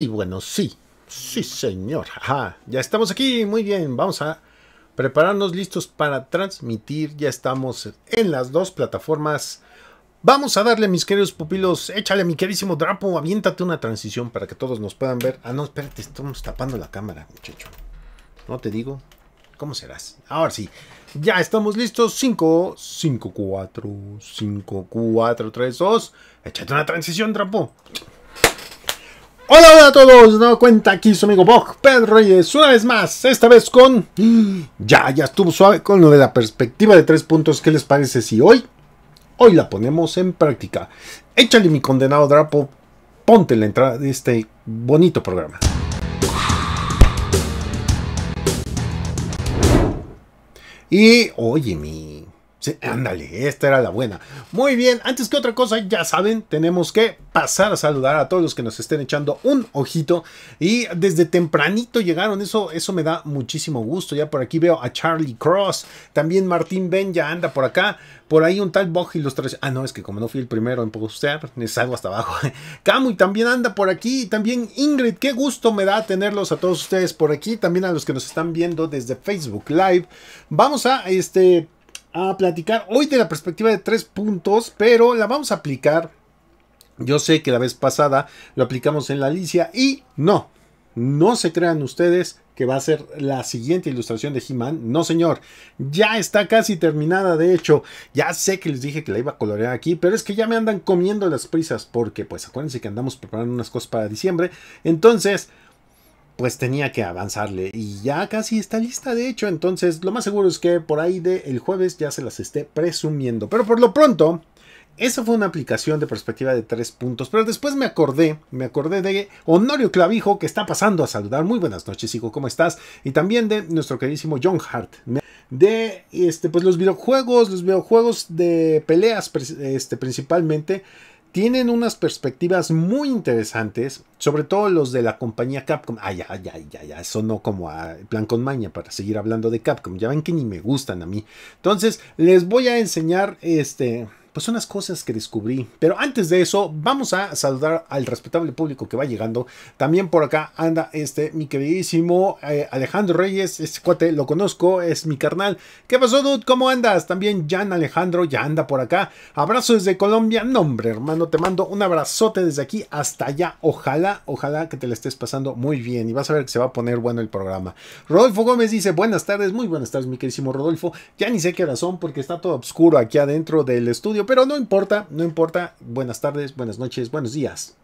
Y bueno, sí, sí señor, ya estamos aquí, muy bien, vamos a prepararnos listos para transmitir, ya estamos en las dos plataformas. Vamos a darle, mis queridos pupilos, échale mi queridísimo drapo, aviéntate una transición para que todos nos puedan ver. Ah, no, espérate, estamos tapando la cámara, muchacho. No te digo, ¿cómo serás? Ahora sí, ya estamos listos, 5, 5, 4, 5, 4, 3, 2, échate una transición, drapo. Hola, hola a todos, No cuenta aquí su amigo Bog Pedro Reyes, una vez más, esta vez con... Ya, ya estuvo suave con lo de la perspectiva de tres puntos, ¿qué les parece si hoy? Hoy la ponemos en práctica. Échale mi condenado drapo, ponte la entrada de este bonito programa. Y, oye mi... Sí, ándale, esta era la buena. Muy bien, antes que otra cosa, ya saben, tenemos que pasar a saludar a todos los que nos estén echando un ojito. Y desde tempranito llegaron, eso, eso me da muchísimo gusto. Ya por aquí veo a Charlie Cross, también Martín Ben ya anda por acá. Por ahí un tal los Ilustración. Ah, no, es que como no fui el primero en postear, me salgo hasta abajo. Camuy también anda por aquí. También Ingrid, qué gusto me da tenerlos a todos ustedes por aquí. También a los que nos están viendo desde Facebook Live. Vamos a este a platicar hoy de la perspectiva de tres puntos, pero la vamos a aplicar. Yo sé que la vez pasada lo aplicamos en la Alicia y no, no se crean ustedes que va a ser la siguiente ilustración de He-Man. No, señor. Ya está casi terminada, de hecho. Ya sé que les dije que la iba a colorear aquí, pero es que ya me andan comiendo las prisas porque, pues, acuérdense que andamos preparando unas cosas para diciembre. Entonces, pues tenía que avanzarle y ya casi está lista de hecho, entonces lo más seguro es que por ahí de el jueves ya se las esté presumiendo, pero por lo pronto esa fue una aplicación de perspectiva de tres puntos, pero después me acordé, me acordé de Honorio Clavijo que está pasando a saludar, muy buenas noches hijo, ¿cómo estás? Y también de nuestro queridísimo John Hart de este pues los videojuegos, los videojuegos de peleas este principalmente tienen unas perspectivas muy interesantes, sobre todo los de la compañía Capcom. Ay, ya, ya, ya, eso no como a plan con maña para seguir hablando de Capcom. Ya ven que ni me gustan a mí. Entonces, les voy a enseñar este pues, son las cosas que descubrí. Pero antes de eso, vamos a saludar al respetable público que va llegando. También por acá anda este, mi queridísimo eh, Alejandro Reyes, este cuate lo conozco, es mi carnal. ¿Qué pasó, dude? ¿Cómo andas? También Jan Alejandro ya anda por acá. Abrazo desde Colombia. nombre hermano, te mando un abrazote desde aquí hasta allá. Ojalá, ojalá que te la estés pasando muy bien y vas a ver que se va a poner bueno el programa. Rodolfo Gómez dice, buenas tardes, muy buenas tardes, mi queridísimo Rodolfo. Ya ni sé qué razón porque está todo oscuro aquí adentro del estudio, pero no importa, no importa. Buenas tardes, buenas noches, buenos días.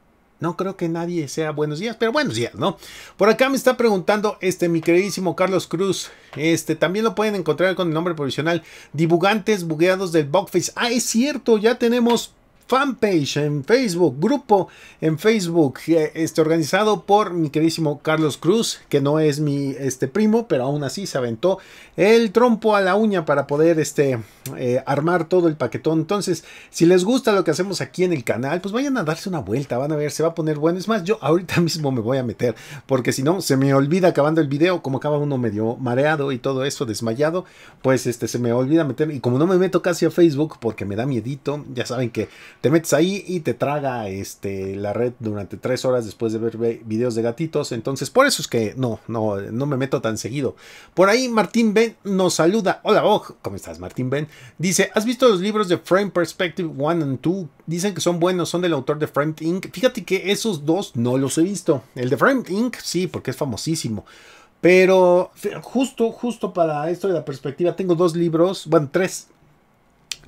No creo que nadie sea buenos días, pero buenos días, ¿no? Por acá me está preguntando este mi queridísimo Carlos Cruz. Este también lo pueden encontrar con el nombre provisional Dibugantes Bugueados del Bugface. Ah, es cierto, ya tenemos fanpage en Facebook, grupo en Facebook, eh, este, organizado por mi queridísimo Carlos Cruz, que no es mi este, primo, pero aún así se aventó el trompo a la uña para poder este, eh, armar todo el paquetón. Entonces, si les gusta lo que hacemos aquí en el canal, pues vayan a darse una vuelta, van a ver, se va a poner bueno. Es más, yo ahorita mismo me voy a meter, porque si no, se me olvida acabando el video, como acaba uno medio mareado y todo eso, desmayado, pues este, se me olvida meter. Y como no me meto casi a Facebook, porque me da miedito, ya saben que te metes ahí y te traga este, la red durante tres horas después de ver videos de gatitos. Entonces, por eso es que no, no, no me meto tan seguido. Por ahí Martín Ben nos saluda. Hola, ¿cómo estás, Martín Ben? Dice, ¿has visto los libros de Frame Perspective 1 and 2? Dicen que son buenos, son del autor de Frame Inc. Fíjate que esos dos no los he visto. El de Frame Inc. sí, porque es famosísimo. Pero justo, justo para esto de la perspectiva, tengo dos libros, bueno, tres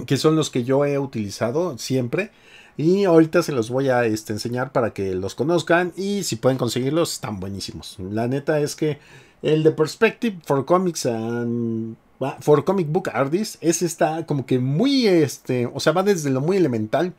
que son los que yo he utilizado siempre. Y ahorita se los voy a este, enseñar para que los conozcan y si pueden conseguirlos están buenísimos. La neta es que el de Perspective for Comics and ah, for Comic Book Artists es esta como que muy este, o sea, va desde lo muy elemental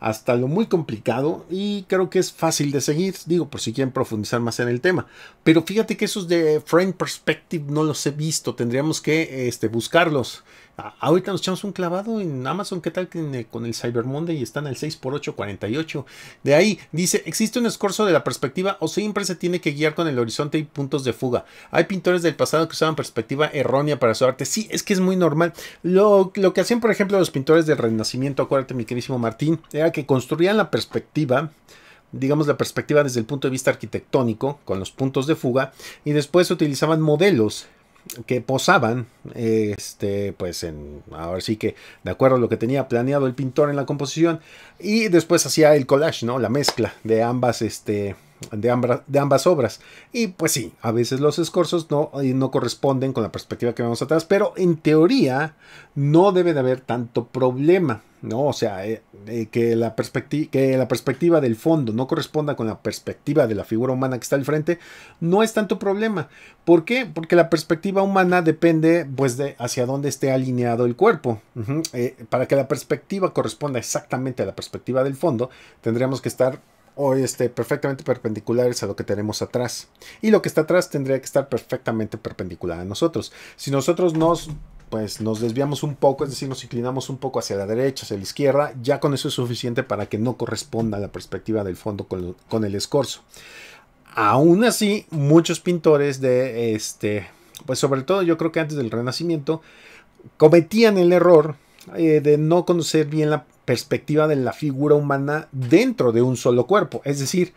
hasta lo muy complicado y creo que es fácil de seguir, digo, por si quieren profundizar más en el tema. Pero fíjate que esos de Frame Perspective no los he visto, tendríamos que este, buscarlos. Ah, ahorita nos echamos un clavado en Amazon, ¿qué tal con el Cyber Monday están al 6x8, 48? De ahí dice, existe un escorzo de la perspectiva o siempre se tiene que guiar con el horizonte y puntos de fuga. Hay pintores del pasado que usaban perspectiva errónea para su arte. Sí, es que es muy normal. Lo, lo que hacían, por ejemplo, los pintores del Renacimiento, acuérdate mi queridísimo Martín, era que construían la perspectiva digamos, la perspectiva desde el punto de vista arquitectónico, con los puntos de fuga, y después utilizaban modelos que posaban, este, pues en, ahora sí que de acuerdo a lo que tenía planeado el pintor en la composición, y después hacía el collage, ¿no? La mezcla de ambas, este, de, de ambas obras. Y pues sí, a veces los escorzos no, eh, no corresponden con la perspectiva que vemos atrás, pero en teoría no debe de haber tanto problema. ¿no? O sea, eh, eh, que, la la perspectiva del fondo no corresponda con la perspectiva de la figura humana que está al frente, no es tanto problema. ¿Por qué? Porque la perspectiva humana depende, pues, de hacia dónde esté alineado el cuerpo. Eh, para que la perspectiva corresponda exactamente a la perspectiva del fondo, tendríamos que estar este, perfectamente perpendiculares a lo que tenemos atrás. Y lo que está atrás tendría que estar perfectamente perpendicular a nosotros. Si nosotros nos pues nos desviamos un poco, es decir, nos inclinamos un poco hacia la derecha, hacia la izquierda, ya con eso es suficiente para que no corresponda la perspectiva del fondo con, el escorzo. Aún así, muchos pintores de este, pues sobre todo yo creo que antes del Renacimiento, cometían el error eh, de no conocer bien la perspectiva de la figura humana dentro de un solo cuerpo, es decir,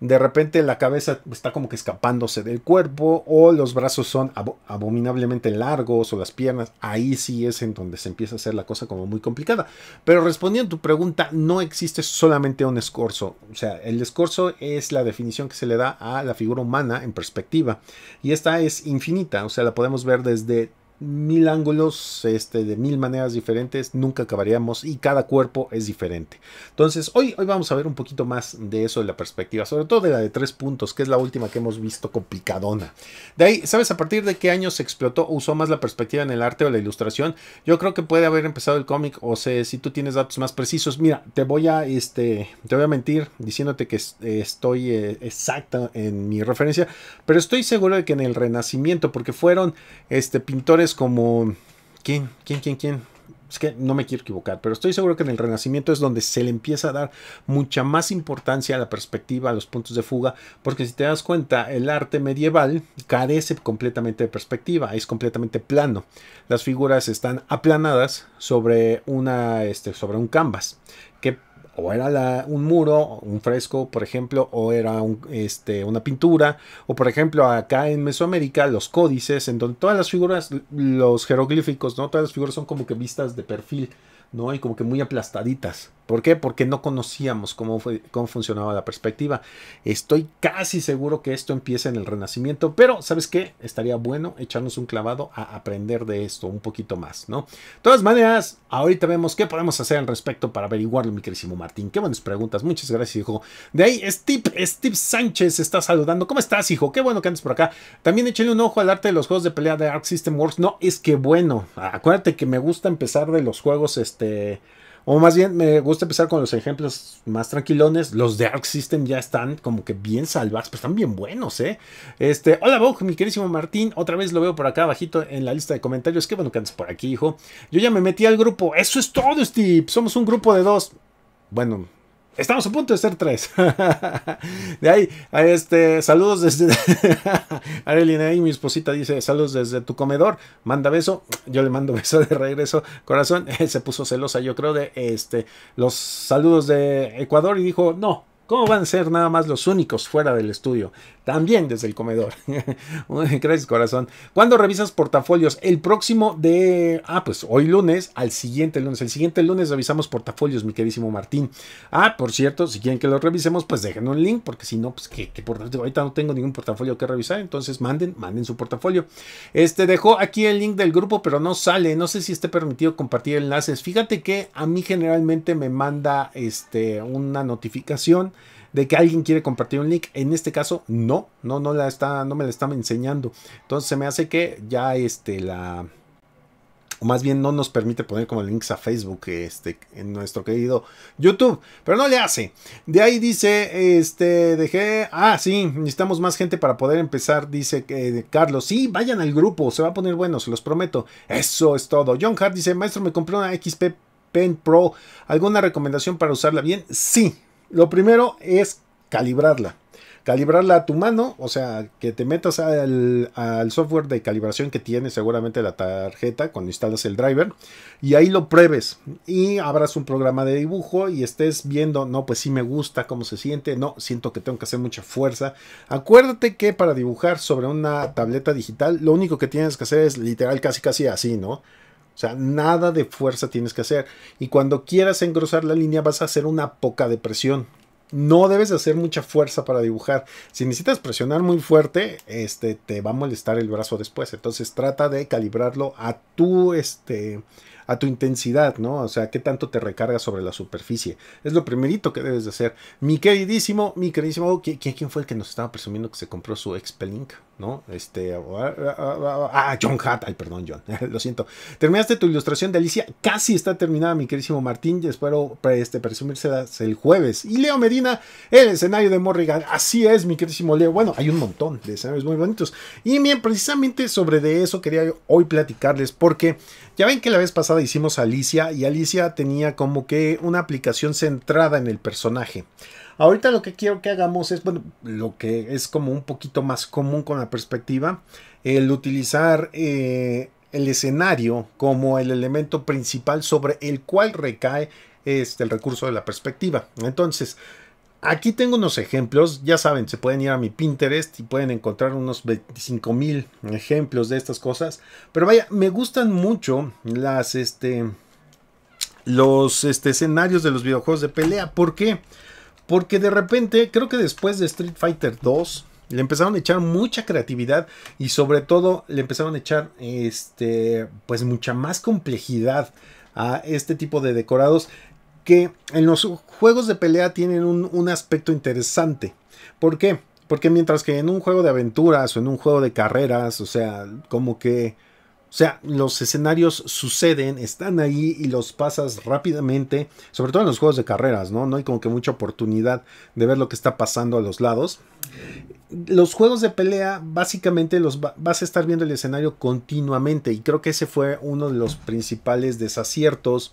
de repente la cabeza está como que escapándose del cuerpo o los brazos son abominablemente largos o las piernas, ahí sí es en donde se empieza a hacer la cosa como muy complicada. Pero respondiendo a tu pregunta, no existe solamente un escorzo, o sea, el escorzo es la definición que se le da a la figura humana en perspectiva y esta es infinita, o sea, la podemos ver desde mil ángulos, este, de mil maneras diferentes, nunca acabaríamos y cada cuerpo es diferente. Entonces, hoy, hoy vamos a ver un poquito más de eso, de la perspectiva, sobre todo de la de tres puntos, que es la última que hemos visto complicadona. De ahí, ¿sabes a partir de qué año se explotó o usó más la perspectiva en el arte o la ilustración? Yo creo que puede haber empezado el cómic, o sea, si tú tienes datos más precisos, mira, te voy a, este, te voy a mentir diciéndote que estoy eh, exacta en mi referencia, pero estoy seguro de que en el Renacimiento, porque fueron, este, pintores como... ¿Quién? ¿Quién? ¿Quién? ¿Quién? Es que no me quiero equivocar, pero estoy seguro que en el Renacimiento es donde se le empieza a dar mucha más importancia a la perspectiva, a los puntos de fuga, porque si te das cuenta, el arte medieval carece completamente de perspectiva, es completamente plano. Las figuras están aplanadas sobre, una, este, sobre un canvas o era un muro, un fresco, por ejemplo, o era este, una pintura, o por ejemplo acá en Mesoamérica los códices, en donde todas las figuras, los jeroglíficos, ¿no? Todas las figuras son como que vistas de perfil, ¿no? Y como que muy aplastaditas. ¿Por qué? Porque no conocíamos cómo, cómo funcionaba la perspectiva. Estoy casi seguro que esto empieza en el Renacimiento, pero ¿sabes qué? Estaría bueno echarnos un clavado a aprender de esto un poquito más, ¿no? De todas maneras, ahorita vemos qué podemos hacer al respecto para averiguarlo, mi querísimo Martín. Qué buenas preguntas, muchas gracias, hijo. De ahí, Steve, Steve Sánchez está saludando. ¿Cómo estás, hijo? Qué bueno que andes por acá. También échale un ojo al arte de los juegos de pelea de Arc System Works. No, es que bueno, acuérdate que me gusta empezar de los juegos, este... O más bien, me gusta empezar con los ejemplos más tranquilones. Los de Arc System ya están como que bien salvados. pero están bien buenos, ¿eh? Este, hola, Bog, mi querísimo Martín. Otra vez lo veo por acá abajito en la lista de comentarios. Qué bueno que andas por aquí, hijo. Yo ya me metí al grupo. Eso es todo, Steve. Somos un grupo de dos. Bueno, Estamos a punto de ser tres. De ahí, este, saludos desde. Arielina y mi esposita dice: Saludos desde tu comedor. Manda beso. Yo le mando beso de regreso. Corazón, se puso celosa, yo creo, de este, los saludos de Ecuador y dijo: No, ¿Cómo van a ser nada más los únicos fuera del estudio? También desde el comedor. Gracias, corazón. ¿Cuándo revisas portafolios? El próximo de. Ah, pues hoy lunes al siguiente lunes. El siguiente lunes revisamos portafolios, mi queridísimo Martín. Ah, por cierto, si quieren que lo revisemos, pues dejen un link, porque si no, pues que, que por... ahorita no tengo ningún portafolio que revisar. Entonces manden, manden su portafolio. Este dejó aquí el link del grupo, pero no sale. No sé si esté permitido compartir enlaces. Fíjate que a mí generalmente me manda este, una notificación de que alguien quiere compartir un link. En este caso, no, no, no, la está, me la estaba enseñando. Entonces se me hace que ya este, la, o más bien no nos permite poner como links a Facebook este, en nuestro querido YouTube, pero no le hace. De ahí dice, este, dejé, ah, sí, necesitamos más gente para poder empezar, dice Carlos, sí, vayan al grupo, se va a poner bueno, se los prometo. Eso es todo. John Hart dice, maestro, me compré una XP Pen Pro, ¿alguna recomendación para usarla bien? Sí, lo primero es calibrarla. Calibrarla a tu mano, o sea, que te metas al, software de calibración que tiene seguramente la tarjeta cuando instalas el driver y ahí lo pruebes y abras un programa de dibujo y estés viendo, no, pues sí me gusta cómo se siente, no, siento que tengo que hacer mucha fuerza. Acuérdate que para dibujar sobre una tableta digital lo único que tienes que hacer es literal casi casi así, ¿no? O sea, nada de fuerza tienes que hacer. Y cuando quieras engrosar la línea vas a hacer una poca de presión. No debes hacer mucha fuerza para dibujar. Si necesitas presionar muy fuerte, este, te va a molestar el brazo después. Entonces trata de calibrarlo a tu, este, a tu intensidad, ¿no? O sea, qué tanto te recargas sobre la superficie. Es lo primerito que debes de hacer. Mi queridísimo, mi queridísimo, ¿quién, fue el que nos estaba presumiendo que se compró su expelink, ¿No? Este, ah, John Hatt, perdón, John, lo siento. Terminaste tu ilustración de Alicia, casi está terminada, mi queridísimo Martín, y espero este, presumirse el jueves. Y Leo Medina, el escenario de Morrigan, así es, mi queridísimo Leo. Bueno, hay un montón de escenarios muy bonitos. Y bien, precisamente sobre de eso quería hoy platicarles, porque ya ven que la vez pasada hicimos Alicia y Alicia tenía como que una aplicación centrada en el personaje. Ahorita lo que quiero que hagamos es, bueno, lo que es como un poquito más común con la perspectiva, el utilizar eh, el escenario como el elemento principal sobre el cual recae este, el recurso de la perspectiva. Entonces, Aquí tengo unos ejemplos, ya saben, se pueden ir a mi Pinterest y pueden encontrar unos 25.000 mil ejemplos de estas cosas. Pero vaya, me gustan mucho las, este, los este, escenarios de los videojuegos de pelea. ¿Por qué? Porque de repente, creo que después de Street Fighter 2, le empezaron a echar mucha creatividad y sobre todo le empezaron a echar, este, pues mucha más complejidad a este tipo de decorados que en los juegos de pelea tienen un, aspecto interesante. ¿Por qué? Porque mientras que en un juego de aventuras o en un juego de carreras, o sea, como que... O sea, los escenarios suceden, están ahí y los pasas rápidamente, sobre todo en los juegos de carreras, ¿no? No hay como que mucha oportunidad de ver lo que está pasando a los lados. Los juegos de pelea, básicamente los vas a estar viendo el escenario continuamente y creo que ese fue uno de los principales desaciertos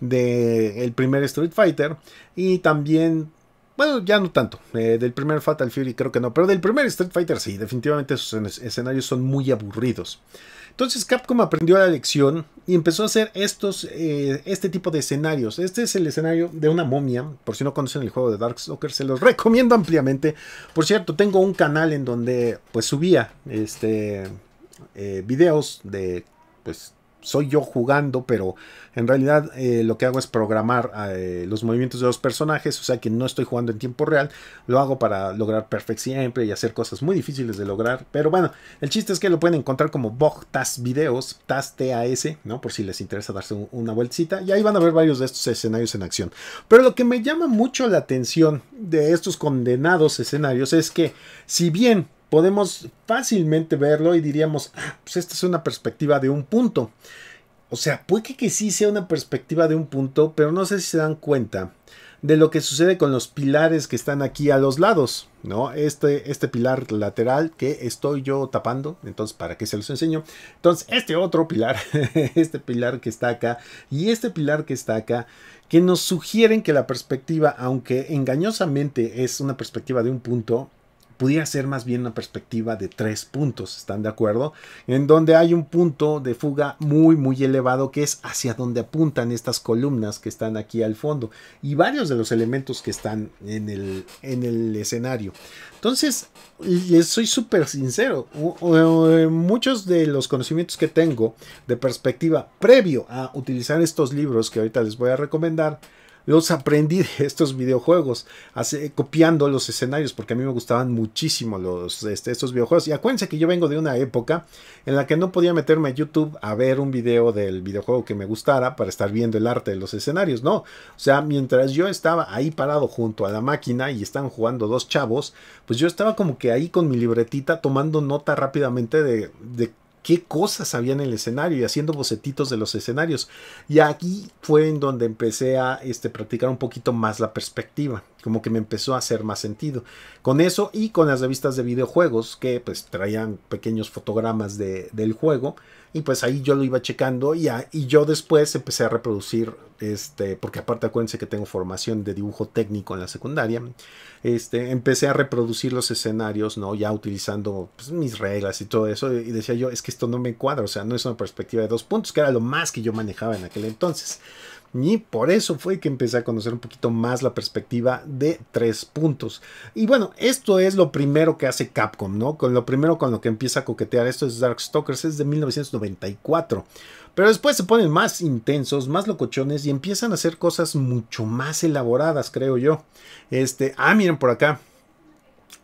del primer Street Fighter y también bueno, ya no tanto. Eh, del primer Fatal Fury creo que no. Pero del primer Street Fighter sí. Definitivamente esos escenarios son muy aburridos. Entonces Capcom aprendió la lección y empezó a hacer estos, eh, este tipo de escenarios. Este es el escenario de una momia. Por si no conocen el juego de Dark Darkstalker, se los recomiendo ampliamente. Por cierto, tengo un canal en donde pues subía este, eh, videos de pues, soy yo jugando, pero en realidad eh, lo que hago es programar eh, los movimientos de los personajes, o sea que no estoy jugando en tiempo real, lo hago para lograr perfect siempre y hacer cosas muy difíciles de lograr, pero bueno, el chiste es que lo pueden encontrar como Bog TAS Videos, TAS TAS, ¿no? Por si les interesa darse una vueltita y ahí van a ver varios de estos escenarios en acción. Pero lo que me llama mucho la atención de estos condenados escenarios es que, si bien podemos fácilmente verlo y diríamos, ah, pues esta es una perspectiva de un punto. O sea, puede que sí sea una perspectiva de un punto, pero no sé si se dan cuenta de lo que sucede con los pilares que están aquí a los lados, ¿no? Este, este pilar lateral que estoy yo tapando, entonces, ¿para qué se los enseño? Entonces, este otro pilar, este pilar que está acá y este pilar que está acá, que nos sugieren que la perspectiva, aunque engañosamente es una perspectiva de un punto, pudiera ser más bien una perspectiva de tres puntos, ¿están de acuerdo? En donde hay un punto de fuga muy, muy elevado que es hacia donde apuntan estas columnas que están aquí al fondo y varios de los elementos que están en el, en el escenario. Entonces, les soy súper sincero, eh, muchos de los conocimientos que tengo de perspectiva previo a utilizar estos libros que ahorita les voy a recomendar, los aprendí de estos videojuegos, copiando los escenarios, porque a mí me gustaban muchísimo los, este, estos videojuegos. Y acuérdense que yo vengo de una época en la que no podía meterme a YouTube a ver un video del videojuego que me gustara para estar viendo el arte de los escenarios, no. O sea, mientras yo estaba ahí parado junto a la máquina y estaban jugando dos chavos, pues yo estaba como que ahí con mi libretita tomando nota rápidamente de qué cosas había en el escenario y haciendo bocetitos de los escenarios. Y aquí fue en donde empecé a este, practicar un poquito más la perspectiva, como que me empezó a hacer más sentido. Con eso y con las revistas de videojuegos que pues traían pequeños fotogramas del juego y pues ahí yo lo iba checando y, y yo después empecé a reproducir, este, porque aparte acuérdense que tengo formación de dibujo técnico en la secundaria, este, empecé a reproducir los escenarios, ¿no? Ya utilizando pues, mis reglas y todo eso. Y decía yo, es que esto no me cuadra, o sea, no es una perspectiva de dos puntos, que era lo más que yo manejaba en aquel entonces y por eso fue que empecé a conocer un poquito más la perspectiva de tres puntos. Y bueno, esto es lo primero que hace Capcom, ¿no? Con lo primero con lo que empieza a coquetear esto es Darkstalkers, es de 1994. Pero después se ponen más intensos, más locochones y empiezan a hacer cosas mucho más elaboradas, creo yo. Este, ah, miren por acá.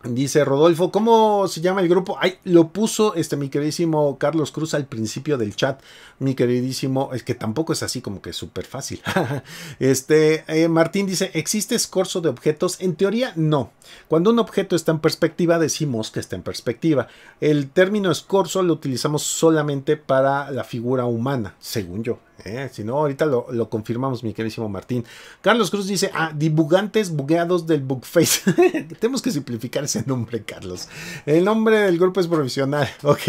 Dice Rodolfo, ¿cómo se llama el grupo? Ay, lo puso este mi queridísimo Carlos Cruz al principio del chat. Mi queridísimo, es que tampoco es así como que es súper fácil. este eh, Martín dice, ¿existe escorzo de objetos? En teoría, no. Cuando un objeto está en perspectiva, decimos que está en perspectiva. El término escorzo lo utilizamos solamente para la figura humana, según yo. Eh, si no, ahorita lo, confirmamos, mi querísimo Martín. Carlos Cruz dice, ah, dibujantes bugueados del bookface Tenemos que simplificar ese nombre, Carlos. El nombre del grupo es profesional. Ok.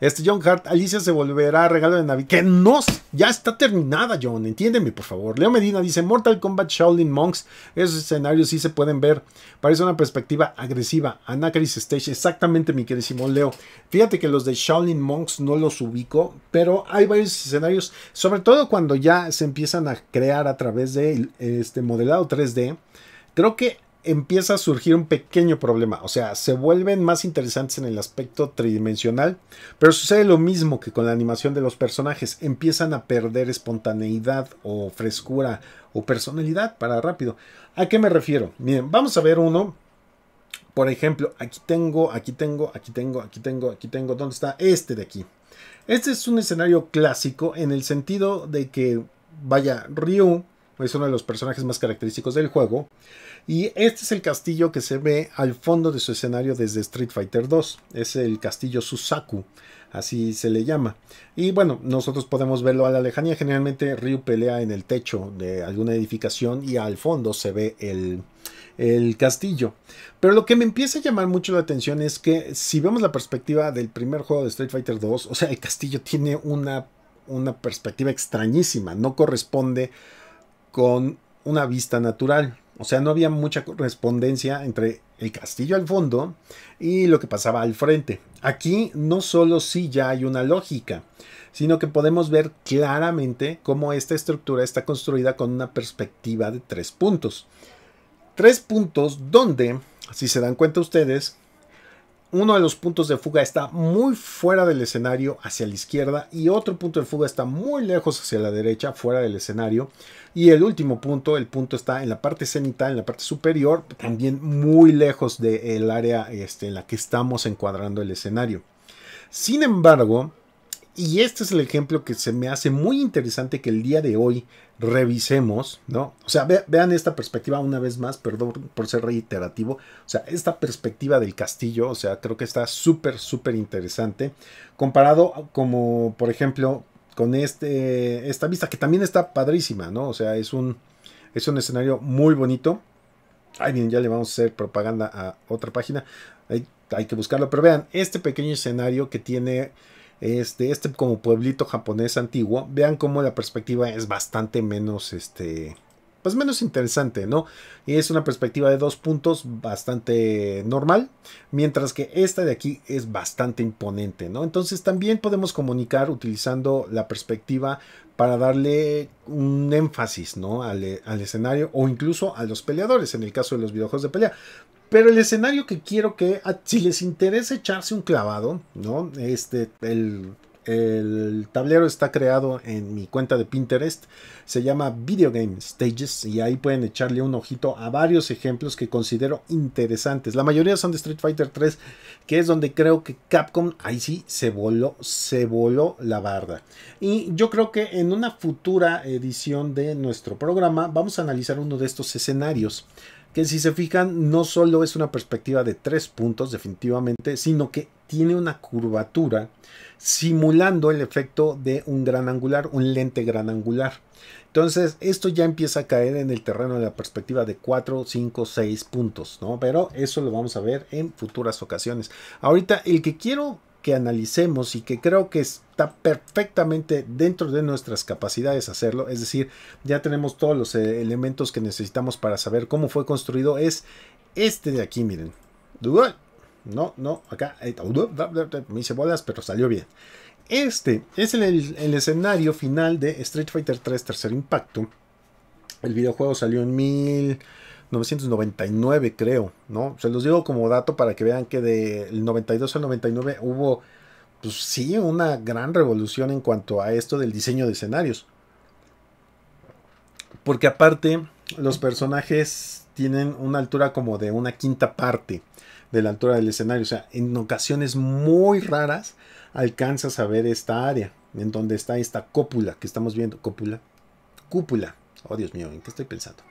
Este John Hart, Alicia se volverá regalo de Navidad. Que no, ya está terminada, John. Entiéndeme, por favor. Leo Medina dice, Mortal Kombat Shaolin Monks. Esos escenarios sí se pueden ver. Parece una perspectiva agresiva. Anacaris Stage. Exactamente, mi querísimo Leo. Fíjate que los de Shaolin Monks no los ubico, pero hay varios escenarios, sobre todo cuando ya se empiezan a crear a través de este modelado 3D, creo que empieza a surgir un pequeño problema. O sea, se vuelven más interesantes en el aspecto tridimensional, pero sucede lo mismo que con la animación de los personajes. Empiezan a perder espontaneidad o frescura o personalidad para rápido. ¿A qué me refiero? Miren, vamos a ver uno. Por ejemplo, aquí tengo, aquí tengo, aquí tengo, aquí tengo, aquí tengo. ¿Dónde está? Este de aquí. Este es un escenario clásico en el sentido de que, vaya, Ryu es uno de los personajes más característicos del juego. Y este es el castillo que se ve al fondo de su escenario desde Street Fighter 2. Es el castillo Susaku, así se le llama. Y bueno, nosotros podemos verlo a la lejanía. Generalmente Ryu pelea en el techo de alguna edificación y al fondo se ve el, el castillo. Pero lo que me empieza a llamar mucho la atención es que si vemos la perspectiva del primer juego de Street Fighter 2, o sea, el castillo tiene una, una perspectiva extrañísima, no corresponde con una vista natural. O sea, no había mucha correspondencia entre el castillo al fondo y lo que pasaba al frente. Aquí no solo sí ya hay una lógica, sino que podemos ver claramente cómo esta estructura está construida con una perspectiva de tres puntos. Tres puntos donde, si se dan cuenta ustedes, uno de los puntos de fuga está muy fuera del escenario hacia la izquierda y otro punto de fuga está muy lejos hacia la derecha, fuera del escenario. Y el último punto, el punto está en la parte cenital, en la parte superior, también muy lejos del el área este, en la que estamos encuadrando el escenario. Sin embargo, y este es el ejemplo que se me hace muy interesante que el día de hoy revisemos, ¿no? O sea, vean esta perspectiva una vez más, perdón por ser reiterativo, o sea, esta perspectiva del castillo, o sea, creo que está súper, súper interesante, comparado como, por ejemplo, con este, esta vista, que también está padrísima, ¿no? O sea, es un, es un escenario muy bonito. Ay, bien, ya le vamos a hacer propaganda a otra página, hay, hay que buscarlo, pero vean, este pequeño escenario que tiene este, este, como pueblito japonés antiguo, vean cómo la perspectiva es bastante menos, este, pues menos interesante, ¿no? Y es una perspectiva de dos puntos bastante normal, mientras que esta de aquí es bastante imponente, ¿no? Entonces también podemos comunicar utilizando la perspectiva para darle un énfasis, ¿no? Al, al escenario o incluso a los peleadores, en el caso de los videojuegos de pelea. Pero el escenario que quiero que, ah, si les interesa echarse un clavado, ¿no? Este, el, tablero está creado en mi cuenta de Pinterest, se llama Video Game Stages y ahí pueden echarle un ojito a varios ejemplos que considero interesantes. La mayoría son de Street Fighter 3, que es donde creo que Capcom ahí sí se voló, se voló la barda. Y yo creo que en una futura edición de nuestro programa vamos a analizar uno de estos escenarios que si se fijan no solo es una perspectiva de tres puntos definitivamente, sino que tiene una curvatura simulando el efecto de un gran angular, un lente gran angular. Entonces esto ya empieza a caer en el terreno de la perspectiva de 4, 5, 6 puntos, ¿no? Pero eso lo vamos a ver en futuras ocasiones. Ahorita el que quiero que analicemos y que creo que está perfectamente dentro de nuestras capacidades hacerlo, es decir, ya tenemos todos los eh, elementos que necesitamos para saber cómo fue construido, es este de aquí, miren. No, no, acá me hice bolas, pero salió bien. Este es el, escenario final de Street Fighter 3 Tercer Impacto. El videojuego salió en mil... 999 creo, ¿no? Se los digo como dato para que vean que del 92 al 99 hubo, pues sí, una gran revolución en cuanto a esto del diseño de escenarios. Porque aparte, los personajes tienen una altura como de una quinta parte de la altura del escenario. O sea, en ocasiones muy raras alcanzas a ver esta área, en donde está esta cópula que estamos viendo. Cópula. Cúpula. Oh, Dios mío, ¿en qué estoy pensando?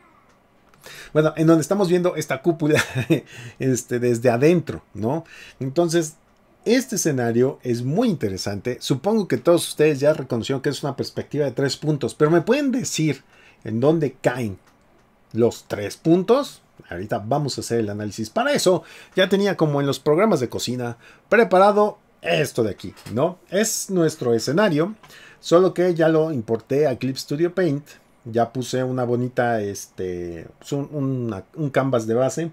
Bueno, en donde estamos viendo esta cúpula este, desde adentro, ¿no? Entonces, este escenario es muy interesante. Supongo que todos ustedes ya reconocieron que es una perspectiva de tres puntos, pero me pueden decir en dónde caen los tres puntos. Ahorita vamos a hacer el análisis. Para eso ya tenía como en los programas de cocina preparado esto de aquí, ¿no? Es nuestro escenario, solo que ya lo importé a Clip Studio Paint ya puse una bonita, este, un canvas de base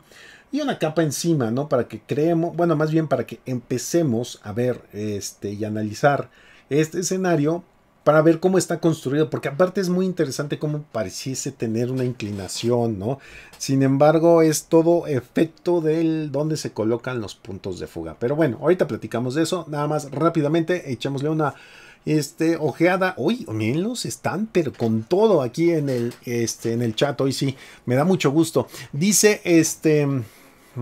y una capa encima, ¿no? Para que creemos, bueno, más bien para que empecemos a ver este, y analizar este escenario para ver cómo está construido, porque aparte es muy interesante cómo pareciese tener una inclinación, ¿no? Sin embargo, es todo efecto del dónde se colocan los puntos de fuga. Pero bueno, ahorita platicamos de eso, nada más rápidamente, echémosle una este, ojeada. Uy, miren los están, pero con todo aquí en el, este, en el chat. Hoy sí, me da mucho gusto. Dice, este...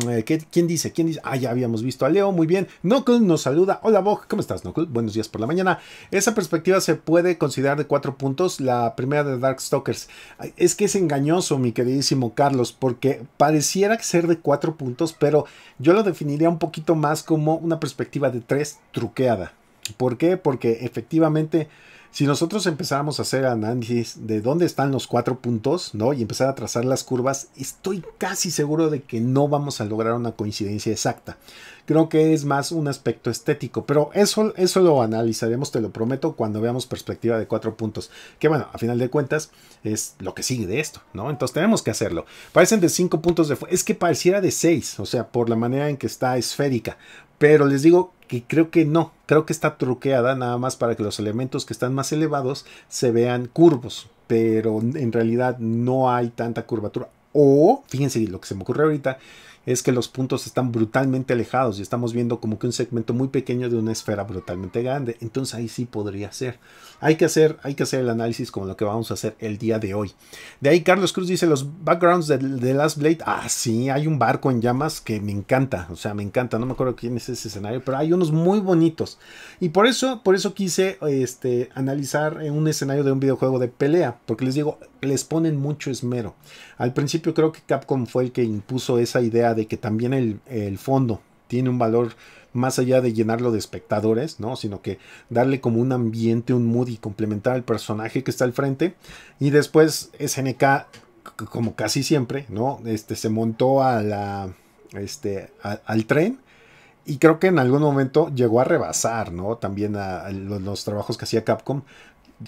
Eh, ¿Quién dice? ¿Quién dice? Ah, ya habíamos visto a Leo, muy bien. Knuckle nos saluda. Hola, Bog, ¿cómo estás, Knuckle? Buenos días por la mañana. Esa perspectiva se puede considerar de cuatro puntos. La primera de Darkstalkers. Es que es engañoso, mi queridísimo Carlos, porque pareciera ser de cuatro puntos, pero yo lo definiría un poquito más como una perspectiva de tres truqueada. ¿Por qué? Porque efectivamente, si nosotros empezáramos a hacer análisis de dónde están los cuatro puntos, ¿no? Y empezar a trazar las curvas, estoy casi seguro de que no vamos a lograr una coincidencia exacta. Creo que es más un aspecto estético, pero eso, eso lo analizaremos, te lo prometo, cuando veamos perspectiva de cuatro puntos. Que bueno, a final de cuentas, es lo que sigue de esto, ¿no? Entonces tenemos que hacerlo. Parecen de cinco puntos de... Es que pareciera de seis, o sea, por la manera en que está esférica. Pero les digo, que creo que no, creo que está truqueada nada más para que los elementos que están más elevados se vean curvos, pero en realidad no hay tanta curvatura. O, fíjense, lo que se me ocurre ahorita es que los puntos están brutalmente alejados y estamos viendo como que un segmento muy pequeño de una esfera brutalmente grande. Entonces ahí sí podría ser hay que hacer, hay que hacer el análisis como lo que vamos a hacer el día de hoy. De ahí Carlos Cruz dice los backgrounds de, The Last Blade. Ah, sí, hay un barco en llamas que me encanta, o sea, me encanta, no me acuerdo quién es ese escenario, pero hay unos muy bonitos. Y por eso, por eso quise este, analizar un escenario de un videojuego de pelea, porque les digo, les ponen mucho esmero. Al principio creo que Capcom fue el que impuso esa idea de que también el, el fondo tiene un valor más allá de llenarlo de espectadores, ¿no? Sino que darle como un ambiente, un mood y complementar al personaje que está al frente. Y después SNK, como casi siempre, ¿no? Este se montó a la, este, al tren. Y creo que en algún momento llegó a rebasar, ¿no? También a, los, trabajos que hacía Capcom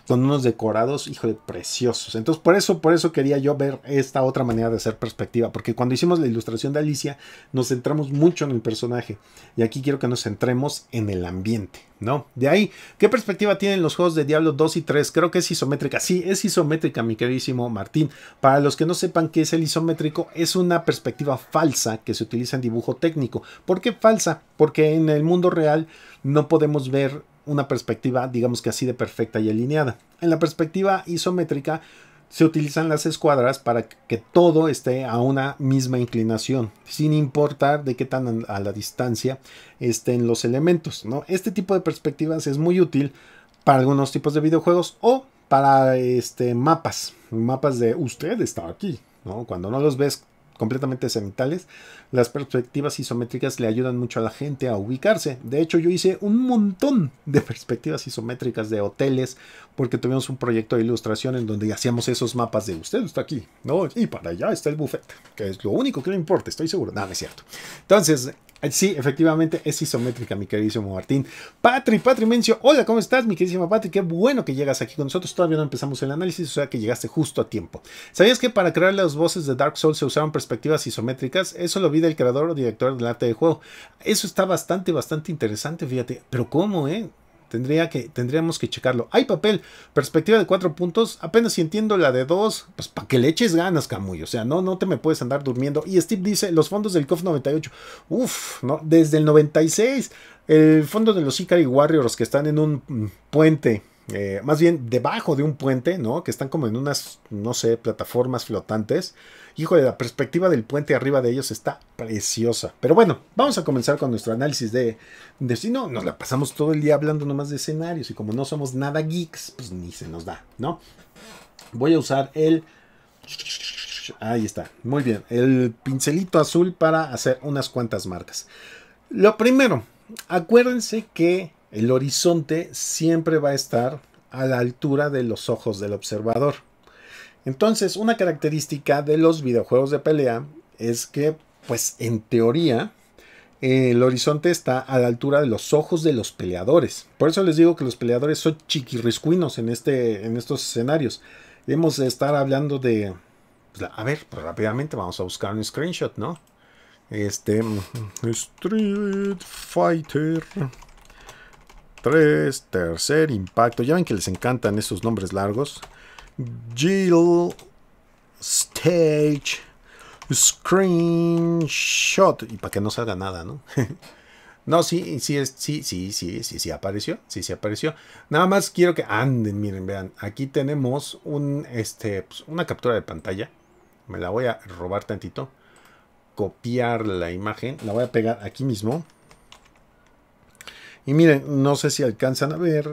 con unos decorados, hijo de preciosos. Entonces, por eso, por eso quería yo ver esta otra manera de hacer perspectiva, porque cuando hicimos la ilustración de Alicia, nos centramos mucho en el personaje, y aquí quiero que nos centremos en el ambiente, ¿no? De ahí, ¿qué perspectiva tienen los juegos de Diablo 2 y 3? Creo que es isométrica. Sí, es isométrica, mi queridísimo Martín. Para los que no sepan qué es el isométrico, es una perspectiva falsa que se utiliza en dibujo técnico. ¿Por qué falsa? Porque en el mundo real no podemos ver una perspectiva, digamos que así de perfecta y alineada. En la perspectiva isométrica se utilizan las escuadras para que todo esté a una misma inclinación, sin importar de qué tan a la distancia estén los elementos. ¿no? Este tipo de perspectivas es muy útil para algunos tipos de videojuegos o para este, mapas, mapas de usted está aquí, ¿no? Cuando no los ves completamente cenitales, las perspectivas isométricas le ayudan mucho a la gente a ubicarse. De hecho, yo hice un montón de perspectivas isométricas de hoteles porque tuvimos un proyecto de ilustración en donde hacíamos esos mapas de usted está aquí, ¿no? Y para allá está el buffet, que es lo único que no importa, estoy seguro. Nada, no, es cierto. Entonces, Sí, efectivamente es isométrica, mi queridísimo Martín. Patri, Patri Mencio, hola, ¿cómo estás, mi queridísima Patri? Qué bueno que llegas aquí con nosotros. Todavía no empezamos el análisis, o sea que llegaste justo a tiempo. ¿Sabías que para crear las voces de Dark Souls se usaron perspectivas isométricas? Eso lo vi del creador o director del arte de juego. Eso está bastante, bastante interesante, fíjate. Pero ¿cómo, eh? Tendría que, tendríamos que checarlo. Hay papel, perspectiva de cuatro puntos. Apenas si entiendo la de dos pues para que le eches ganas, Camuy. O sea, no, no te me puedes andar durmiendo. Y Steve dice, los fondos del COF 98. Uf, no, desde el 96. El fondo de los Ikari Warriors que están en un mm, puente eh, más bien debajo de un puente, ¿no? Que están como en unas, no sé, plataformas flotantes. Híjole, la perspectiva del puente arriba de ellos está preciosa. Pero bueno, vamos a comenzar con nuestro análisis de si no, Nos la pasamos todo el día hablando nomás de escenarios y como no somos nada geeks, pues ni se nos da, ¿no? Voy a usar el... Ahí está, muy bien. El pincelito azul para hacer unas cuantas marcas. Lo primero, acuérdense que el horizonte siempre va a estar a la altura de los ojos del observador. Entonces, una característica de los videojuegos de pelea es que, pues en teoría, el horizonte está a la altura de los ojos de los peleadores. Por eso les digo que los peleadores son chiquirriscuinos en, este, en estos escenarios. Debemos estar hablando de... Pues, a ver, pues, rápidamente vamos a buscar un screenshot, ¿no? Este... Mm, Street Fighter 3, Tercer Impacto. Ya ven que les encantan esos nombres largos. Jill Stage Screenshot. Y para que no salga nada, ¿no? no, sí, sí, sí, sí, sí, sí, sí apareció. Sí, sí apareció. Nada más quiero que anden, miren, vean. Aquí tenemos un, este, pues, una captura de pantalla. Me la voy a robar tantito. Copiar la imagen. La voy a pegar aquí mismo. Y miren, no sé si alcanzan a ver.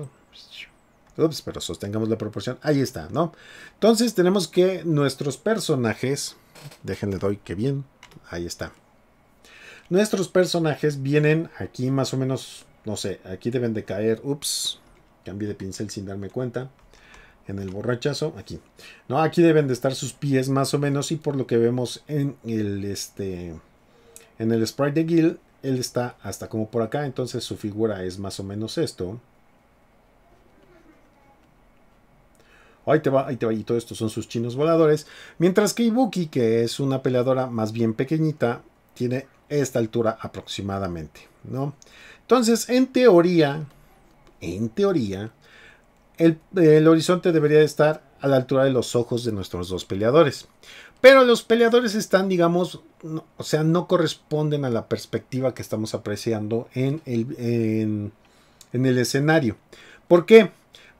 Ups, pero sostengamos la proporción. Ahí está, ¿no? Entonces tenemos que nuestros personajes. Déjenle doy que bien. Ahí está. Nuestros personajes vienen aquí más o menos. No sé, aquí deben de caer. Ups, cambié de pincel sin darme cuenta en el borrachazo, aquí. No, aquí deben de estar sus pies más o menos y por lo que vemos en el este en el sprite de Gil él está hasta como por acá, entonces su figura es más o menos esto. Ahí te va, ahí te va, y todo esto son sus chinos voladores. Mientras que Ibuki, que es una peleadora más bien pequeñita, tiene esta altura aproximadamente, ¿no? Entonces, en teoría, en teoría, el, el horizonte debería estar a la altura de los ojos de nuestros dos peleadores. Pero los peleadores están, digamos, o sea, no corresponden a la perspectiva que estamos apreciando en el, en, el escenario. ¿Por qué?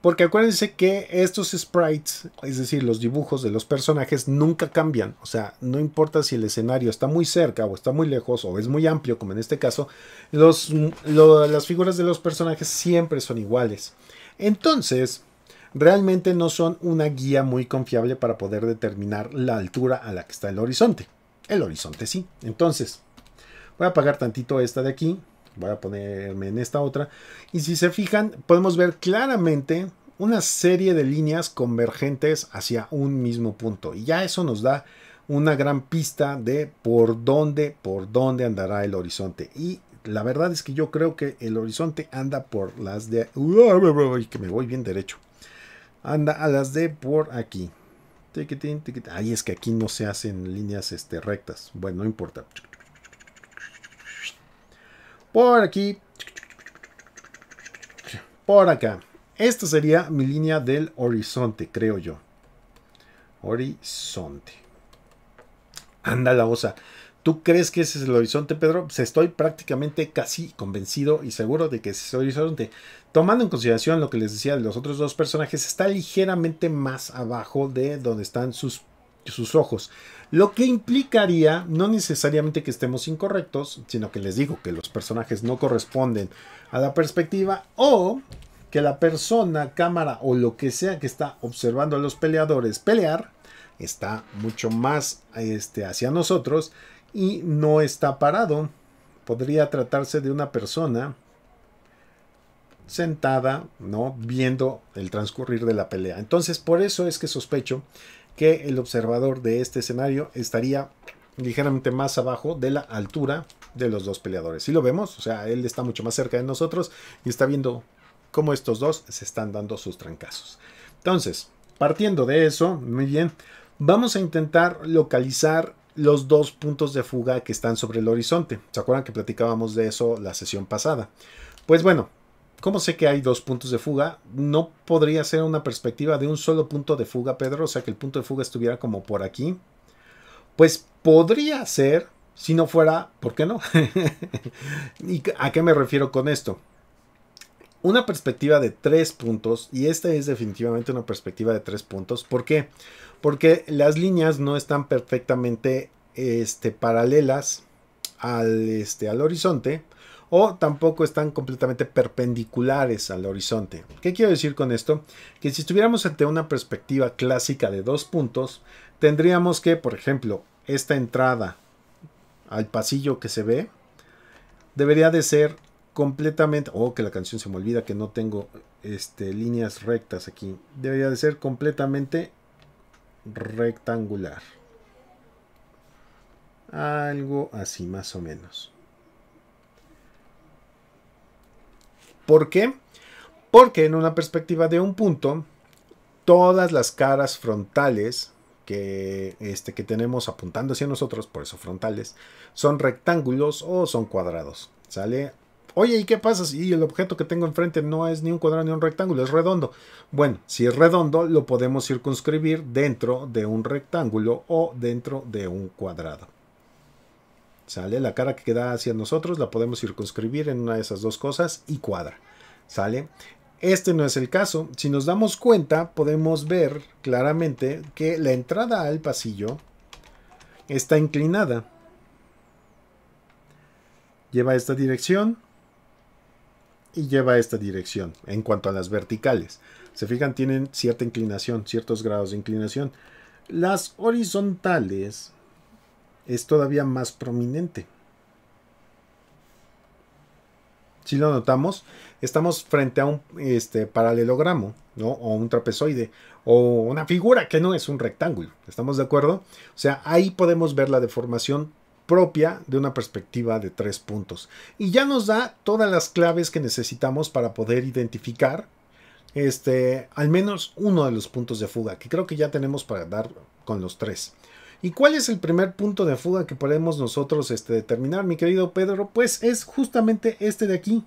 Porque acuérdense que estos sprites, es decir, los dibujos de los personajes, nunca cambian. O sea, no importa si el escenario está muy cerca o está muy lejos o es muy amplio, como en este caso, las figuras de los personajes siempre son iguales. Entonces, realmente no son una guía muy confiable para poder determinar la altura a la que está el horizonte. El horizonte sí. Entonces, voy a apagar tantito esta de aquí, voy a ponerme en esta otra, y si se fijan, podemos ver claramente una serie de líneas convergentes hacia un mismo punto. Y ya eso nos da una gran pista de por dónde, por dónde andará el horizonte. Y la verdad es que yo creo que el horizonte anda por las de... que me voy bien derecho anda a las de por aquí. ahí es que aquí no se hacen líneas este, rectas. Bueno, no importa. Por aquí. Por acá. Esta sería mi línea del horizonte, creo yo. Horizonte. Anda la osa. ¿Tú crees que ese es el horizonte, Pedro? Se pues, estoy prácticamente casi convencido y seguro de que ese es el horizonte. Tomando en consideración lo que les decía de los otros dos personajes, está ligeramente más abajo de donde están sus, sus ojos. Lo que implicaría no necesariamente que estemos incorrectos, sino que les digo que los personajes no corresponden a la perspectiva o que la persona, cámara o lo que sea que está observando a los peleadores pelear está mucho más este, hacia nosotros y no está parado. Podría tratarse de una persona sentada, ¿no? Viendo el transcurrir de la pelea. Entonces, por eso es que sospecho que el observador de este escenario estaría ligeramente más abajo de la altura de los dos peleadores. Si lo vemos, o sea, él está mucho más cerca de nosotros y está viendo cómo estos dos se están dando sus trancazos. Entonces, partiendo de eso, muy bien, vamos a intentar localizar los dos puntos de fuga que están sobre el horizonte. ¿Se acuerdan que platicábamos de eso la sesión pasada? Pues bueno, ¿cómo sé que hay dos puntos de fuga? No podría ser una perspectiva de un solo punto de fuga, Pedro, o sea que el punto de fuga estuviera como por aquí. Pues podría ser, si no fuera, ¿por qué no? ¿Y a qué me refiero con esto? una perspectiva de tres puntos, y esta es definitivamente una perspectiva de tres puntos. ¿Por qué? Porque las líneas no están perfectamente este, paralelas al, este, al horizonte o tampoco están completamente perpendiculares al horizonte. ¿Qué quiero decir con esto? Que si estuviéramos ante una perspectiva clásica de dos puntos, tendríamos que, por ejemplo, esta entrada al pasillo que se ve debería de ser completamente. Oh, que la canción se me olvida que no tengo este, líneas rectas aquí. Debería de ser completamente rectangular. Algo así, más o menos. ¿Por qué? Porque en una perspectiva de un punto, todas las caras frontales que, este, que tenemos apuntando hacia nosotros, por eso frontales, son rectángulos o son cuadrados. ¿Sale? Oye, ¿y qué pasa si el objeto que tengo enfrente no es ni un cuadrado ni un rectángulo, es redondo? Bueno, si es redondo, lo podemos circunscribir dentro de un rectángulo o dentro de un cuadrado. ¿Sale? La cara que queda hacia nosotros la podemos circunscribir en una de esas dos cosas y cuadra. ¿Sale? Este no es el caso. Si nos damos cuenta, podemos ver claramente que la entrada al pasillo está inclinada. Lleva esta dirección y lleva esta dirección en cuanto a las verticales. Se fijan, tienen cierta inclinación, ciertos grados de inclinación. Las horizontales es todavía más prominente. Si lo notamos, estamos frente a un este, paralelogramo, O un trapezoide, o una figura que no es un rectángulo. ¿Estamos de acuerdo? O sea, ahí podemos ver la deformación propia de una perspectiva de tres puntos. Y ya nos da todas las claves que necesitamos para poder identificar este, al menos uno de los puntos de fuga, que creo que ya tenemos para dar con los tres. ¿Y cuál es el primer punto de fuga que podemos nosotros este, determinar, mi querido Pedro? Pues es justamente este de aquí.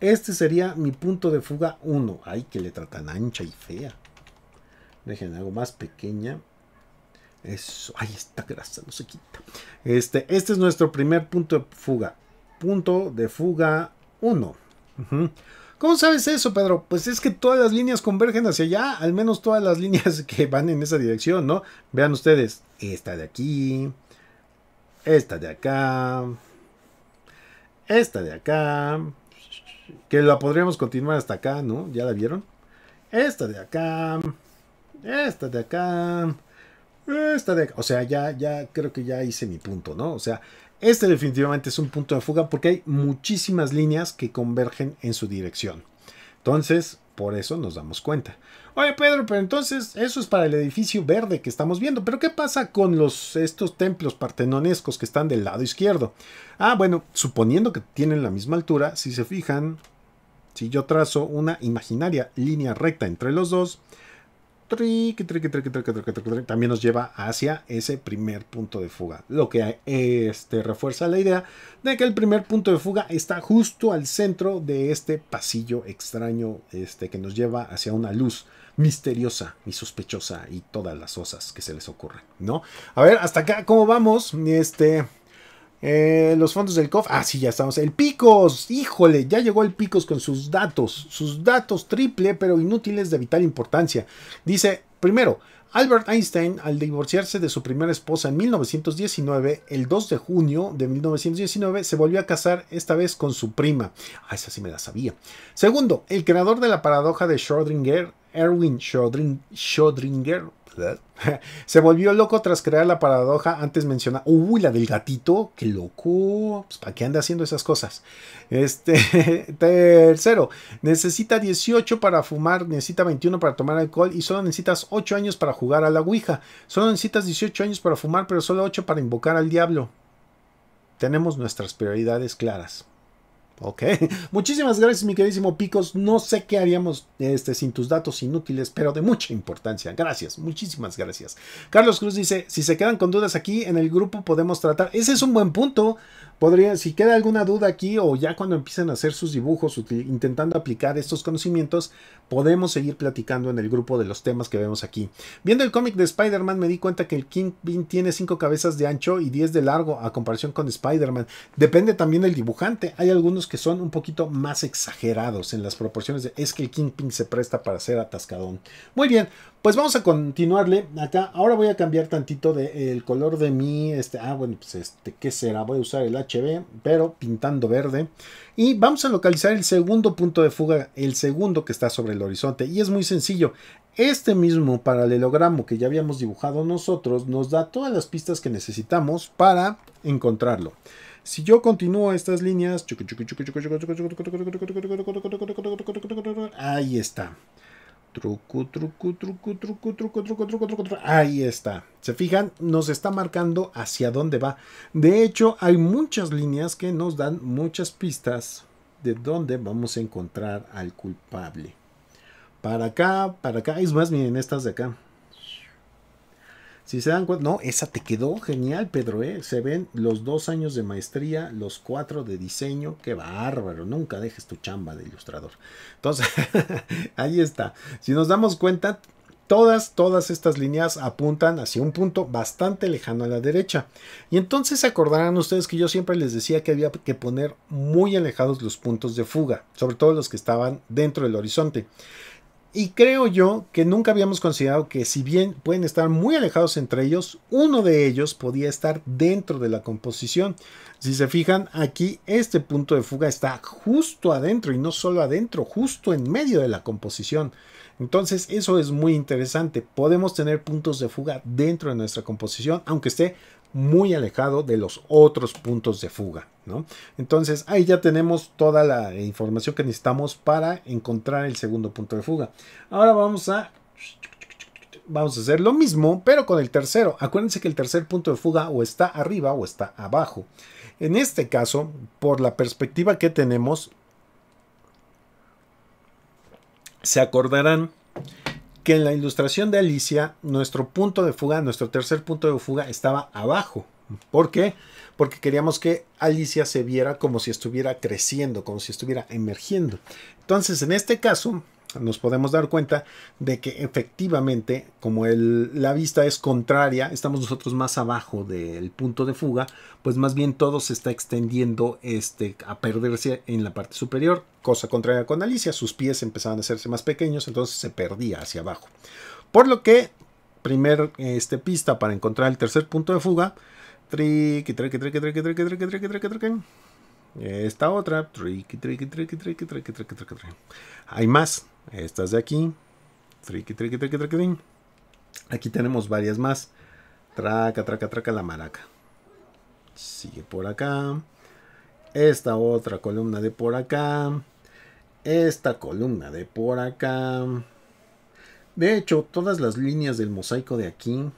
Este sería mi punto de fuga 1. Ay, que le tan ancha y fea. Dejen algo más pequeña eso, ahí está grasa, no se quita. Este, este es nuestro primer punto de fuga. Punto de fuga 1. ¿Cómo sabes eso, Pedro? Pues es que todas las líneas convergen hacia allá, al menos todas las líneas que van en esa dirección, ¿no? Vean ustedes, esta de aquí, esta de acá, esta de acá, que la podríamos continuar hasta acá, ¿no? ¿Ya la vieron? Esta de acá, esta de acá, eh, Esta de, o sea, ya, ya creo que ya hice mi punto, ¿no? O sea, este definitivamente es un punto de fuga porque hay muchísimas líneas que convergen en su dirección. Entonces, por eso nos damos cuenta. Oye, Pedro, pero entonces eso es para el edificio verde que estamos viendo. Pero ¿qué pasa con los, estos templos partenonescos que están del lado izquierdo? Ah, bueno, suponiendo que tienen la misma altura, si se fijan, si yo trazo una imaginaria línea recta entre los dos, también nos lleva hacia ese primer punto de fuga, lo que este, refuerza la idea de que el primer punto de fuga está justo al centro de este pasillo extraño este, que nos lleva hacia una luz misteriosa y sospechosa y todas las osas que se les ocurren, ¿no? A ver, hasta acá, ¿cómo vamos? Este, eh, los fondos del COF. Ah, sí, ya estamos. El Picos. Híjole, ya llegó el Picos con sus datos. Sus datos triple, pero inútiles de vital importancia. Dice, primero, Albert Einstein, al divorciarse de su primera esposa en 1919, el 2 de junio de 1919, se volvió a casar esta vez con su prima. Ah, esa sí me la sabía. Segundo, el creador de la paradoja de Schrödinger, Erwin Schrödinger, se volvió loco tras crear la paradoja antes mencionada. Uy, la del gatito, qué loco. Pues, ¿Para qué anda haciendo esas cosas? Este, tercero, necesita 18 para fumar, necesita 21 para tomar alcohol y solo necesitas 8 años para jugar a la Ouija. Solo necesitas 18 años para fumar, pero solo 8 para invocar al diablo. Tenemos nuestras prioridades claras. Ok, muchísimas gracias mi queridísimo Picos. No sé qué haríamos este, sin tus datos inútiles, pero de mucha importancia. Gracias, muchísimas gracias. Carlos Cruz dice, si se quedan con dudas aquí en el grupo podemos tratar. Ese es un buen punto si queda alguna duda aquí o ya cuando empiecen a hacer sus dibujos intentando aplicar estos conocimientos, podemos seguir platicando en el grupo de los temas que vemos aquí. Viendo el cómic de Spider-Man me di cuenta que el Kingpin tiene 5 cabezas de ancho y 10 de largo a comparación con Spider-Man. Depende también del dibujante. Hay algunos que son un poquito más exagerados en las proporciones de es que el Kingpin se presta para ser atascadón. Muy bien, pues vamos a continuarle acá. Ahora voy a cambiar tantito de, el color de mi. Este, ah, bueno, pues este, ¿qué será? Voy a usar el HB, pero pintando verde. Y vamos a localizar el segundo punto de fuga, el segundo que está sobre el horizonte. Y es muy sencillo. Este mismo paralelogramo que ya habíamos dibujado nosotros nos da todas las pistas que necesitamos para encontrarlo. Si yo continúo estas líneas, ahí está. Truco, truco, Ahí está. ¿Se fijan? Nos está marcando hacia dónde va. De hecho, hay muchas líneas que nos dan muchas pistas de dónde vamos a encontrar al culpable. Para acá, para acá. Es más, miren estas de acá. Si se dan cuenta, no, esa te quedó genial, Pedro. ¿eh? Se ven los dos años de maestría, los cuatro de diseño. Qué bárbaro, nunca dejes tu chamba de ilustrador. Entonces, ahí está. Si nos damos cuenta, todas, todas estas líneas apuntan hacia un punto bastante lejano a la derecha. Y entonces acordarán ustedes que yo siempre les decía que había que poner muy alejados los puntos de fuga, sobre todo los que estaban dentro del horizonte. Y creo yo que nunca habíamos considerado que si bien pueden estar muy alejados entre ellos, uno de ellos podía estar dentro de la composición. Si se fijan, aquí este punto de fuga está justo adentro y no solo adentro, justo en medio de la composición. Entonces eso es muy interesante. Podemos tener puntos de fuga dentro de nuestra composición, aunque esté muy alejado de los otros puntos de fuga. ¿no? Entonces ahí ya tenemos toda la información que necesitamos para encontrar el segundo punto de fuga. Ahora vamos a... Vamos a hacer lo mismo, pero con el tercero. Acuérdense que el tercer punto de fuga o está arriba o está abajo. En este caso, por la perspectiva que tenemos, se acordarán que en la ilustración de Alicia nuestro punto de fuga, nuestro tercer punto de fuga estaba abajo. ¿Por qué? Porque queríamos que Alicia se viera como si estuviera creciendo, como si estuviera emergiendo. Entonces, en este caso, nos podemos dar cuenta de que efectivamente, como el, la vista es contraria, estamos nosotros más abajo del punto de fuga, pues más bien todo se está extendiendo este, a perderse en la parte superior, cosa contraria con Alicia, sus pies empezaban a hacerse más pequeños, entonces se perdía hacia abajo. Por lo que, primer este, pista para encontrar el tercer punto de fuga, triqui, triqui, triqui, triqui, triqui, triqui, triqui, triqui, triqui. Esta otra, triqui, triqui, triqui, triqui, triqui, triqui, triqui. Hay más, estas de aquí. Triqui, triqui, triqui, triqui, Aquí tenemos varias más. Traca, traca, traca la maraca. Sigue por acá. Esta otra columna de por acá. Esta columna de por acá. De hecho, todas las líneas del mosaico de aquí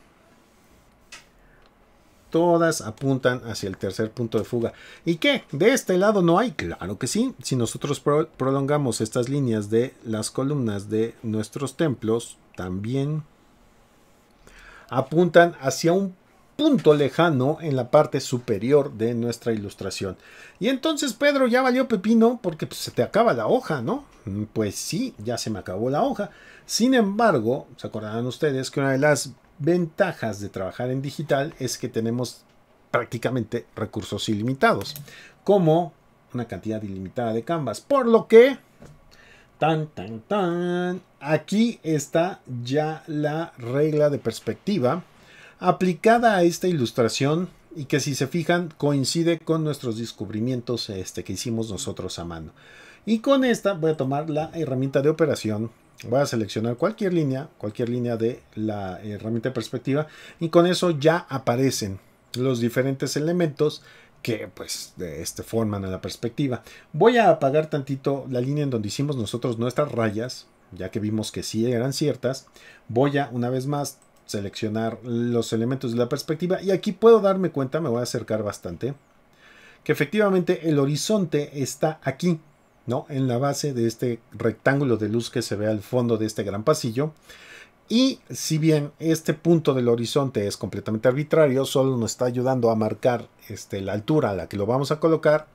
todas apuntan hacia el tercer punto de fuga. ¿Y qué? ¿De este lado no hay? Claro que sí. Si nosotros prolongamos estas líneas de las columnas de nuestros templos, también apuntan hacia un punto lejano en la parte superior de nuestra ilustración. Y entonces Pedro ya valió pepino porque pues, se te acaba la hoja, ¿no? Mm, pues sí, ya se me acabó la hoja. Sin embargo, se acordarán ustedes que una de las ventajas de trabajar en digital es que tenemos prácticamente recursos ilimitados, como una cantidad ilimitada de canvas, por lo que tan tan tan aquí está ya la regla de perspectiva aplicada a esta ilustración y que si se fijan coincide con nuestros descubrimientos este, que hicimos nosotros a mano. Y con esta voy a tomar la herramienta de operación voy a seleccionar cualquier línea, cualquier línea de la herramienta de perspectiva y con eso ya aparecen los diferentes elementos que pues de este forman a la perspectiva. Voy a apagar tantito la línea en donde hicimos nosotros nuestras rayas, ya que vimos que sí eran ciertas. Voy a una vez más seleccionar los elementos de la perspectiva y aquí puedo darme cuenta, me voy a acercar bastante, que efectivamente el horizonte está aquí, en la base de este rectángulo de luz que se ve al fondo de este gran pasillo. Y si bien este punto del horizonte es completamente arbitrario, solo nos está ayudando a marcar este, la altura a la que lo vamos a colocar,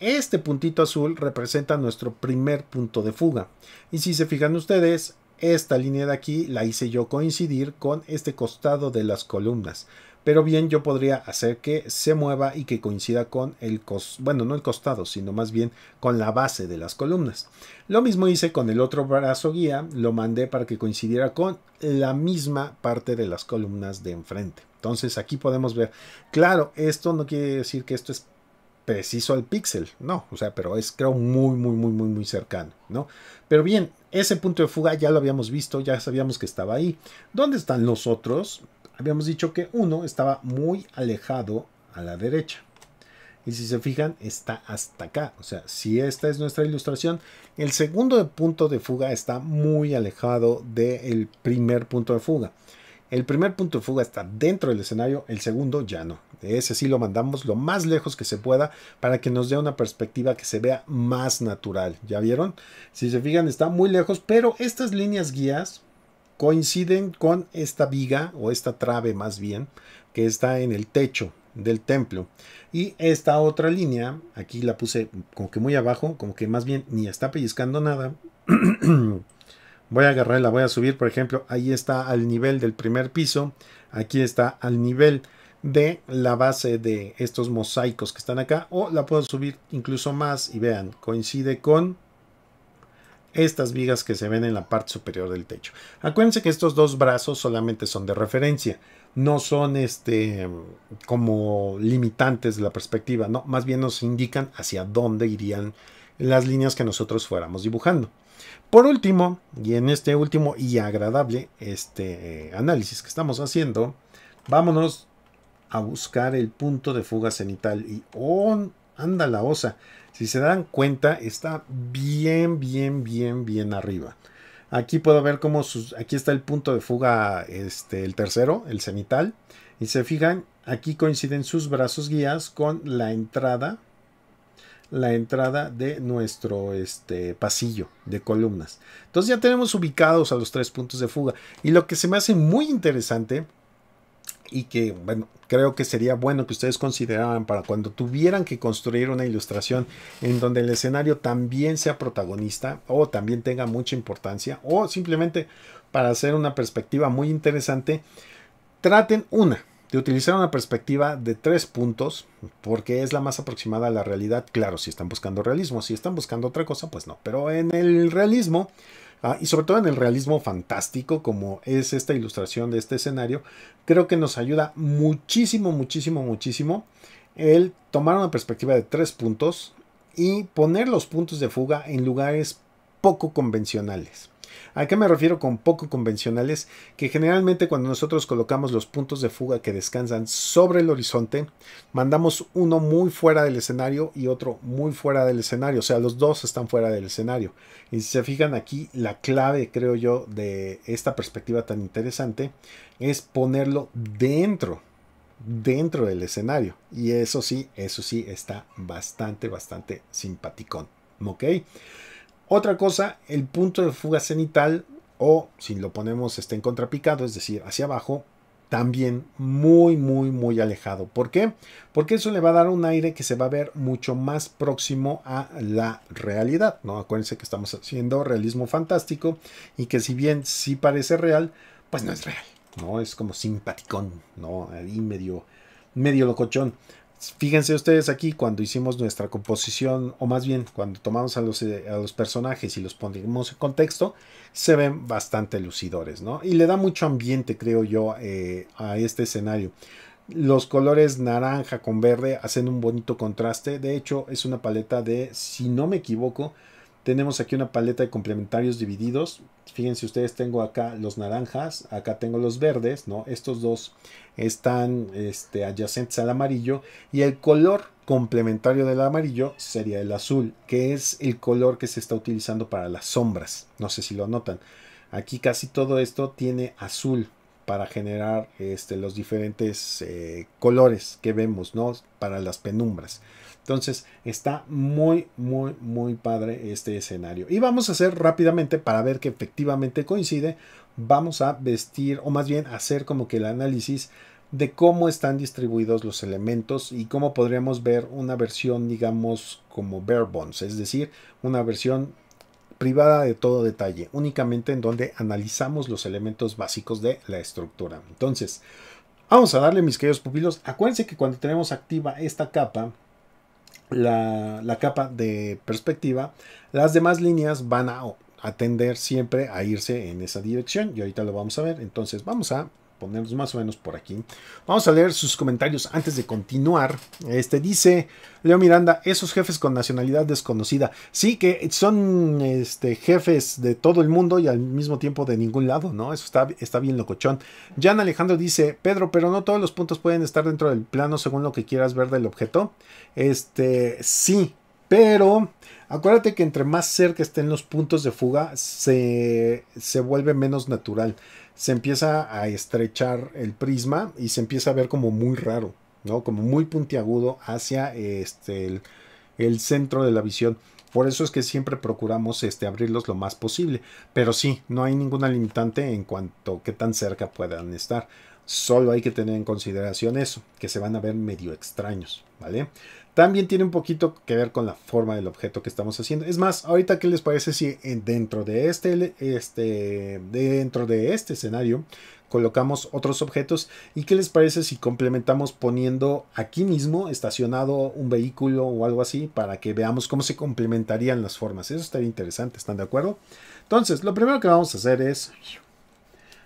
este puntito azul representa nuestro primer punto de fuga. Y si se fijan ustedes, esta línea de aquí la hice yo coincidir con este costado de las columnas. Pero bien, yo podría hacer que se mueva y que coincida con el bueno, no el costado, sino más bien con la base de las columnas. Lo mismo hice con el otro brazo guía, lo mandé para que coincidiera con la misma parte de las columnas de enfrente. Entonces aquí podemos ver, claro, esto no quiere decir que esto es preciso al píxel, no, o sea, pero es creo muy, muy, muy, muy, muy cercano, ¿no? Pero bien, ese punto de fuga ya lo habíamos visto, ya sabíamos que estaba ahí. ¿Dónde están los otros? habíamos dicho que uno estaba muy alejado a la derecha. Y si se fijan, está hasta acá. O sea, si esta es nuestra ilustración, el segundo punto de fuga está muy alejado del primer punto de fuga. El primer punto de fuga está dentro del escenario, el segundo ya no. Ese sí lo mandamos lo más lejos que se pueda para que nos dé una perspectiva que se vea más natural. ¿Ya vieron? Si se fijan, está muy lejos, pero estas líneas guías coinciden con esta viga o esta trave más bien que está en el techo del templo y esta otra línea aquí la puse como que muy abajo como que más bien ni está pellizcando nada voy a agarrar la voy a subir por ejemplo ahí está al nivel del primer piso aquí está al nivel de la base de estos mosaicos que están acá o la puedo subir incluso más y vean coincide con estas vigas que se ven en la parte superior del techo. Acuérdense que estos dos brazos solamente son de referencia, no son este como limitantes de la perspectiva, no, más bien nos indican hacia dónde irían las líneas que nosotros fuéramos dibujando. Por último, y en este último y agradable este eh, análisis que estamos haciendo, vámonos a buscar el punto de fuga cenital y oh, anda la osa. Si se dan cuenta, está bien, bien, bien, bien arriba. Aquí puedo ver cómo aquí está el punto de fuga, este, el tercero, el cenital. Y se fijan, aquí coinciden sus brazos guías con la entrada, la entrada de nuestro este, pasillo de columnas. Entonces ya tenemos ubicados a los tres puntos de fuga. Y lo que se me hace muy interesante y que, bueno, creo que sería bueno que ustedes consideraran para cuando tuvieran que construir una ilustración en donde el escenario también sea protagonista o también tenga mucha importancia o simplemente para hacer una perspectiva muy interesante, traten una de utilizar una perspectiva de tres puntos porque es la más aproximada a la realidad. Claro, si están buscando realismo, si están buscando otra cosa, pues no, pero en el realismo Ah, y sobre todo en el realismo fantástico como es esta ilustración de este escenario, creo que nos ayuda muchísimo, muchísimo, muchísimo el tomar una perspectiva de tres puntos y poner los puntos de fuga en lugares poco convencionales. ¿A qué me refiero con poco convencionales? Que generalmente cuando nosotros colocamos los puntos de fuga que descansan sobre el horizonte, mandamos uno muy fuera del escenario y otro muy fuera del escenario, o sea, los dos están fuera del escenario. Y si se fijan aquí, la clave, creo yo, de esta perspectiva tan interesante es ponerlo dentro dentro del escenario. Y eso sí, eso sí está bastante, bastante simpaticón. ¿Ok? Otra cosa, el punto de fuga cenital o si lo ponemos está en contrapicado, es decir, hacia abajo, también muy, muy, muy alejado. ¿Por qué? Porque eso le va a dar un aire que se va a ver mucho más próximo a la realidad. ¿no? Acuérdense que estamos haciendo realismo fantástico y que si bien sí parece real, pues no es real. ¿no? Es como simpaticón, ¿no? Ahí medio, medio locochón. Fíjense ustedes aquí cuando hicimos nuestra composición, o más bien cuando tomamos a los, eh, personajes y los ponemos en contexto, se ven bastante lucidores, ¿no? Y le da mucho ambiente, creo yo, eh, a este escenario. Los colores naranja con verde hacen un bonito contraste. De hecho, es una paleta de, si no me equivoco, tenemos aquí una paleta de complementarios divididos. Fíjense ustedes, tengo acá los naranjas, acá tengo los verdes, ¿no? Estos dos están este, adyacentes al amarillo y el color complementario del amarillo sería el azul, que es el color que se está utilizando para las sombras. No sé si lo notan. Aquí casi todo esto tiene azul para generar este, los diferentes eh, colores que vemos, ¿no? Para las penumbras. Entonces está muy, muy, muy padre este escenario. Y vamos a hacer rápidamente para ver que efectivamente coincide. Vamos a vestir o más bien hacer como que el análisis de cómo están distribuidos los elementos y cómo podríamos ver una versión, digamos, como bare bones, es decir, una versión privada de todo detalle, únicamente en donde analizamos los elementos básicos de la estructura. Entonces, vamos a darle, mis queridos pupilos, acuérdense que cuando tenemos activa esta capa, la, capa de perspectiva, las demás líneas van a atender siempre a irse en esa dirección y ahorita lo vamos a ver. Entonces vamos a ponernos más o menos por aquí. Vamos a leer sus comentarios antes de continuar. Este dice Leo Miranda, esos jefes con nacionalidad desconocida. Sí, que son este, jefes de todo el mundo y al mismo tiempo de ningún lado, ¿no? Eso está, está bien locochón. Jan Alejandro dice, Pedro, pero no todos los puntos pueden estar dentro del plano según lo que quieras ver del objeto. Este, sí, pero acuérdate que entre más cerca estén los puntos de fuga, se, se vuelve menos natural se empieza a estrechar el prisma y se empieza a ver como muy raro, ¿no? Como muy puntiagudo hacia este, el, centro de la visión. Por eso es que siempre procuramos este, abrirlos lo más posible. Pero sí, no hay ninguna limitante en cuanto a qué tan cerca puedan estar. Solo hay que tener en consideración eso, que se van a ver medio extraños, ¿vale? también tiene un poquito que ver con la forma del objeto que estamos haciendo. Es más, ahorita qué les parece si dentro de este, este, dentro de este escenario colocamos otros objetos y qué les parece si complementamos poniendo aquí mismo estacionado un vehículo o algo así para que veamos cómo se complementarían las formas. Eso estaría interesante, ¿están de acuerdo? Entonces, lo primero que vamos a hacer es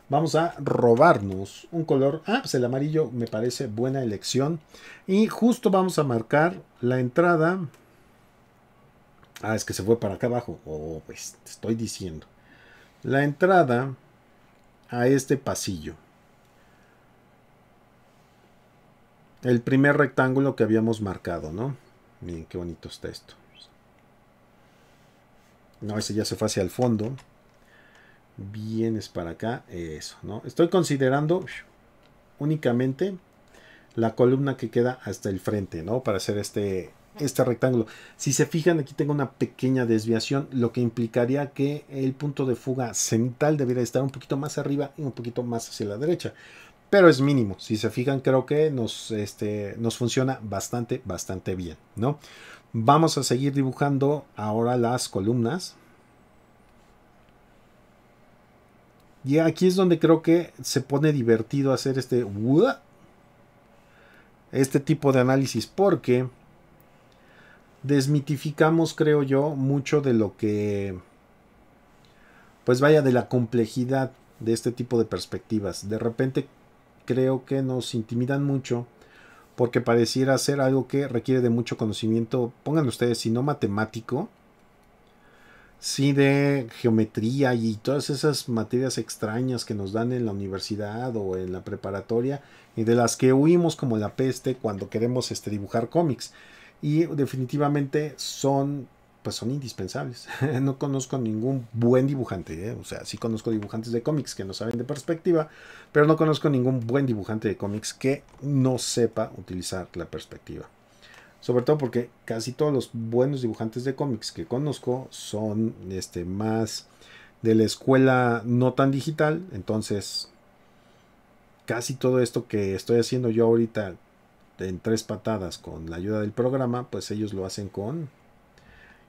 vamos a robarnos un color. Ah, pues el amarillo me parece buena elección. Y justo vamos a marcar la entrada. Ah, es que se fue para acá abajo. Oh, pues te estoy diciendo. La entrada a este pasillo. El primer rectángulo que habíamos marcado, ¿no? Miren qué bonito está esto. No, ese ya se fue hacia el fondo vienes para acá, eso, ¿no? Estoy considerando únicamente la columna que queda hasta el frente, ¿no? Para hacer este, este rectángulo. Si se fijan, aquí tengo una pequeña desviación, lo que implicaría que el punto de fuga central debería estar un poquito más arriba y un poquito más hacia la derecha. Pero es mínimo. Si se fijan, creo que nos, este, nos funciona bastante, bastante bien, ¿no? Vamos a seguir dibujando ahora las columnas. Y aquí es donde creo que se pone divertido hacer este este tipo de análisis porque desmitificamos, creo yo, mucho de lo que pues vaya de la complejidad de este tipo de perspectivas. De repente creo que nos intimidan mucho porque pareciera ser algo que requiere de mucho conocimiento, pongan ustedes, si no matemático, Sí, de geometría y todas esas materias extrañas que nos dan en la universidad o en la preparatoria y de las que huimos como la peste cuando queremos este, dibujar cómics. Y definitivamente son pues son indispensables. no conozco ningún buen dibujante, ¿eh? o sea, sí conozco dibujantes de cómics que no saben de perspectiva, pero no conozco ningún buen dibujante de cómics que no sepa utilizar la perspectiva. Sobre todo porque casi todos los buenos dibujantes de cómics que conozco son este, más de la escuela no tan digital. Entonces, casi todo esto que estoy haciendo yo ahorita en tres patadas con la ayuda del programa, pues ellos lo hacen con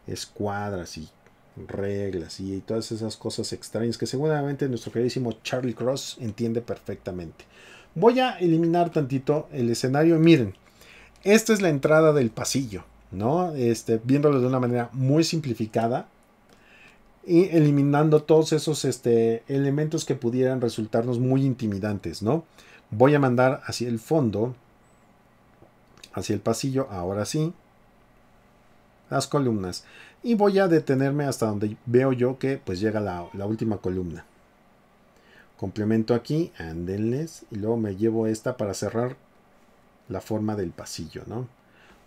escuadras y reglas y, todas esas cosas extrañas que seguramente nuestro queridísimo Charlie Cross entiende perfectamente. Voy a eliminar tantito el escenario. Miren, esta es la entrada del pasillo, ¿no? Este, viéndolo de una manera muy simplificada y eliminando todos esos este, elementos que pudieran resultarnos muy intimidantes, ¿no? Voy a mandar hacia el fondo, hacia el pasillo, ahora sí, las columnas. Y voy a detenerme hasta donde veo yo que pues llega la, la última columna. Complemento aquí, andenles, y luego me llevo esta para cerrar la forma del pasillo, ¿no?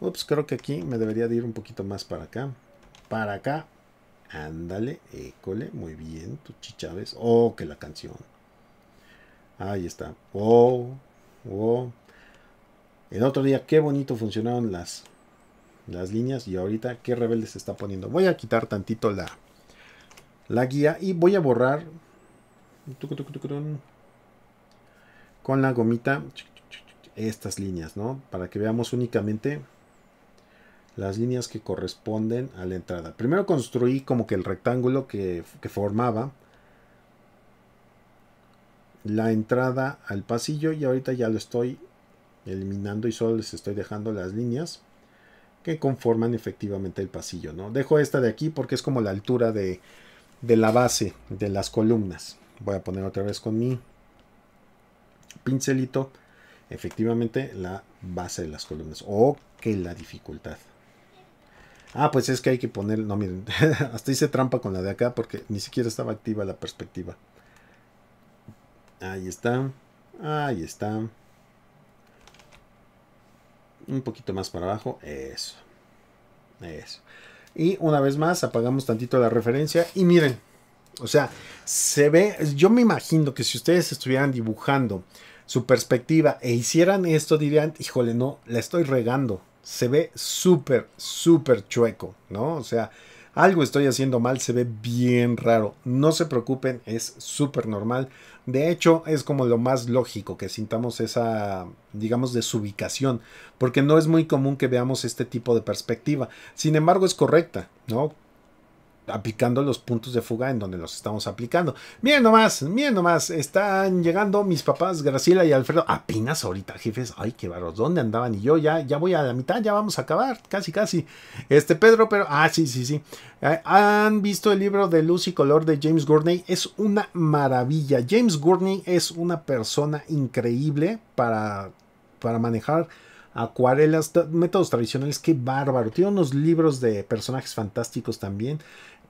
Ups, creo que aquí me debería de ir un poquito más para acá. Para acá. Ándale, école, muy bien, tu chichaves. Oh, que la canción. Ahí está. Oh, oh. El otro día, qué bonito funcionaron las, las líneas. Y ahorita, qué rebelde se está poniendo. Voy a quitar tantito la, la guía y voy a borrar con la gomita estas líneas, ¿no? Para que veamos únicamente las líneas que corresponden a la entrada. Primero construí como que el rectángulo que, formaba la entrada al pasillo y ahorita ya lo estoy eliminando y solo les estoy dejando las líneas que conforman efectivamente el pasillo. ¿no? Dejo esta de aquí porque es como la altura de, de la base de las columnas. Voy a poner otra vez con mi pincelito efectivamente la base de las columnas. O que la dificultad. Ah, pues es que hay que poner, no miren, hasta hice trampa con la de acá porque ni siquiera estaba activa la perspectiva. Ahí está, ahí está. Un poquito más para abajo, eso, eso. Y una vez más apagamos tantito la referencia y miren, o sea, se ve, yo me imagino que si ustedes estuvieran dibujando su perspectiva e hicieran esto, dirían, híjole, no, la estoy regando. Se ve súper, súper chueco, ¿no? O sea, algo estoy haciendo mal, se ve bien raro. No se preocupen, es súper normal. De hecho, es como lo más lógico que sintamos esa, digamos, desubicación, porque no es muy común que veamos este tipo de perspectiva. Sin embargo, es correcta, ¿no? aplicando los puntos de fuga en donde los estamos aplicando. Miren nomás, miren nomás, están llegando mis papás Graciela y Alfredo. Apenas ahorita, jefes, ay, qué barros, ¿dónde andaban? Y yo ya, ya voy a la mitad, ya vamos a acabar, casi, casi. Este Pedro, pero, ah, sí, sí, sí. Eh, ¿Han visto el libro de Luz y Color de James Gurney? Es una maravilla. James Gurney es una persona increíble para, para manejar acuarelas, métodos tradicionales, qué bárbaro. Tiene unos libros de personajes fantásticos también.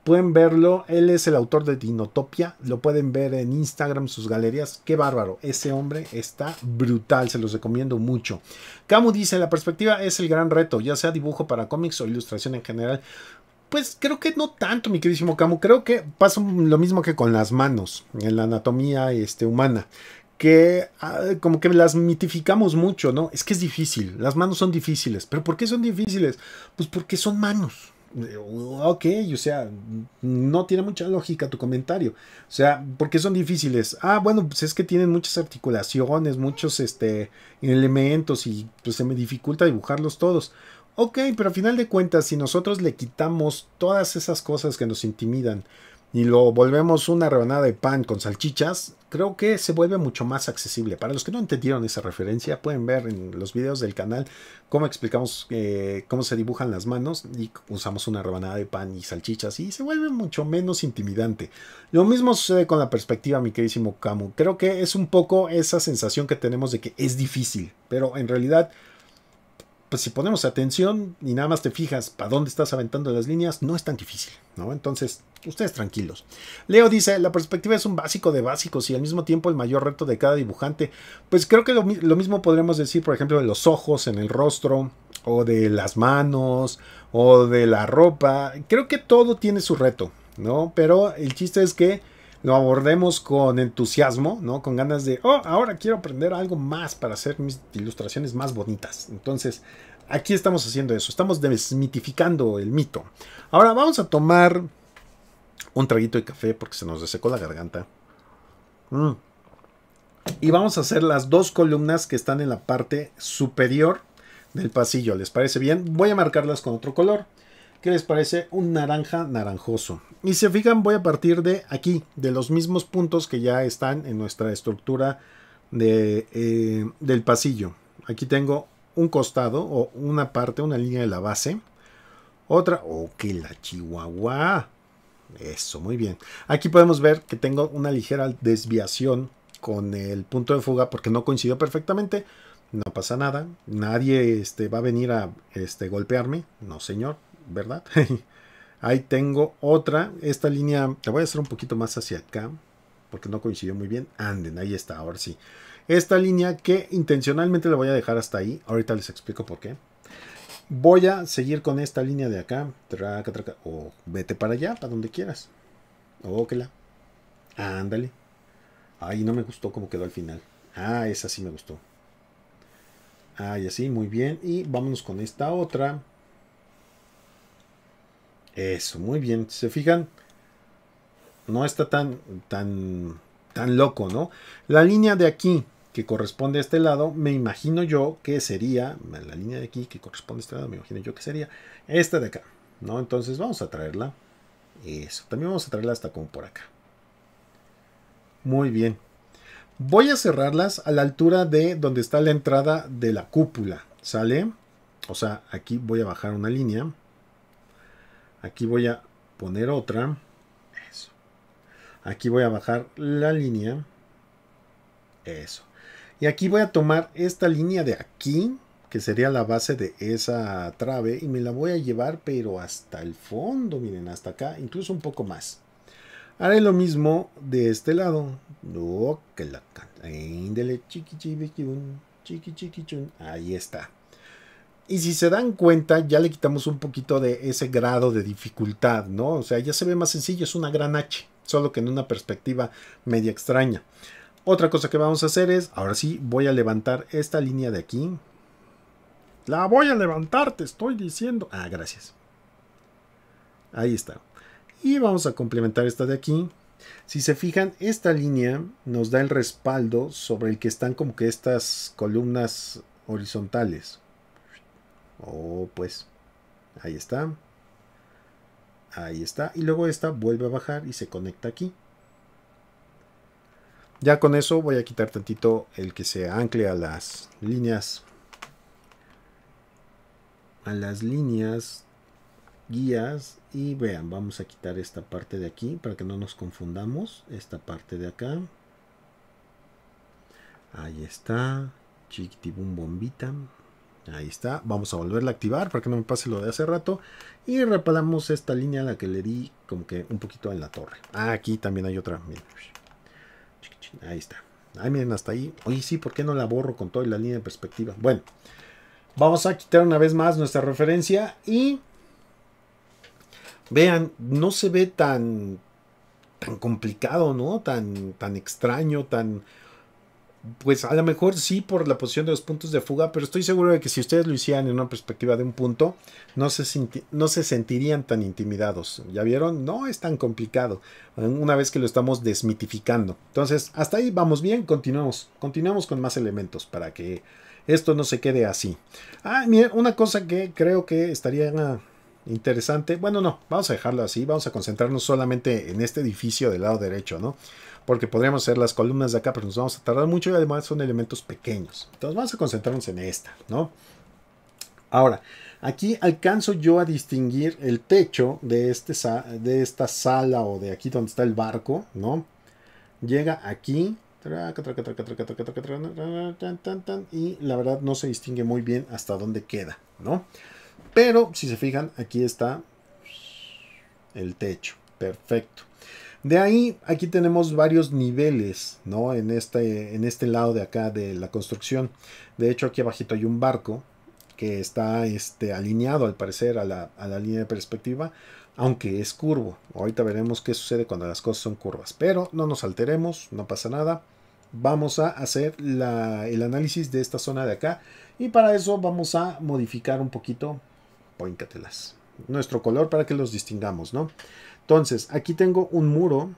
Pueden verlo, él es el autor de Dinotopia, lo pueden ver en Instagram, sus galerías. Qué bárbaro, ese hombre está brutal, se los recomiendo mucho. Camu dice, la perspectiva es el gran reto, ya sea dibujo para cómics o ilustración en general. Pues creo que no tanto, mi queridísimo Camu. creo que pasa lo mismo que con las manos, en la anatomía este, humana que ah, como que las mitificamos mucho, ¿no? Es que es difícil, las manos son difíciles, pero ¿por qué son difíciles? Pues porque son manos, ok, o sea, no tiene mucha lógica tu comentario. O sea, porque son difíciles? Ah, bueno, pues es que tienen muchas articulaciones, muchos este, elementos y pues se me dificulta dibujarlos todos. Ok, pero al final de cuentas, si nosotros le quitamos todas esas cosas que nos intimidan, y lo volvemos una rebanada de pan con salchichas, creo que se vuelve mucho más accesible. Para los que no entendieron esa referencia, pueden ver en los videos del canal cómo explicamos eh, cómo se dibujan las manos y usamos una rebanada de pan y salchichas y se vuelve mucho menos intimidante. Lo mismo sucede con la perspectiva, mi queridísimo Camu. Creo que es un poco esa sensación que tenemos de que es difícil, pero en realidad pues si ponemos atención y nada más te fijas para dónde estás aventando las líneas, no es tan difícil, ¿no? Entonces, ustedes tranquilos. Leo dice, la perspectiva es un básico de básicos y al mismo tiempo el mayor reto de cada dibujante. Pues creo que lo, mismo podremos decir, por ejemplo, de los ojos en el rostro, o de las manos, o de la ropa. Creo que todo tiene su reto, ¿no? Pero el chiste es que lo abordemos con entusiasmo, ¿no? Con ganas de, oh, ahora quiero aprender algo más para hacer mis ilustraciones más bonitas. Entonces, aquí estamos haciendo eso, estamos desmitificando el mito. Ahora vamos a tomar un traguito de café porque se nos desecó la garganta. Mm. Y vamos a hacer las dos columnas que están en la parte superior del pasillo. ¿Les parece bien? Voy a marcarlas con otro color. ¿Qué les parece? Un naranja naranjoso. Y si se fijan, voy a partir de aquí, de los mismos puntos que ya están en nuestra estructura eh, del pasillo. Aquí tengo un costado o una parte, una línea de la base. Otra, oh, que la chihuahua. Eso, muy bien. Aquí podemos ver que tengo una ligera desviación con el punto de fuga porque no coincidió perfectamente. No pasa nada. Nadie este, va a venir a este, golpearme. No, señor. ¿verdad? Ahí tengo otra. Esta línea te voy a hacer un poquito más hacia acá. Porque no coincidió muy bien. Anden, ahí está, ahora sí. Esta línea que intencionalmente la voy a dejar hasta ahí. Ahorita les explico por qué. Voy a seguir con esta línea de acá. Traca, traca. O vete para allá, para donde quieras. O que la Ándale. ahí no me gustó cómo quedó al final. Ah, esa sí me gustó. Ah, y así, muy bien. Y vámonos con esta otra. Eso, muy bien. Si se fijan, no está tan, tan, tan loco, ¿no? La línea de aquí que corresponde a este lado, me imagino yo que sería, la línea de aquí que corresponde a este lado, me imagino yo que sería esta de acá, ¿no? Entonces vamos a traerla. Eso, también vamos a traerla hasta como por acá. Muy bien. Voy a cerrarlas a la altura de donde está la entrada de la cúpula, ¿sale? O sea, aquí voy a bajar una línea. Aquí voy a poner otra. Eso. Aquí voy a bajar la línea. Eso. Y aquí voy a tomar esta línea de aquí, que sería la base de esa trave, y me la voy a llevar, pero hasta el fondo, miren, hasta acá, incluso un poco más. Haré lo mismo de este lado. No, que la Ahí está. Y si se dan cuenta, ya le quitamos un poquito de ese grado de dificultad, ¿no? O sea, ya se ve más sencillo, es una gran H, solo que en una perspectiva media extraña. Otra cosa que vamos a hacer es, ahora sí, voy a levantar esta línea de aquí. La voy a levantar, te estoy diciendo. Ah, gracias. Ahí está. Y vamos a complementar esta de aquí. Si se fijan, esta línea nos da el respaldo sobre el que están como que estas columnas horizontales. Oh, pues. Ahí está. Ahí está. Y luego esta vuelve a bajar y se conecta aquí. Ya con eso voy a quitar tantito el que se ancle a las líneas. A las líneas guías. Y vean, vamos a quitar esta parte de aquí para que no nos confundamos. Esta parte de acá. Ahí está. Chiquitibum bombita. Ahí está. Vamos a volverla a activar para que no me pase lo de hace rato. Y reparamos esta línea a la que le di como que un poquito en la torre. Ah, aquí también hay otra. Miren. Ahí está. Ahí miren, hasta ahí. Oye, sí, ¿por qué no la borro con toda la línea de perspectiva? Bueno, vamos a quitar una vez más nuestra referencia y... Vean, no se ve tan, tan complicado, ¿no? Tan, tan extraño, tan pues a lo mejor sí por la posición de los puntos de fuga, pero estoy seguro de que si ustedes lo hicieran en una perspectiva de un punto, no se, no se sentirían tan intimidados. ¿Ya vieron? No es tan complicado una vez que lo estamos desmitificando. Entonces, hasta ahí vamos bien, continuamos. Continuamos con más elementos para que esto no se quede así. Ah, mira, una cosa que creo que estaría interesante. Bueno, no, vamos a dejarlo así, vamos a concentrarnos solamente en este edificio del lado derecho, ¿no? porque podríamos hacer las columnas de acá, pero nos vamos a tardar mucho y además son elementos pequeños. Entonces vamos a concentrarnos en esta, ¿no? Ahora, aquí alcanzo yo a distinguir el techo de, este, de esta sala o de aquí donde está el barco, ¿no? Llega aquí, y la verdad no se distingue muy bien hasta dónde queda, ¿no? Pero si se fijan, aquí está el techo, perfecto. De ahí, aquí tenemos varios niveles, ¿no? En este, en este lado de acá de la construcción. De hecho, aquí abajito hay un barco que está este, alineado al parecer a la, línea de perspectiva, aunque es curvo. Ahorita veremos qué sucede cuando las cosas son curvas, pero no nos alteremos, no pasa nada. Vamos a hacer el análisis de esta zona de acá y para eso vamos a modificar un poquito, póngatelas, nuestro color para que los distingamos, ¿no? Entonces, aquí tengo un muro.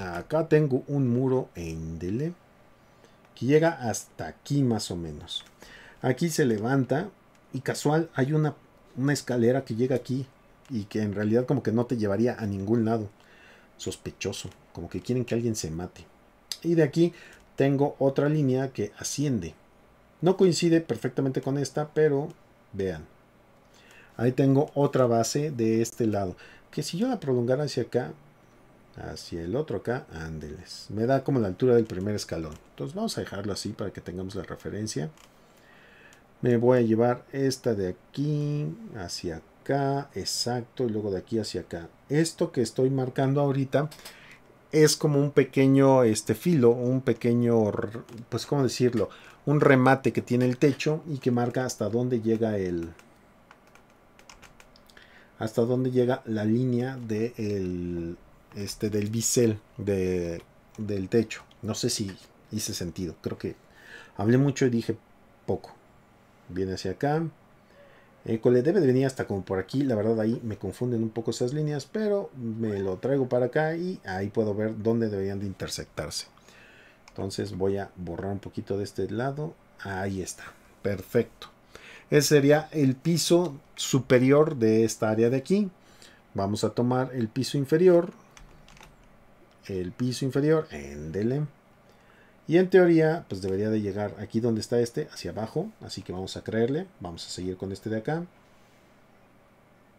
Acá tengo un muro en que llega hasta aquí más o menos. Aquí se levanta y casual hay una escalera que llega aquí y que en realidad como que no te llevaría a ningún lado. Sospechoso, como que quieren que alguien se mate. Y de aquí tengo otra línea que asciende. No coincide perfectamente con esta, pero vean. Ahí tengo otra base de este lado. Que si yo la prolongara hacia acá, hacia el otro acá, ándeles. Me da como la altura del primer escalón. Entonces vamos a dejarlo así para que tengamos la referencia. Me voy a llevar esta de aquí hacia acá, exacto, y luego de aquí hacia acá. Esto que estoy marcando ahorita es como un pequeño este filo, un pequeño, pues cómo decirlo, un remate que tiene el techo y que marca hasta dónde llega el, hasta dónde llega la línea de este, del bisel del techo. No sé si hice sentido. Creo que hablé mucho y dije poco. Viene hacia acá. El debe de venir hasta como por aquí. La verdad ahí me confunden un poco esas líneas. Pero me lo traigo para acá y ahí puedo ver dónde deberían de intersectarse. Entonces voy a borrar un poquito de este lado. Ahí está. Perfecto. Ese sería el piso superior de esta área de aquí. Vamos a tomar el piso inferior, el piso inferior, endele. Y en teoría, pues debería de llegar aquí donde está este, hacia abajo. Así que vamos a creerle. Vamos a seguir con este de acá.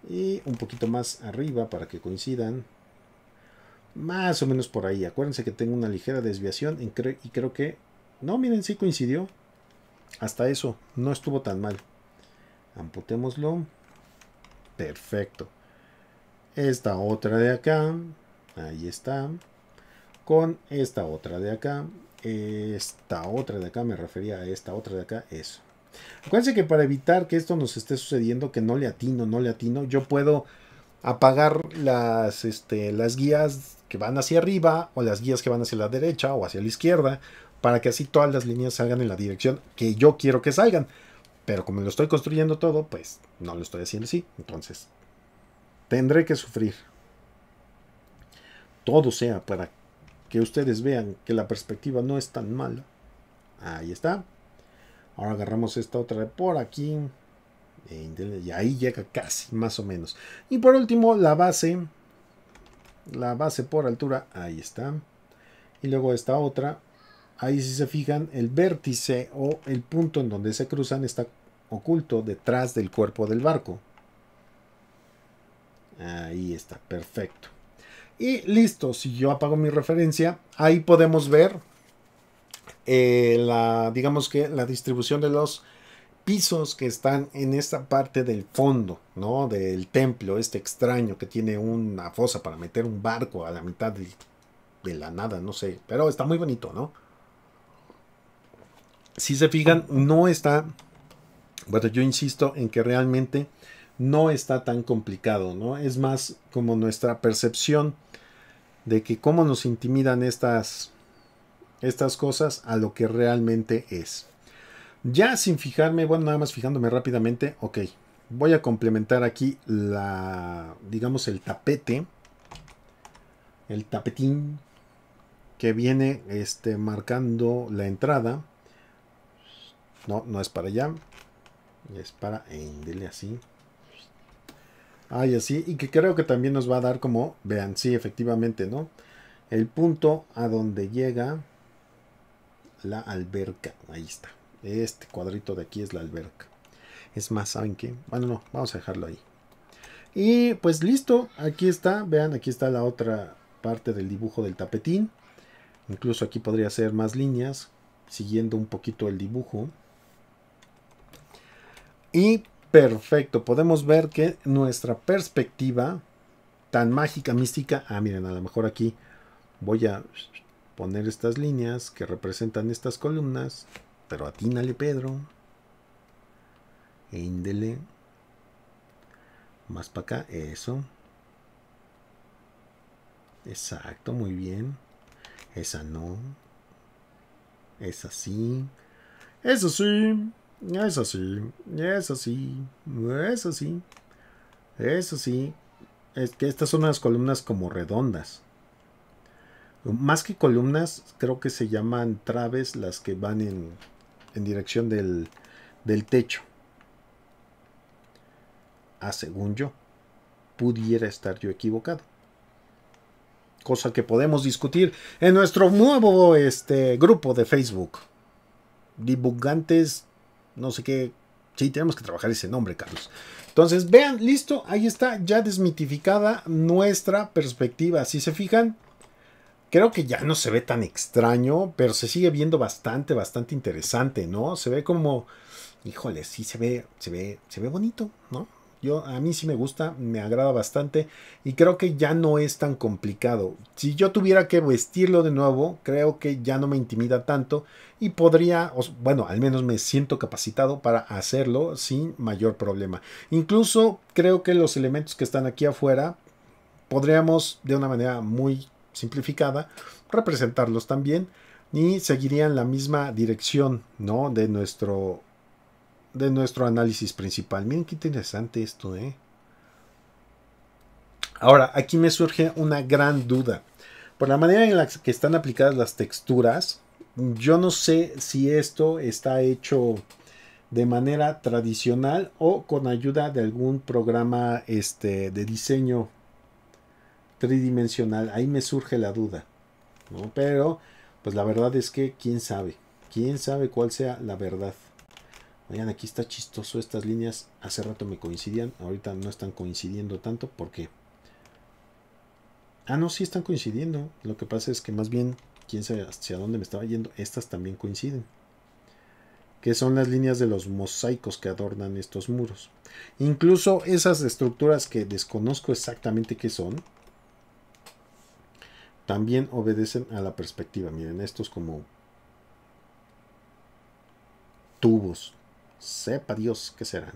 Y un poquito más arriba para que coincidan. Más o menos por ahí. Acuérdense que tengo una ligera desviación y creo que... No, miren, sí coincidió. Hasta eso, no estuvo tan mal amputémoslo. Perfecto. Esta otra de acá, ahí está. Con esta otra de acá, esta otra de acá, me refería a esta otra de acá, eso. Acuérdense que para evitar que esto nos esté sucediendo, que no le atino, no le atino, yo puedo apagar las, este, las guías que van hacia arriba o las guías que van hacia la derecha o hacia la izquierda para que así todas las líneas salgan en la dirección que yo quiero que salgan. Pero como lo estoy construyendo todo, pues no lo estoy haciendo así. Entonces, tendré que sufrir. Todo sea para que ustedes vean que la perspectiva no es tan mala. Ahí está. Ahora agarramos esta otra por aquí. Y ahí llega casi, más o menos. Y por último, la base. La base por altura. Ahí está. Y luego esta otra ahí si se fijan, el vértice o el punto en donde se cruzan está oculto detrás del cuerpo del barco. Ahí está, perfecto. Y listo, si yo apago mi referencia, ahí podemos ver eh, la, digamos que la distribución de los pisos que están en esta parte del fondo, ¿no? Del templo, este extraño que tiene una fosa para meter un barco a la mitad de la nada, no sé, pero está muy bonito, ¿no? si se fijan, no está, bueno, yo insisto en que realmente no está tan complicado, ¿no? Es más como nuestra percepción de que cómo nos intimidan estas, estas cosas a lo que realmente es. Ya sin fijarme, bueno, nada más fijándome rápidamente, ok, voy a complementar aquí la, digamos, el tapete, el tapetín que viene este, marcando la entrada no, no es para allá. Es para Endele así. Ah, así. Y que creo que también nos va a dar como. Vean, sí, efectivamente, ¿no? El punto a donde llega la alberca. Ahí está. Este cuadrito de aquí es la alberca. Es más, ¿saben qué? Bueno, no, vamos a dejarlo ahí. Y pues listo, aquí está, vean, aquí está la otra parte del dibujo del tapetín. Incluso aquí podría ser más líneas, siguiendo un poquito el dibujo. Y perfecto, podemos ver que nuestra perspectiva tan mágica, mística. Ah, miren, a lo mejor aquí voy a poner estas líneas que representan estas columnas. Pero atínale, Pedro. índele Más para acá, eso. Exacto, muy bien. Esa no. Esa sí. Eso sí. Es así, es así, es así, eso sí. Es que estas son unas columnas como redondas. Más que columnas, creo que se llaman traves las que van en, dirección del, techo. A ah, según yo, pudiera estar yo equivocado. Cosa que podemos discutir en nuestro nuevo este, grupo de Facebook. Dibujantes no sé qué. Sí, tenemos que trabajar ese nombre, Carlos. Entonces, vean, listo, ahí está ya desmitificada nuestra perspectiva. Si se fijan, creo que ya no se ve tan extraño, pero se sigue viendo bastante, bastante interesante, ¿no? Se ve como, híjole, sí se ve, se ve, se ve bonito, ¿no? a mí sí me gusta, me agrada bastante y creo que ya no es tan complicado. Si yo tuviera que vestirlo de nuevo, creo que ya no me intimida tanto y podría, bueno, al menos me siento capacitado para hacerlo sin mayor problema. Incluso creo que los elementos que están aquí afuera podríamos de una manera muy simplificada representarlos también y seguirían la misma dirección, ¿no? De nuestro de nuestro análisis principal. Miren qué interesante esto, ¿eh? Ahora, aquí me surge una gran duda. Por la manera en la que están aplicadas las texturas, yo no sé si esto está hecho de manera tradicional o con ayuda de algún programa este, de diseño tridimensional. Ahí me surge la duda. Pero, pues la verdad es que quién sabe. Quién sabe cuál sea la verdad. Vean, aquí está chistoso estas líneas. Hace rato me coincidían. Ahorita no están coincidiendo tanto qué? Ah, no, sí están coincidiendo. Lo que pasa es que más bien, quién sabe hacia dónde me estaba yendo. Estas también coinciden. Que son las líneas de los mosaicos que adornan estos muros. Incluso esas estructuras que desconozco exactamente qué son. También obedecen a la perspectiva. Miren, estos como tubos Sepa Dios qué serán.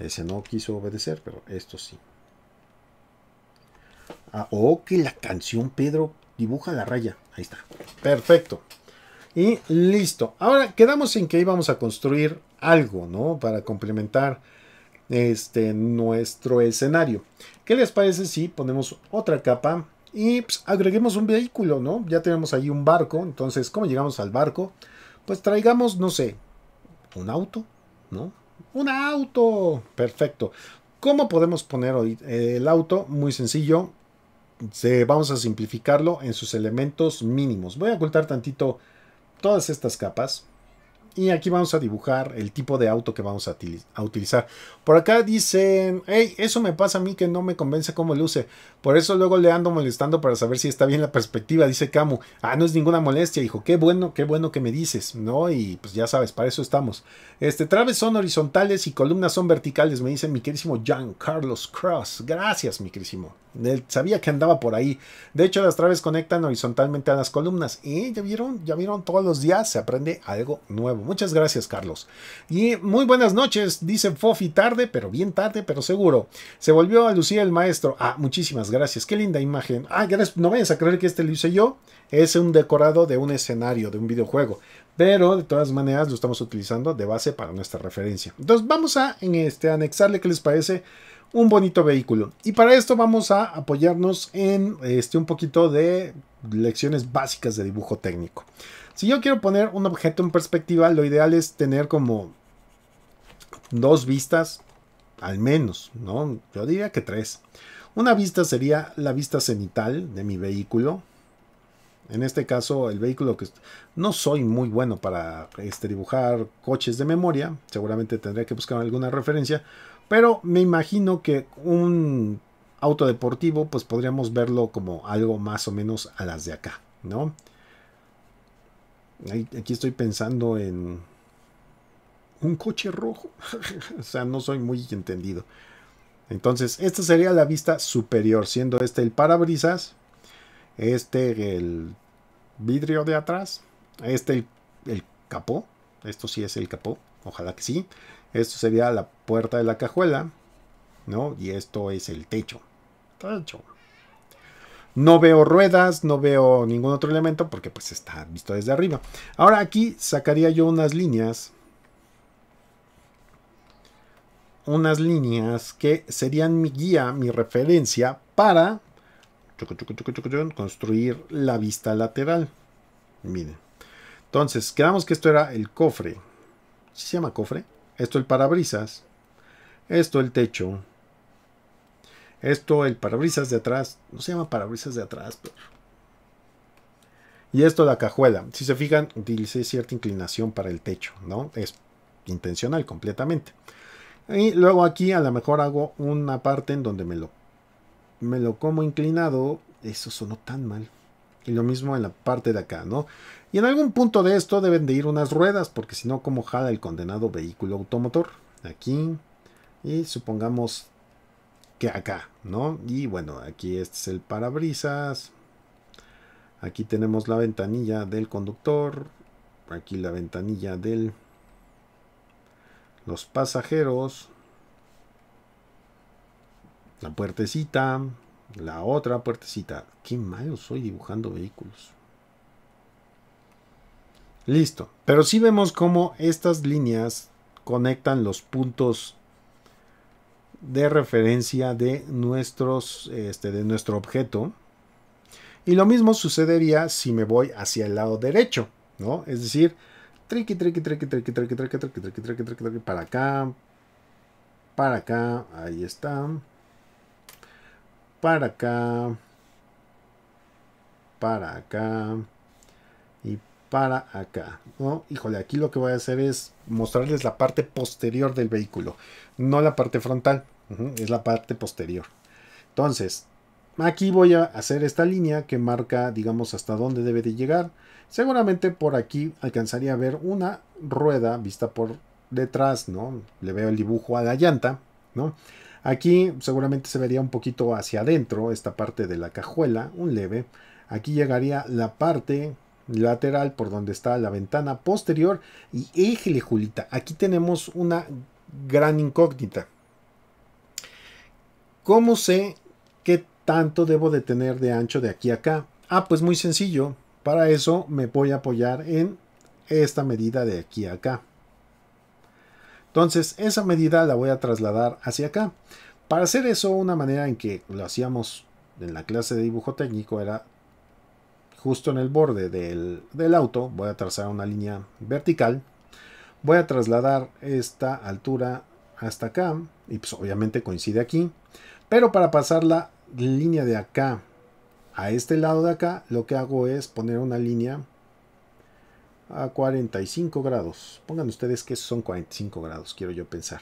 Ese no quiso obedecer, pero esto sí. Ah, oh, que la canción Pedro dibuja la raya. Ahí está. Perfecto. Y listo. Ahora quedamos en que íbamos a construir algo, ¿no? Para complementar este, nuestro escenario. ¿Qué les parece si ponemos otra capa y pues, agreguemos un vehículo, ¿no? Ya tenemos ahí un barco, entonces, ¿cómo llegamos al barco? Pues traigamos, no sé, ¿Un auto? ¿No? ¡Un auto! Perfecto. ¿Cómo podemos poner hoy eh, el auto? Muy sencillo. Vamos a simplificarlo en sus elementos mínimos. Voy a ocultar tantito todas estas capas y aquí vamos a dibujar el tipo de auto que vamos a, utilizar. Por acá dicen, hey, eso me pasa a mí que no me convence cómo luce. Por eso luego le ando molestando para saber si está bien la perspectiva, dice Camu. Ah, no es ninguna molestia, hijo, qué bueno, qué bueno que me dices, ¿no? Y pues ya sabes, para eso estamos. Este, traves son horizontales y columnas son verticales, me dice mi querísimo Jean Carlos Cross. Gracias, mi querísimo. Él sabía que andaba por ahí. De hecho, las traves conectan horizontalmente a las columnas. y ¿Eh? ¿Ya vieron? ¿Ya vieron? Todos los días se aprende algo nuevo. Muchas gracias, Carlos. Y muy buenas noches, dice Fofi, tarde, pero bien tarde, pero seguro. Se volvió a lucir el maestro. Ah, muchísimas gracias. Qué linda imagen. Ah, No vayas a creer que este lo hice yo. Es un decorado de un escenario, de un videojuego. Pero de todas maneras lo estamos utilizando de base para nuestra referencia. Entonces vamos a este, anexarle, ¿qué les parece? un bonito vehículo. Y para esto vamos a apoyarnos en este, un poquito de lecciones básicas de dibujo técnico. Si yo quiero poner un objeto en perspectiva, lo ideal es tener como dos vistas al menos, ¿no? Yo diría que tres. Una vista sería la vista cenital de mi vehículo. En este caso, el vehículo que no soy muy bueno para este, dibujar coches de memoria, seguramente tendría que buscar alguna referencia, pero me imagino que un auto deportivo, pues podríamos verlo como algo más o menos a las de acá, ¿no? Aquí estoy pensando en un coche rojo. o sea, no soy muy entendido. Entonces, esta sería la vista superior, siendo este el parabrisas, este el vidrio de atrás, este el, capó, esto sí es el capó, ojalá que sí. Esto sería la puerta de la cajuela, ¿no? Y esto es el techo. Techo. No veo ruedas, no veo ningún otro elemento porque pues está visto desde arriba. Ahora aquí sacaría yo unas líneas. Unas líneas que serían mi guía, mi referencia para construir la vista lateral. Miren. Entonces, quedamos que esto era el cofre. ¿Sí ¿Se llama cofre? Esto el parabrisas. Esto el techo. Esto, el parabrisas de atrás, no se llama parabrisas de atrás, pero... Y esto, la cajuela. Si se fijan, utilicé cierta inclinación para el techo, ¿no? Es intencional completamente. Y luego aquí a lo mejor hago una parte en donde me lo, me lo como inclinado. Eso sonó tan mal. Y lo mismo en la parte de acá, ¿no? Y en algún punto de esto deben de ir unas ruedas, porque si no, como jala el condenado vehículo automotor? Aquí. Y supongamos que acá, ¿no? Y bueno, aquí este es el parabrisas. Aquí tenemos la ventanilla del conductor. Aquí la ventanilla del los pasajeros. La puertecita. La otra puertecita. Qué malo soy dibujando vehículos. Listo. Pero sí vemos cómo estas líneas conectan los puntos de referencia de, nuestros, este, de nuestro objeto. Y lo mismo sucedería si me voy hacia el lado derecho, ¿no? Es decir, triqui, triqui, triqui, triqui, triqui, triqui, triqui, triqui, triqui, triqui, triqui, para acá, para acá, ahí está, para acá, para acá para acá, ¿no? Híjole, aquí lo que voy a hacer es mostrarles la parte posterior del vehículo, no la parte frontal, es la parte posterior. Entonces, aquí voy a hacer esta línea que marca, digamos, hasta dónde debe de llegar. Seguramente por aquí alcanzaría a ver una rueda vista por detrás, ¿no? Le veo el dibujo a la llanta, ¿no? Aquí seguramente se vería un poquito hacia adentro esta parte de la cajuela, un leve. Aquí llegaría la parte lateral por donde está la ventana posterior. Y éjele, Julita, aquí tenemos una gran incógnita. ¿Cómo sé qué tanto debo de tener de ancho de aquí a acá? Ah, pues muy sencillo. Para eso me voy a apoyar en esta medida de aquí a acá. Entonces, esa medida la voy a trasladar hacia acá. Para hacer eso, una manera en que lo hacíamos en la clase de dibujo técnico era justo en el borde del, auto, voy a trazar una línea vertical, voy a trasladar esta altura hasta acá, y pues obviamente coincide aquí, pero para pasar la línea de acá a este lado de acá, lo que hago es poner una línea a 45 grados. Pongan ustedes que son 45 grados, quiero yo pensar.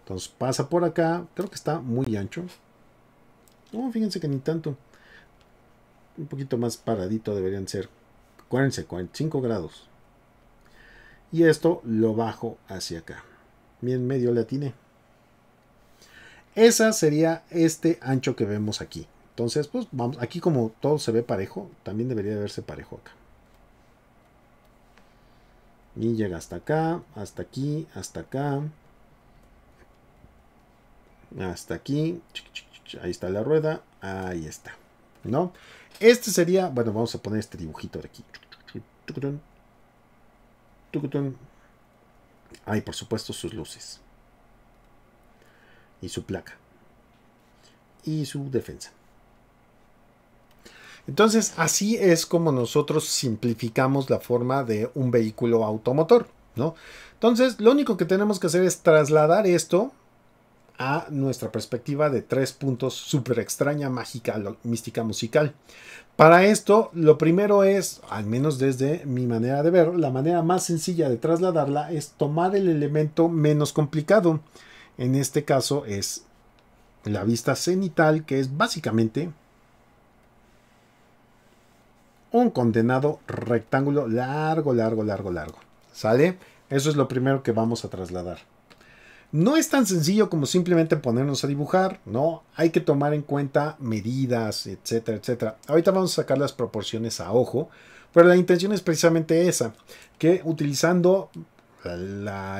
Entonces pasa por acá, creo que está muy ancho. No, fíjense que ni tanto un poquito más paradito deberían ser, acuérdense, 45 grados. Y esto lo bajo hacia acá. Bien medio le atiné. Esa sería este ancho que vemos aquí. Entonces, pues vamos, aquí como todo se ve parejo, también debería verse parejo acá. Y llega hasta acá, hasta aquí, hasta acá. Hasta aquí. Ahí está la rueda. Ahí está. ¿No? Este sería, bueno, vamos a poner este dibujito de aquí. Hay, por supuesto, sus luces. Y su placa. Y su defensa. Entonces, así es como nosotros simplificamos la forma de un vehículo automotor, ¿no? Entonces, lo único que tenemos que hacer es trasladar esto a nuestra perspectiva de tres puntos súper extraña, mágica, mística, musical. Para esto, lo primero es, al menos desde mi manera de ver, la manera más sencilla de trasladarla es tomar el elemento menos complicado. En este caso es la vista cenital, que es básicamente un condenado rectángulo largo, largo, largo, largo. ¿Sale? Eso es lo primero que vamos a trasladar. No es tan sencillo como simplemente ponernos a dibujar, ¿no? Hay que tomar en cuenta medidas, etcétera, etcétera. Ahorita vamos a sacar las proporciones a ojo, pero la intención es precisamente esa, que utilizando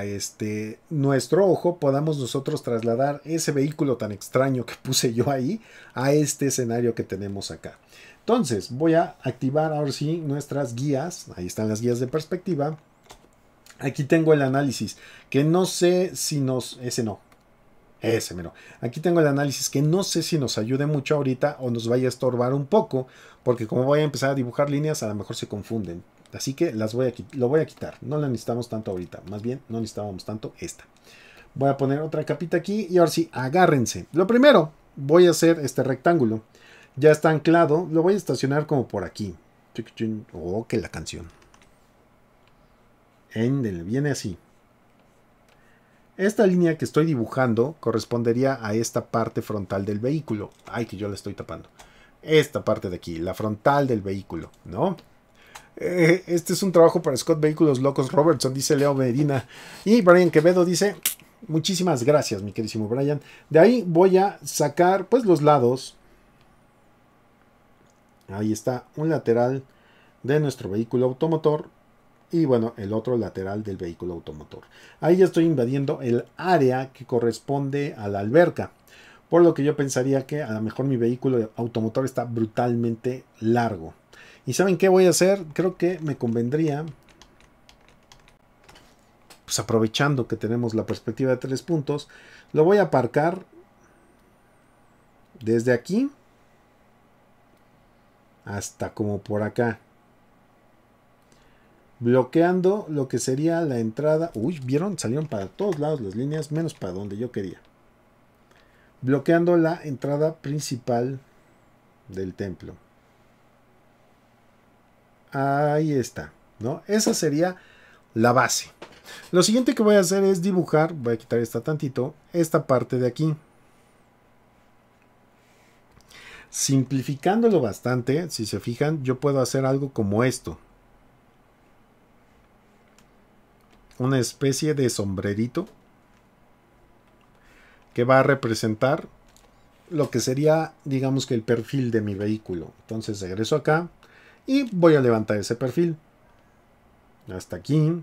este, nuestro ojo podamos nosotros trasladar ese vehículo tan extraño que puse yo ahí a este escenario que tenemos acá. Entonces voy a activar ahora sí nuestras guías, ahí están las guías de perspectiva. Aquí tengo el análisis, que no sé si nos... Ese no. Ese, mero. Aquí tengo el análisis que no sé si nos ayude mucho ahorita o nos vaya a estorbar un poco, porque como voy a empezar a dibujar líneas, a lo mejor se confunden. Así que las voy a, lo voy a quitar. No la necesitamos tanto ahorita. Más bien, no necesitábamos tanto esta. Voy a poner otra capita aquí y ahora sí, agárrense. Lo primero, voy a hacer este rectángulo. Ya está anclado. Lo voy a estacionar como por aquí. Oh, que la canción. Endel, viene así. Esta línea que estoy dibujando correspondería a esta parte frontal del vehículo. Ay, que yo la estoy tapando. Esta parte de aquí, la frontal del vehículo, ¿no? Eh, este es un trabajo para Scott Vehículos Locos Robertson, dice Leo Medina. Y Brian Quevedo dice, muchísimas gracias, mi queridísimo Brian. De ahí voy a sacar, pues, los lados. Ahí está, un lateral de nuestro vehículo automotor y bueno, el otro lateral del vehículo automotor. Ahí ya estoy invadiendo el área que corresponde a la alberca. Por lo que yo pensaría que a lo mejor mi vehículo automotor está brutalmente largo. ¿Y saben qué voy a hacer? Creo que me convendría, pues aprovechando que tenemos la perspectiva de tres puntos, lo voy a aparcar desde aquí hasta como por acá bloqueando lo que sería la entrada. Uy, vieron, salieron para todos lados las líneas, menos para donde yo quería. Bloqueando la entrada principal del templo. Ahí está, ¿no? Esa sería la base. Lo siguiente que voy a hacer es dibujar, voy a quitar esta tantito, esta parte de aquí. Simplificándolo bastante, si se fijan, yo puedo hacer algo como esto. una especie de sombrerito que va a representar lo que sería, digamos que el perfil de mi vehículo. Entonces regreso acá y voy a levantar ese perfil. Hasta aquí.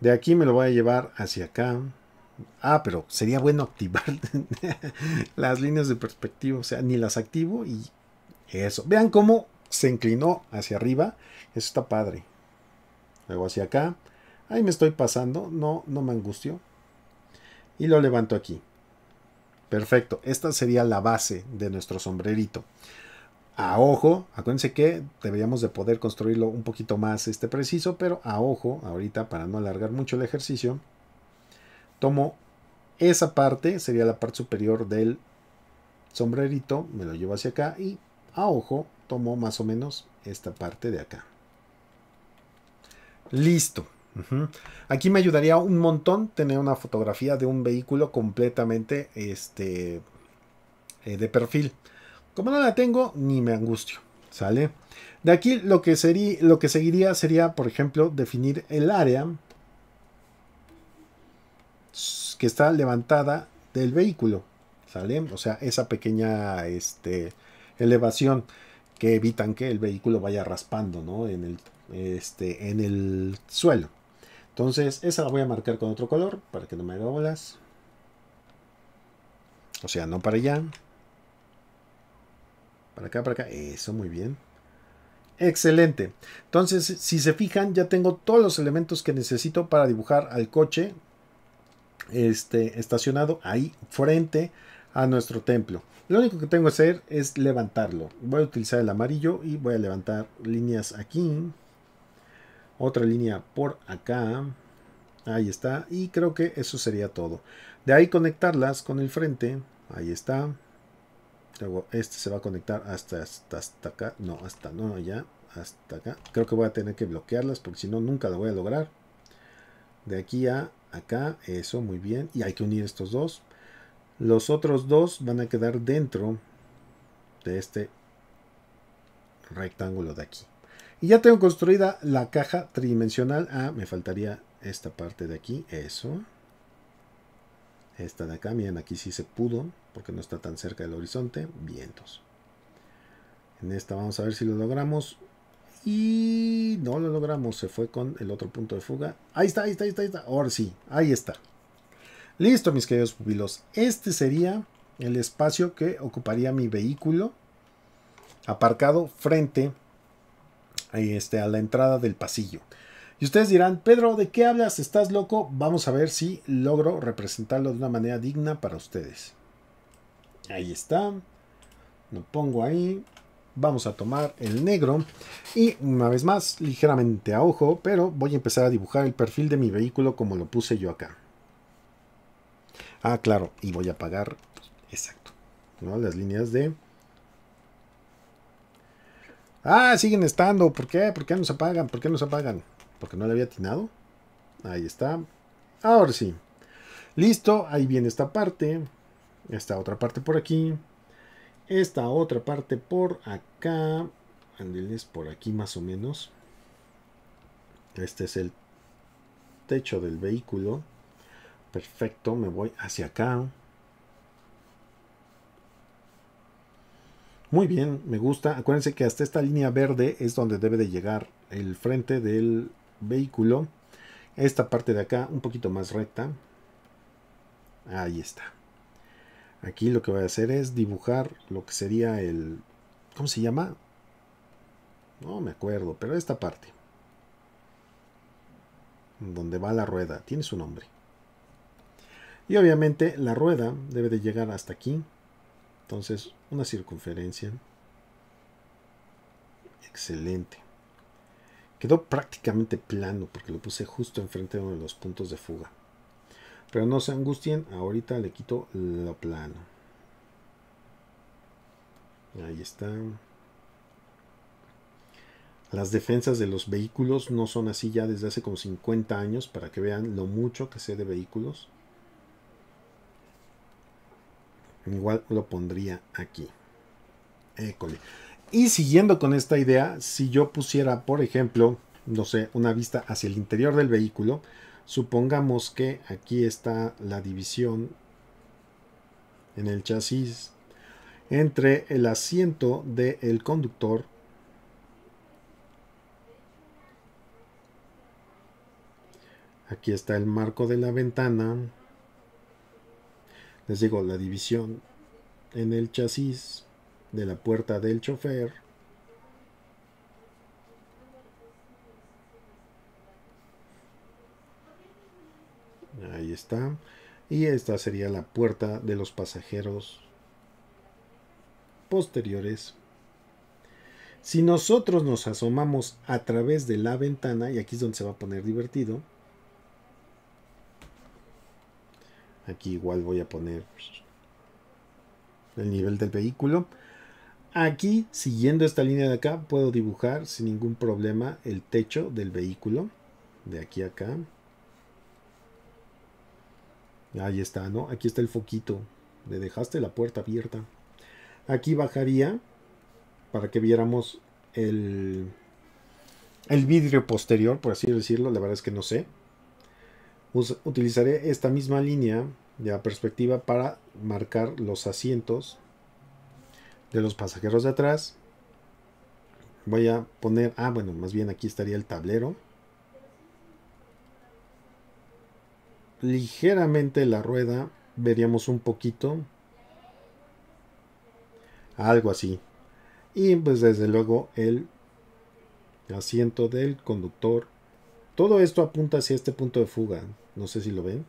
De aquí me lo voy a llevar hacia acá. Ah, pero sería bueno activar las líneas de perspectiva. O sea, ni las activo y eso. Vean cómo se inclinó hacia arriba. Eso está padre. Luego hacia acá. Ahí me estoy pasando. No, no me angustio. Y lo levanto aquí. Perfecto. Esta sería la base de nuestro sombrerito. A ojo, acuérdense que deberíamos de poder construirlo un poquito más este preciso, pero a ojo, ahorita para no alargar mucho el ejercicio, tomo esa parte, sería la parte superior del sombrerito, me lo llevo hacia acá y a ojo tomo más o menos esta parte de acá. Listo. Aquí me ayudaría un montón tener una fotografía de un vehículo completamente este, eh, de perfil. Como no la tengo, ni me angustio. ¿Sale? De aquí lo que, sería, lo que seguiría sería, por ejemplo, definir el área que está levantada del vehículo. ¿Sale? O sea, esa pequeña este, elevación que evitan que el vehículo vaya raspando ¿no? en el este, en el suelo. Entonces, esa la voy a marcar con otro color para que no me haga bolas. O sea, no para allá. Para acá, para acá. Eso, muy bien. Excelente. Entonces, si se fijan, ya tengo todos los elementos que necesito para dibujar al coche este, estacionado ahí frente a nuestro templo. Lo único que tengo que hacer es levantarlo. Voy a utilizar el amarillo y voy a levantar líneas aquí otra línea por acá. Ahí está. Y creo que eso sería todo. De ahí conectarlas con el frente. Ahí está. Luego este se va a conectar hasta, hasta, hasta acá. No, hasta no, ya. Hasta acá. Creo que voy a tener que bloquearlas porque si no, nunca lo voy a lograr. De aquí a acá. Eso, muy bien. Y hay que unir estos dos. Los otros dos van a quedar dentro de este rectángulo de aquí. Y ya tengo construida la caja tridimensional. Ah, me faltaría esta parte de aquí. Eso. Esta de acá. Miren, aquí sí se pudo. Porque no está tan cerca del horizonte. Vientos. En esta vamos a ver si lo logramos. Y no lo logramos. Se fue con el otro punto de fuga. Ahí está, ahí está, ahí está. Ahora sí. Ahí está. Listo, mis queridos pupilos. Este sería el espacio que ocuparía mi vehículo aparcado frente a está a la entrada del pasillo. Y ustedes dirán, Pedro, ¿de qué hablas? ¿Estás loco? Vamos a ver si logro representarlo de una manera digna para ustedes. Ahí está. Lo pongo ahí. Vamos a tomar el negro. Y una vez más, ligeramente a ojo, pero voy a empezar a dibujar el perfil de mi vehículo como lo puse yo acá. Ah, claro. Y voy a apagar. Exacto. ¿no? Las líneas de Ah, siguen estando. ¿Por qué? ¿Por qué nos apagan? ¿Por qué nos apagan? Porque no le había atinado. Ahí está. Ahora sí. Listo. Ahí viene esta parte. Esta otra parte por aquí. Esta otra parte por acá. es? por aquí más o menos. Este es el techo del vehículo. Perfecto. Me voy hacia acá. Muy bien, me gusta. Acuérdense que hasta esta línea verde es donde debe de llegar el frente del vehículo. Esta parte de acá un poquito más recta. Ahí está. Aquí lo que voy a hacer es dibujar lo que sería el... ¿Cómo se llama? No me acuerdo, pero esta parte. Donde va la rueda. Tiene su nombre. Y obviamente la rueda debe de llegar hasta aquí. Entonces una circunferencia excelente. Quedó prácticamente plano porque lo puse justo enfrente de uno de los puntos de fuga. Pero no se angustien, ahorita le quito lo plano. Ahí está. Las defensas de los vehículos no son así ya desde hace como 50 años para que vean lo mucho que sé de vehículos. Igual lo pondría aquí. Y siguiendo con esta idea, si yo pusiera, por ejemplo, no sé, una vista hacia el interior del vehículo, supongamos que aquí está la división en el chasis entre el asiento del conductor aquí está el marco de la ventana les digo, la división en el chasis de la puerta del chofer. Ahí está. Y esta sería la puerta de los pasajeros posteriores. Si nosotros nos asomamos a través de la ventana, y aquí es donde se va a poner divertido, Aquí igual voy a poner el nivel del vehículo. Aquí, siguiendo esta línea de acá, puedo dibujar sin ningún problema el techo del vehículo. De aquí a acá. Ahí está, ¿no? Aquí está el foquito. Le dejaste la puerta abierta. Aquí bajaría para que viéramos el, el vidrio posterior, por así decirlo. La verdad es que no sé utilizaré esta misma línea de perspectiva para marcar los asientos de los pasajeros de atrás. Voy a poner, ah bueno, más bien aquí estaría el tablero. Ligeramente la rueda, veríamos un poquito. Algo así. Y pues desde luego el asiento del conductor todo esto apunta hacia este punto de fuga. No sé si lo ven.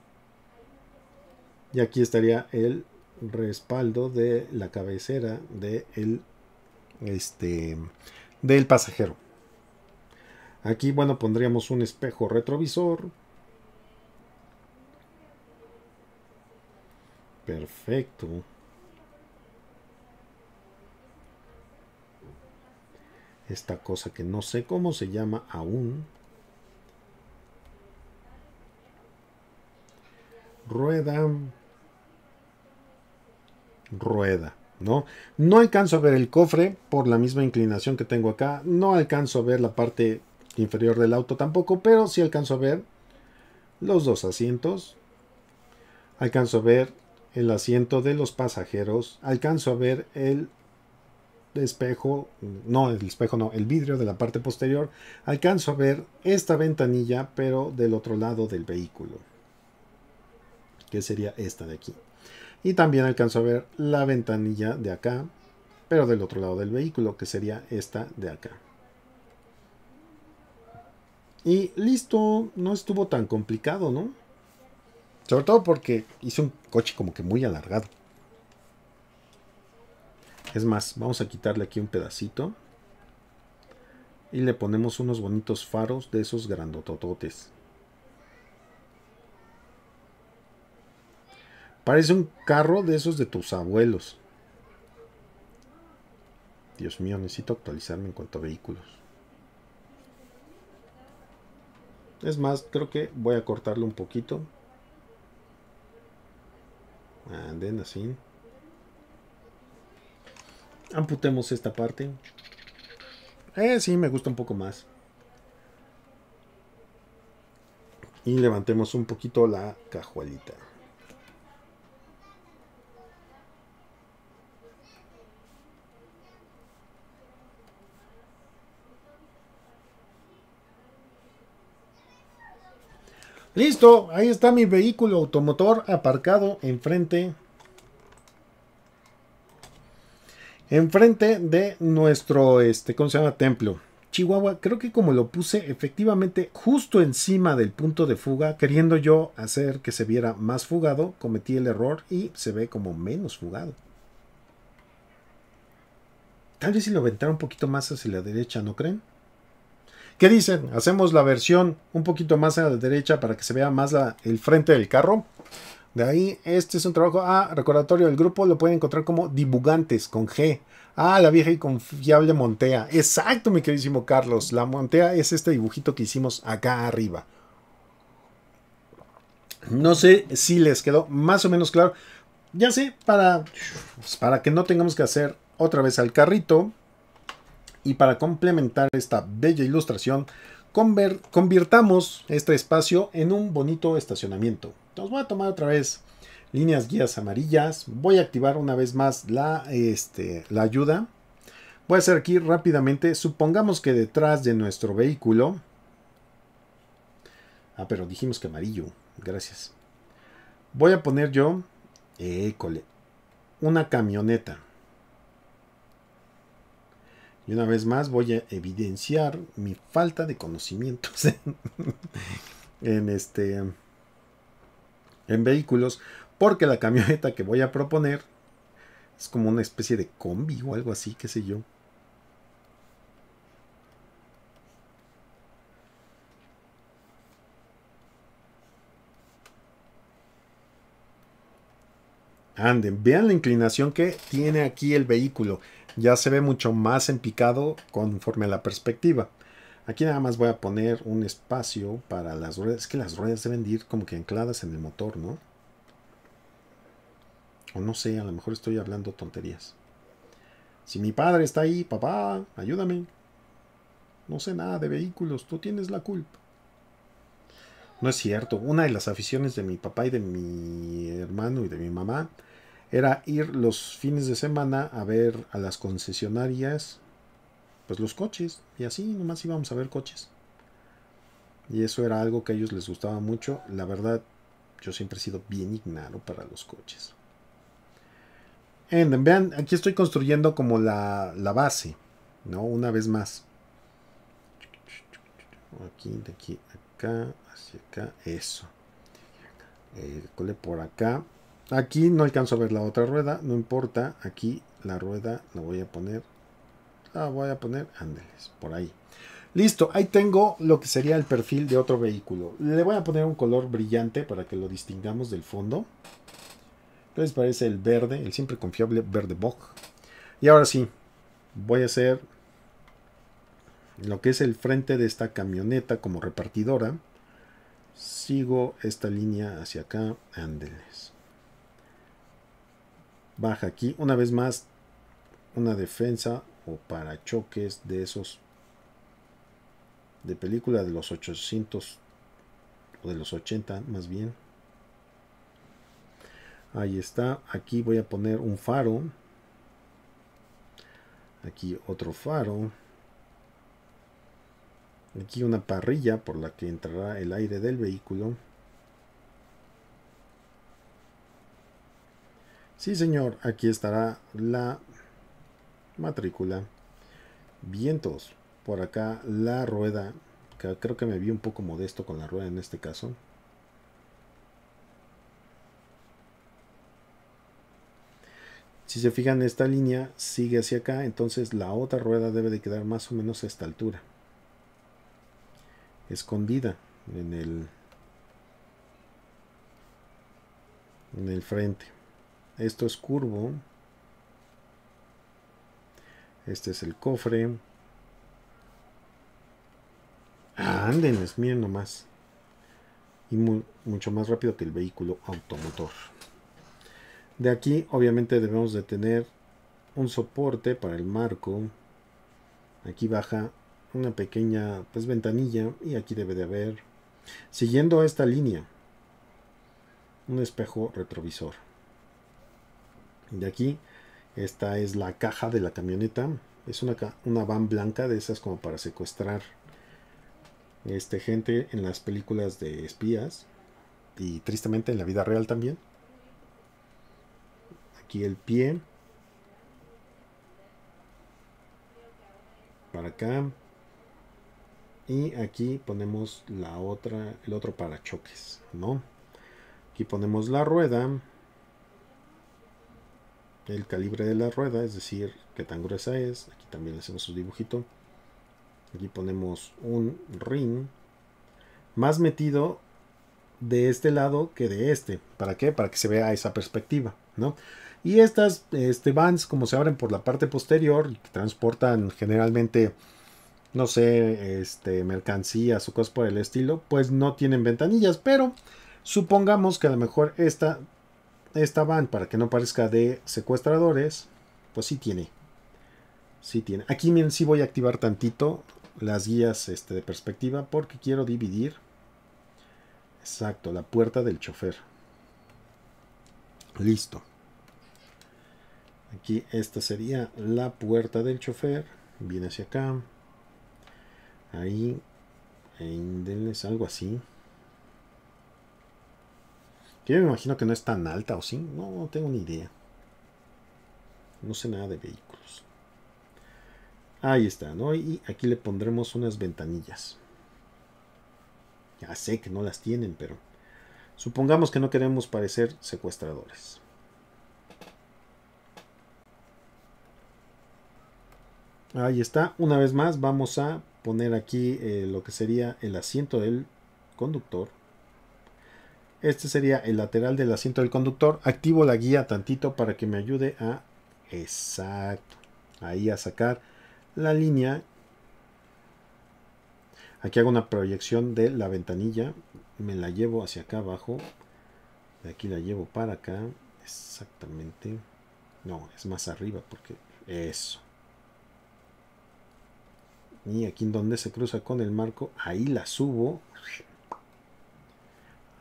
Y aquí estaría el respaldo de la cabecera de este, del pasajero. Aquí, bueno, pondríamos un espejo retrovisor. Perfecto. Esta cosa que no sé cómo se llama aún. rueda, rueda, ¿no? No alcanzo a ver el cofre por la misma inclinación que tengo acá, no alcanzo a ver la parte inferior del auto tampoco, pero sí alcanzo a ver los dos asientos, alcanzo a ver el asiento de los pasajeros, alcanzo a ver el espejo, no el espejo, no, el vidrio de la parte posterior, alcanzo a ver esta ventanilla, pero del otro lado del vehículo que sería esta de aquí. Y también alcanzó a ver la ventanilla de acá, pero del otro lado del vehículo, que sería esta de acá. Y listo, no estuvo tan complicado, ¿no? Sobre todo porque hice un coche como que muy alargado. Es más, vamos a quitarle aquí un pedacito. Y le ponemos unos bonitos faros de esos grandotototes. Parece un carro de esos de tus abuelos. Dios mío, necesito actualizarme en cuanto a vehículos. Es más, creo que voy a cortarlo un poquito. Anden así. Amputemos esta parte. Eh, sí, me gusta un poco más. Y levantemos un poquito la cajuelita. Listo, ahí está mi vehículo automotor aparcado enfrente. Enfrente de nuestro, este, ¿cómo Templo. Chihuahua, creo que como lo puse efectivamente justo encima del punto de fuga, queriendo yo hacer que se viera más fugado, cometí el error y se ve como menos fugado. Tal vez si lo aventara un poquito más hacia la derecha, ¿no creen? ¿Qué dicen? Hacemos la versión un poquito más a la derecha para que se vea más el frente del carro. De ahí, este es un trabajo. Ah, recordatorio del grupo lo pueden encontrar como Dibugantes con G. Ah, la vieja y confiable Montea. Exacto, mi queridísimo Carlos. La Montea es este dibujito que hicimos acá arriba. No sé si les quedó más o menos claro. Ya sé, para, pues, para que no tengamos que hacer otra vez al carrito. Y para complementar esta bella ilustración, convirtamos este espacio en un bonito estacionamiento. Entonces voy a tomar otra vez líneas guías amarillas. Voy a activar una vez más la, este, la ayuda. Voy a hacer aquí rápidamente, supongamos que detrás de nuestro vehículo... Ah, pero dijimos que amarillo. Gracias. Voy a poner yo... École. Una camioneta. Y una vez más voy a evidenciar mi falta de conocimientos en, este en vehículos, porque la camioneta que voy a proponer es como una especie de combi o algo así, qué sé yo. Anden, vean la inclinación que tiene aquí el vehículo ya se ve mucho más empicado conforme a la perspectiva. Aquí nada más voy a poner un espacio para las ruedas. Es que las ruedas deben ir como que ancladas en el motor, ¿no? O no sé, a lo mejor estoy hablando tonterías. Si mi padre está ahí, papá, ayúdame. No sé nada de vehículos, tú tienes la culpa. No es cierto. Una de las aficiones de mi papá y de mi hermano y de mi mamá era ir los fines de semana a ver a las concesionarias, pues los coches, y así nomás íbamos a ver coches. Y eso era algo que a ellos les gustaba mucho. La verdad, yo siempre he sido bien ignaro para los coches. vean, aquí estoy construyendo como la, la base, ¿no? Una vez más. Aquí, de aquí, acá, hacia acá, eso. cole por acá. Aquí no alcanzo a ver la otra rueda, no importa. Aquí la rueda la voy a poner. La voy a poner, ándeles, por ahí. Listo, ahí tengo lo que sería el perfil de otro vehículo. Le voy a poner un color brillante para que lo distingamos del fondo. Entonces parece el verde, el siempre confiable verde Bog. Y ahora sí, voy a hacer lo que es el frente de esta camioneta como repartidora. Sigo esta línea hacia acá, ándeles baja aquí. Una vez más, una defensa o parachoques de esos de película de los 800 o de los 80 más bien. Ahí está. Aquí voy a poner un faro. Aquí otro faro. Aquí una parrilla por la que entrará el aire del vehículo. Sí, señor, aquí estará la matrícula. Vientos. Por acá la rueda. creo que me vi un poco modesto con la rueda en este caso. Si se fijan, esta línea sigue hacia acá, entonces la otra rueda debe de quedar más o menos a esta altura. Escondida en el, en el frente. Esto es curvo. Este es el cofre. ¡Anden es miren nomás. Y mucho más rápido que el vehículo automotor. De aquí obviamente debemos de tener un soporte para el marco. Aquí baja una pequeña pues, ventanilla y aquí debe de haber, siguiendo esta línea, un espejo retrovisor de aquí. Esta es la caja de la camioneta. Es una, van blanca de esas como para secuestrar este, gente en las películas de espías. Y tristemente en la vida real también. Aquí el pie. Para acá. Y aquí ponemos la otra, el otro parachoques, ¿no? Aquí ponemos la rueda el calibre de la rueda, es decir, qué tan gruesa es. Aquí también hacemos un dibujito. Aquí ponemos un ring más metido de este lado que de este. ¿Para qué? Para que se vea esa perspectiva, ¿no? Y estas este, vans, como se abren por la parte posterior, que transportan generalmente, no sé, este, mercancías o cosas por el estilo, pues no tienen ventanillas, pero supongamos que a lo mejor esta esta van, para que no parezca de secuestradores, pues sí tiene. Sí tiene. Aquí bien, sí voy a activar tantito las guías este, de perspectiva porque quiero dividir. Exacto, la puerta del chofer. Listo. Aquí esta sería la puerta del chofer. Viene hacia acá. Ahí. ahí e algo así yo me imagino que no es tan alta, ¿o sí? No, tengo ni idea. No sé nada de vehículos. Ahí está, ¿no? Y aquí le pondremos unas ventanillas. Ya sé que no las tienen, pero... Supongamos que no queremos parecer secuestradores. Ahí está. Una vez más vamos a poner aquí eh, lo que sería el asiento del conductor. Este sería el lateral del asiento del conductor. Activo la guía tantito para que me ayude a... Exacto. Ahí a sacar la línea. Aquí hago una proyección de la ventanilla. Me la llevo hacia acá abajo. De aquí la llevo para acá. Exactamente. No, es más arriba porque... Eso. Y aquí en donde se cruza con el marco, ahí la subo.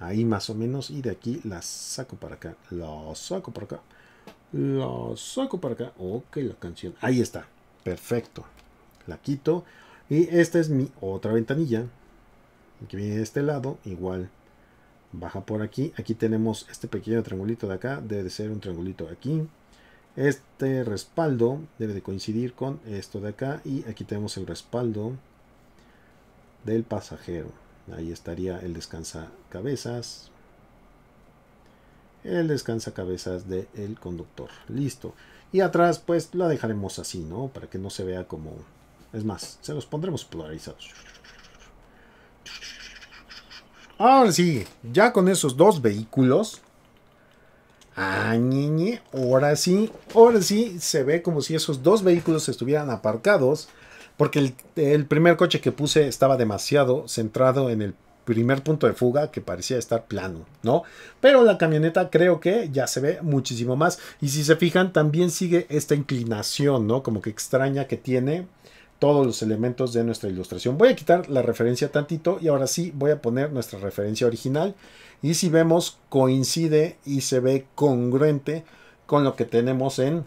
Ahí más o menos. Y de aquí la saco para acá. La saco para acá. La saco para acá. Ok, la canción. Ahí está. Perfecto. La quito. Y esta es mi otra ventanilla. Que viene de este lado. Igual. Baja por aquí. Aquí tenemos este pequeño triangulito de acá. Debe de ser un triangulito aquí. Este respaldo debe de coincidir con esto de acá. Y aquí tenemos el respaldo del pasajero. Ahí estaría el descansa cabezas. El descansa cabezas del conductor. Listo. Y atrás pues la dejaremos así, ¿no? Para que no se vea como... Es más, se los pondremos polarizados. Ahora sí, ya con esos dos vehículos. Ah, ahora sí, ahora sí se ve como si esos dos vehículos estuvieran aparcados porque el, primer coche que puse estaba demasiado centrado en el primer punto de fuga que parecía estar plano, ¿no? Pero la camioneta creo que ya se ve muchísimo más. Y si se fijan, también sigue esta inclinación, ¿no? Como que extraña que tiene todos los elementos de nuestra ilustración. Voy a quitar la referencia tantito y ahora sí voy a poner nuestra referencia original. Y si vemos, coincide y se ve congruente con lo que tenemos en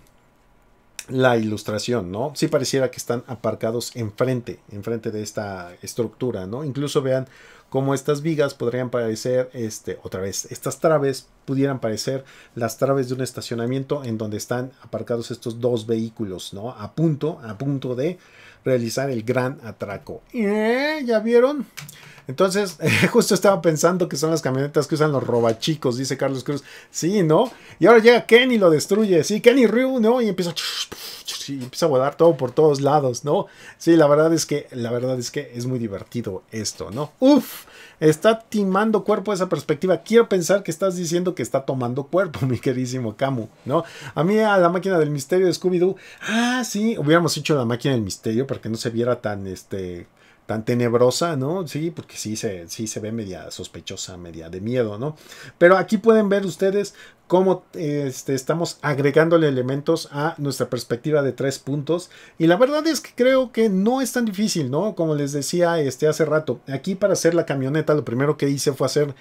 la ilustración, ¿no? Sí pareciera que están aparcados enfrente, enfrente de esta estructura, ¿no? Incluso vean cómo estas vigas podrían parecer, este, otra vez, estas traves pudieran parecer las traves de un estacionamiento en donde están aparcados estos dos vehículos, ¿no? A punto, a punto de realizar el gran atraco. ¿Eh? ¿Ya vieron? Entonces, eh, justo estaba pensando que son las camionetas que usan los robachicos, dice Carlos Cruz. Sí, ¿no? Y ahora llega Kenny y lo destruye, sí, Kenny Ryu, ¿no? Y empieza, empieza a volar todo por todos lados, ¿no? Sí, la verdad es que, la verdad es que es muy divertido esto, ¿no? Uf, está timando cuerpo esa perspectiva. Quiero pensar que estás diciendo que está tomando cuerpo, mi queridísimo Camu, ¿no? A mí a la máquina del misterio de Scooby-Doo, ah, sí, hubiéramos hecho la máquina del misterio para que no se viera tan, este, tan tenebrosa, ¿no? Sí, porque sí se, sí se ve media sospechosa, media de miedo, ¿no? Pero aquí pueden ver ustedes cómo este, estamos agregándole elementos a nuestra perspectiva de tres puntos. Y la verdad es que creo que no es tan difícil, ¿no? Como les decía este, hace rato, aquí para hacer la camioneta lo primero que hice fue hacer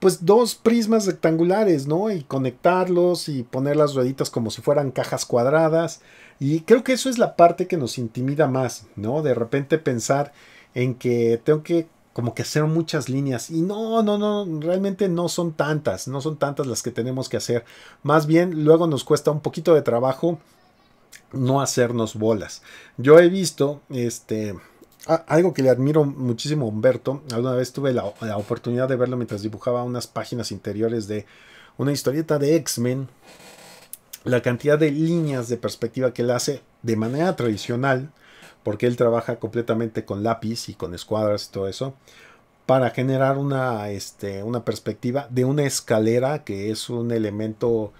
pues dos prismas rectangulares, ¿no? Y conectarlos y poner las rueditas como si fueran cajas cuadradas. Y creo que eso es la parte que nos intimida más, ¿no? De repente pensar en que tengo que como que hacer muchas líneas y no, no, no, realmente no son tantas, no son tantas las que tenemos que hacer. Más bien luego nos cuesta un poquito de trabajo no hacernos bolas. Yo he visto este algo que le admiro muchísimo a Humberto, alguna vez tuve la, la oportunidad de verlo mientras dibujaba unas páginas interiores de una historieta de X-Men, la cantidad de líneas de perspectiva que él hace de manera tradicional, porque él trabaja completamente con lápiz y con escuadras y todo eso, para generar una, este, una perspectiva de una escalera que es un elemento,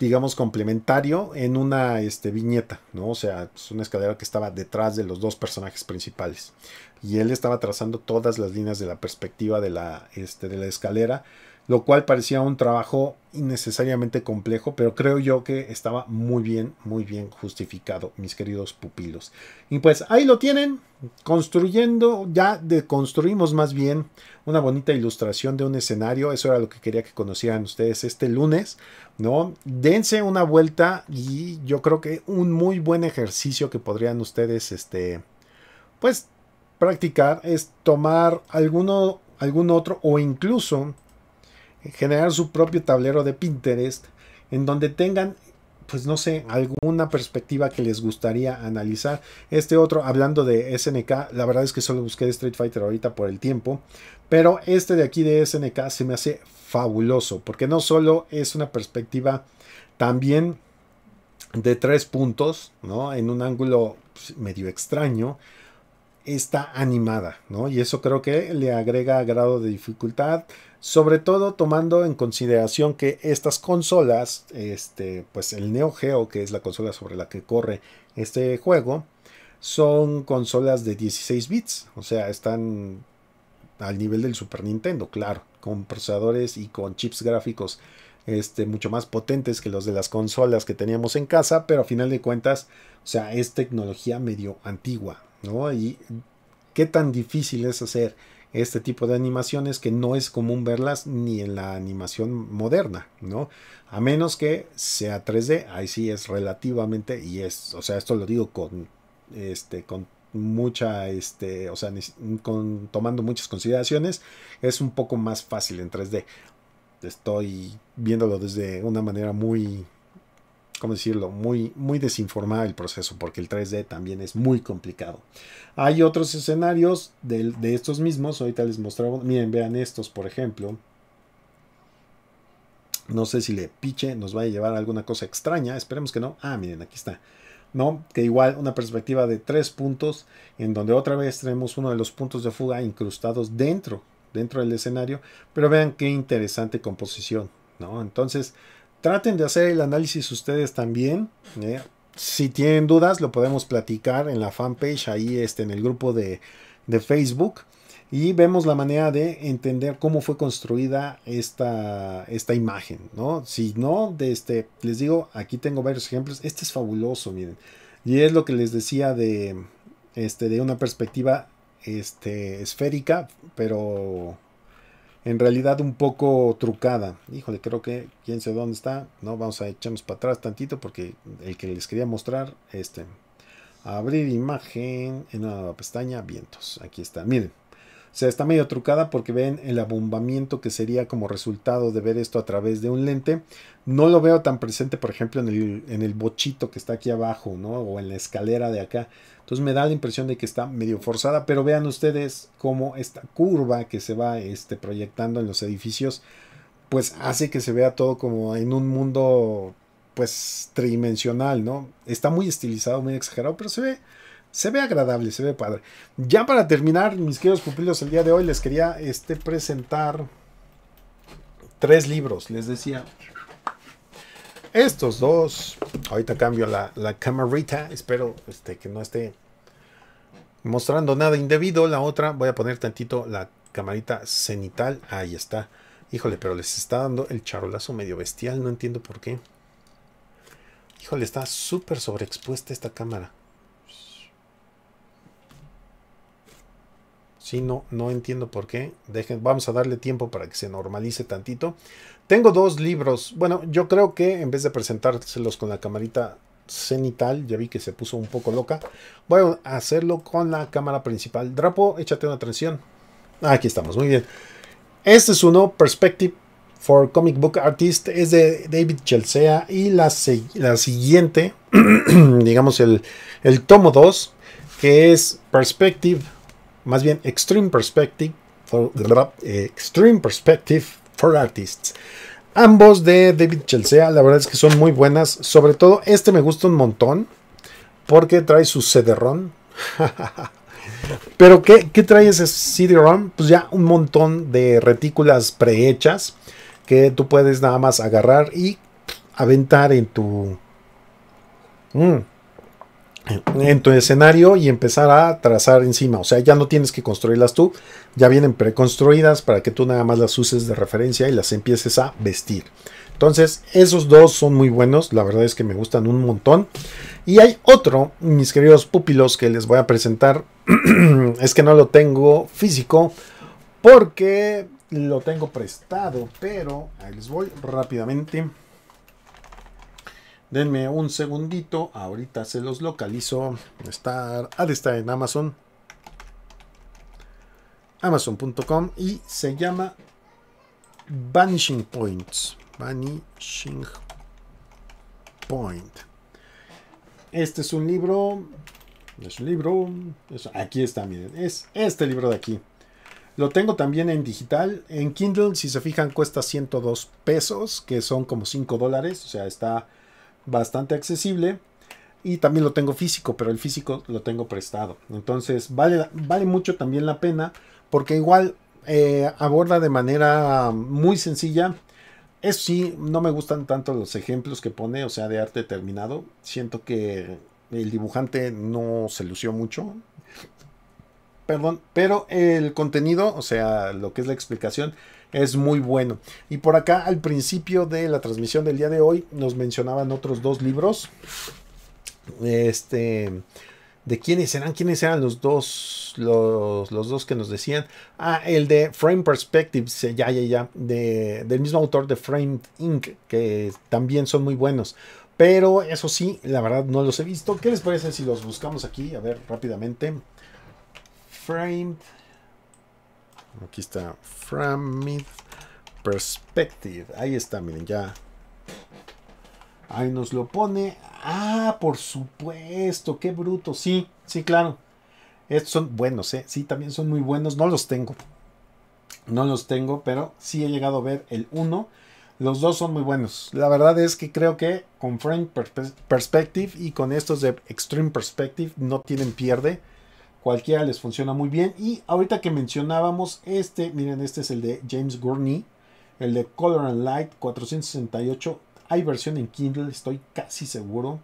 digamos, complementario en una este, viñeta, ¿no? O sea, es una escalera que estaba detrás de los dos personajes principales. Y él estaba trazando todas las líneas de la perspectiva de la, este, de la escalera lo cual parecía un trabajo innecesariamente complejo, pero creo yo que estaba muy bien, muy bien justificado, mis queridos pupilos. Y pues ahí lo tienen, construyendo, ya de, construimos más bien una bonita ilustración de un escenario, eso era lo que quería que conocieran ustedes este lunes, ¿no? Dense una vuelta y yo creo que un muy buen ejercicio que podrían ustedes, este, pues practicar es tomar alguno, algún otro o incluso generar su propio tablero de Pinterest en donde tengan pues no sé, alguna perspectiva que les gustaría analizar. Este otro, hablando de SNK, la verdad es que solo busqué Street Fighter ahorita por el tiempo, pero este de aquí de SNK se me hace fabuloso, porque no solo es una perspectiva también de tres puntos, ¿no? En un ángulo pues, medio extraño, está animada, ¿no? Y eso creo que le agrega grado de dificultad, sobre todo tomando en consideración que estas consolas, este, pues el Neo Geo, que es la consola sobre la que corre este juego, son consolas de 16 bits, o sea, están al nivel del Super Nintendo, claro, con procesadores y con chips gráficos este, mucho más potentes que los de las consolas que teníamos en casa, pero a final de cuentas, o sea, es tecnología medio antigua, ¿no? Y qué tan difícil es hacer este tipo de animaciones que no es común verlas ni en la animación moderna, ¿no? A menos que sea 3D, ahí sí es relativamente, y es, o sea, esto lo digo con, este, con mucha, este, o sea, con, tomando muchas consideraciones, es un poco más fácil en 3D. Estoy viéndolo desde una manera muy, ¿cómo decirlo? Muy, muy el proceso, porque el 3D también es muy complicado. Hay otros escenarios de, estos mismos, ahorita les mostraba, miren, vean estos, por ejemplo. No sé si le piche, nos va a llevar a alguna cosa extraña, esperemos que no. Ah, miren, aquí está. ¿no? Que igual una perspectiva de tres puntos, en donde otra vez tenemos uno de los puntos de fuga incrustados dentro, dentro del escenario, pero vean qué interesante composición, ¿no? Entonces, Traten de hacer el análisis ustedes también. ¿eh? Si tienen dudas, lo podemos platicar en la fanpage, ahí este, en el grupo de, Facebook. Y vemos la manera de entender cómo fue construida esta, esta imagen, ¿no? Si no, de este, les digo, aquí tengo varios ejemplos. Este es fabuloso, miren. Y es lo que les decía de, este, de una perspectiva este, esférica, pero en realidad un poco trucada. Híjole, creo que quién sé dónde está. No, vamos a echarnos para atrás tantito porque el que les quería mostrar, este, abrir imagen en una nueva pestaña, vientos. Aquí está, miren. O sea, está medio trucada porque ven el abombamiento que sería como resultado de ver esto a través de un lente. No lo veo tan presente, por ejemplo, en el, bochito que está aquí abajo, ¿no? O en la escalera de acá. Entonces me da la impresión de que está medio forzada, pero vean ustedes cómo esta curva que se va este, proyectando en los edificios, pues hace que se vea todo como en un mundo pues tridimensional, ¿no? Está muy estilizado, muy exagerado, pero se ve se ve agradable, se ve padre. Ya para terminar, mis queridos pupilos, el día de hoy les quería este, presentar tres libros. Les decía, estos dos, ahorita cambio la, la camarita, espero este, que no esté mostrando nada indebido. La otra, voy a poner tantito la camarita cenital, ahí está. Híjole, pero les está dando el charolazo medio bestial, no entiendo por qué. Híjole, está súper sobreexpuesta esta cámara. Sí, no, no entiendo por qué. Dejen, vamos a darle tiempo para que se normalice tantito. Tengo dos libros. Bueno, yo creo que en vez de presentárselos con la camarita cenital, ya vi que se puso un poco loca, voy a hacerlo con la cámara principal. Drapo, échate una atención Aquí estamos, muy bien. Este es uno, Perspective for Comic Book Artist, es de David Chelsea. Y la, la siguiente, digamos el, el tomo 2, que es Perspective más bien Extreme Perspective for, eh, Extreme Perspective for Artists. Ambos de David Chelsea, la verdad es que son muy buenas. Sobre todo este me gusta un montón porque trae su CD-ROM. Pero ¿qué, ¿qué, trae ese CD-ROM? Pues ya un montón de retículas prehechas que tú puedes nada más agarrar y aventar en tu... Mm, en tu escenario y empezar a trazar encima. O sea, ya no tienes que construirlas tú, ya vienen preconstruidas para que tú nada más las uses de referencia y las empieces a vestir. Entonces, esos dos son muy buenos, la verdad es que me gustan un montón. Y hay otro, mis queridos pupilos, que les voy a presentar. es que no lo tengo físico porque lo tengo prestado, pero les voy rápidamente. Denme un segundito, ahorita se los localizo. Estar, ha de en Amazon. Amazon.com y se llama Vanishing Points. Vanishing Point. Este es un libro. Es un libro. aquí está, miren. Es este libro de aquí. Lo tengo también en digital. En Kindle, si se fijan, cuesta 102 pesos, que son como 5 dólares. O sea, está bastante accesible. Y también lo tengo físico, pero el físico lo tengo prestado. Entonces vale, vale mucho también la pena porque igual eh, aborda de manera muy sencilla. Eso sí, no me gustan tanto los ejemplos que pone, o sea, de arte terminado. Siento que el dibujante no se lució mucho. Perdón, pero el contenido, o sea, lo que es la explicación, es muy bueno. Y por acá al principio de la transmisión del día de hoy nos mencionaban otros dos libros. Este, ¿de quiénes eran? ¿Quiénes eran los dos, los, dos que nos decían? Ah, el de Frame Perspectives, ya, ya, ya, del mismo autor de Frame Inc., que también son muy buenos. Pero eso sí, la verdad no los he visto. ¿Qué les parece si los buscamos aquí? A ver, rápidamente. Framed Aquí está From Mid Perspective. Ahí está, miren, ya. Ahí nos lo pone. Ah, por supuesto, qué bruto. Sí, sí, claro. Estos son buenos, ¿eh? Sí, también son muy buenos. No los tengo. No los tengo, pero sí he llegado a ver el uno, Los dos son muy buenos. La verdad es que creo que con Frame Perspective y con estos de Extreme Perspective no tienen pierde. Cualquiera les funciona muy bien. Y ahorita que mencionábamos este, miren, este es el de James Gurney, el de Color and Light 468. Hay versión en Kindle, estoy casi seguro.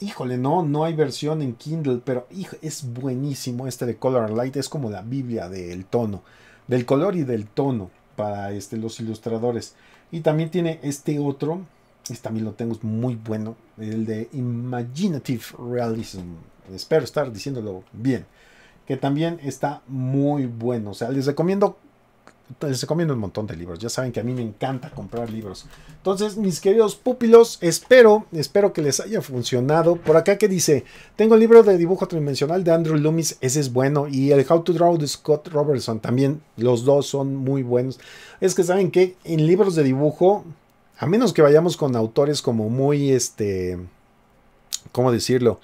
Híjole, no, no hay versión en Kindle, pero es buenísimo este de Color and Light, es como la Biblia del tono, del color y del tono para este, los ilustradores. Y también tiene este otro, este también lo tengo, es muy bueno, el de Imaginative Realism espero estar diciéndolo bien, que también está muy bueno. O sea, les recomiendo les recomiendo un montón de libros. Ya saben que a mí me encanta comprar libros. Entonces, mis queridos pupilos, espero, espero que les haya funcionado. Por acá que dice, tengo el libro de dibujo tridimensional de Andrew Loomis, ese es bueno. Y el How to Draw de Scott Robertson, también los dos son muy buenos. Es que saben que en libros de dibujo, a menos que vayamos con autores como muy, este, ¿cómo decirlo?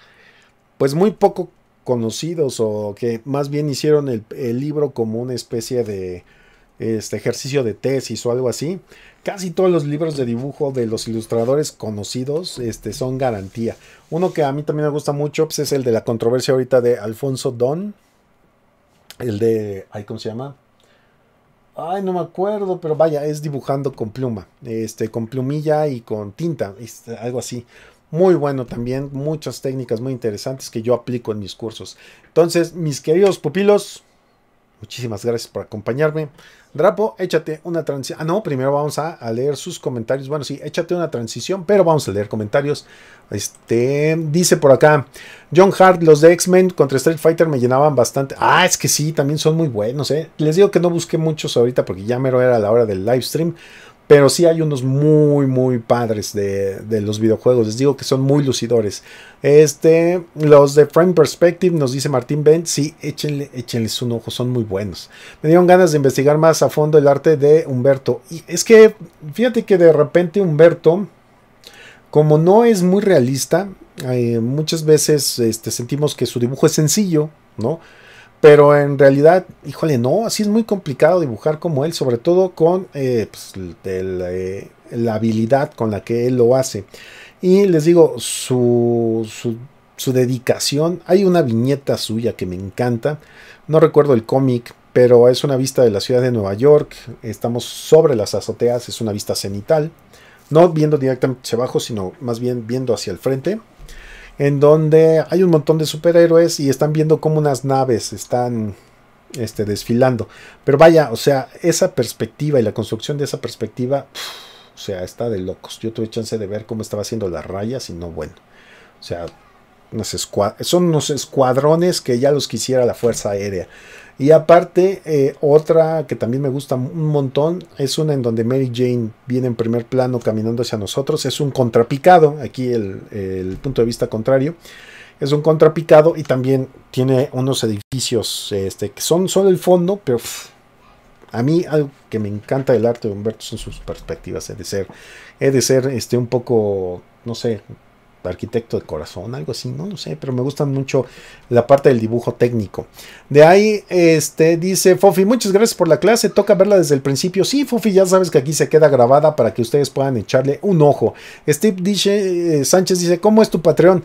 pues muy poco conocidos o que más bien hicieron el, libro como una especie de este ejercicio de tesis o algo así. Casi todos los libros de dibujo de los ilustradores conocidos este, son garantía. Uno que a mí también me gusta mucho pues, es el de la controversia ahorita de Alfonso Don. El de. Ay, ¿Cómo se llama? Ay, no me acuerdo, pero vaya, es dibujando con pluma. Este, con plumilla y con tinta. Este, algo así muy bueno también, muchas técnicas muy interesantes que yo aplico en mis cursos. Entonces, mis queridos pupilos, muchísimas gracias por acompañarme. Drapo, échate una transición. Ah, no, primero vamos a, leer sus comentarios. Bueno, sí, échate una transición, pero vamos a leer comentarios. Este, dice por acá, John Hart, los de X-Men contra Street Fighter me llenaban bastante. Ah, es que sí, también son muy buenos, eh. Les digo que no busqué muchos ahorita porque ya mero era la hora del live stream. Pero sí hay unos muy, muy padres de, los videojuegos. Les digo que son muy lucidores. Este, los de Frame Perspective, nos dice Martín Bent. Sí, échenle, échenles un ojo, son muy buenos. Me dieron ganas de investigar más a fondo el arte de Humberto. Y es que, fíjate que de repente Humberto, como no es muy realista, eh, muchas veces este, sentimos que su dibujo es sencillo, ¿no? Pero en realidad, híjole, no, así es muy complicado dibujar como él, sobre todo con eh, pues, eh, la habilidad con la que él lo hace. Y les digo, su, su, su dedicación, hay una viñeta suya que me encanta, no recuerdo el cómic, pero es una vista de la ciudad de Nueva York, estamos sobre las azoteas, es una vista cenital, no viendo directamente hacia abajo, sino más bien viendo hacia el frente en donde hay un montón de superhéroes y están viendo como unas naves están este, desfilando. Pero vaya, o sea, esa perspectiva y la construcción de esa perspectiva, o sea, está de locos. Yo tuve chance de ver cómo estaba haciendo las rayas y no bueno. O sea, son unos escuadrones que ya los quisiera la Fuerza Aérea. Y aparte, eh, otra que también me gusta un montón es una en donde Mary Jane viene en primer plano caminando hacia nosotros. Es un contrapicado, aquí el, punto de vista contrario. Es un contrapicado y también tiene unos edificios este, que son solo el fondo, pero a mí algo que me encanta del arte de Humberto son sus perspectivas. He de ser, de ser este, un poco, no sé, arquitecto de corazón, algo así, no lo sé, pero me gustan mucho la parte del dibujo técnico. De ahí, este, dice Fofi, muchas gracias por la clase, toca verla desde el principio. Sí, Fofi, ya sabes que aquí se queda grabada para que ustedes puedan echarle un ojo. Steve dice, eh, Sánchez dice, ¿cómo es tu Patreon?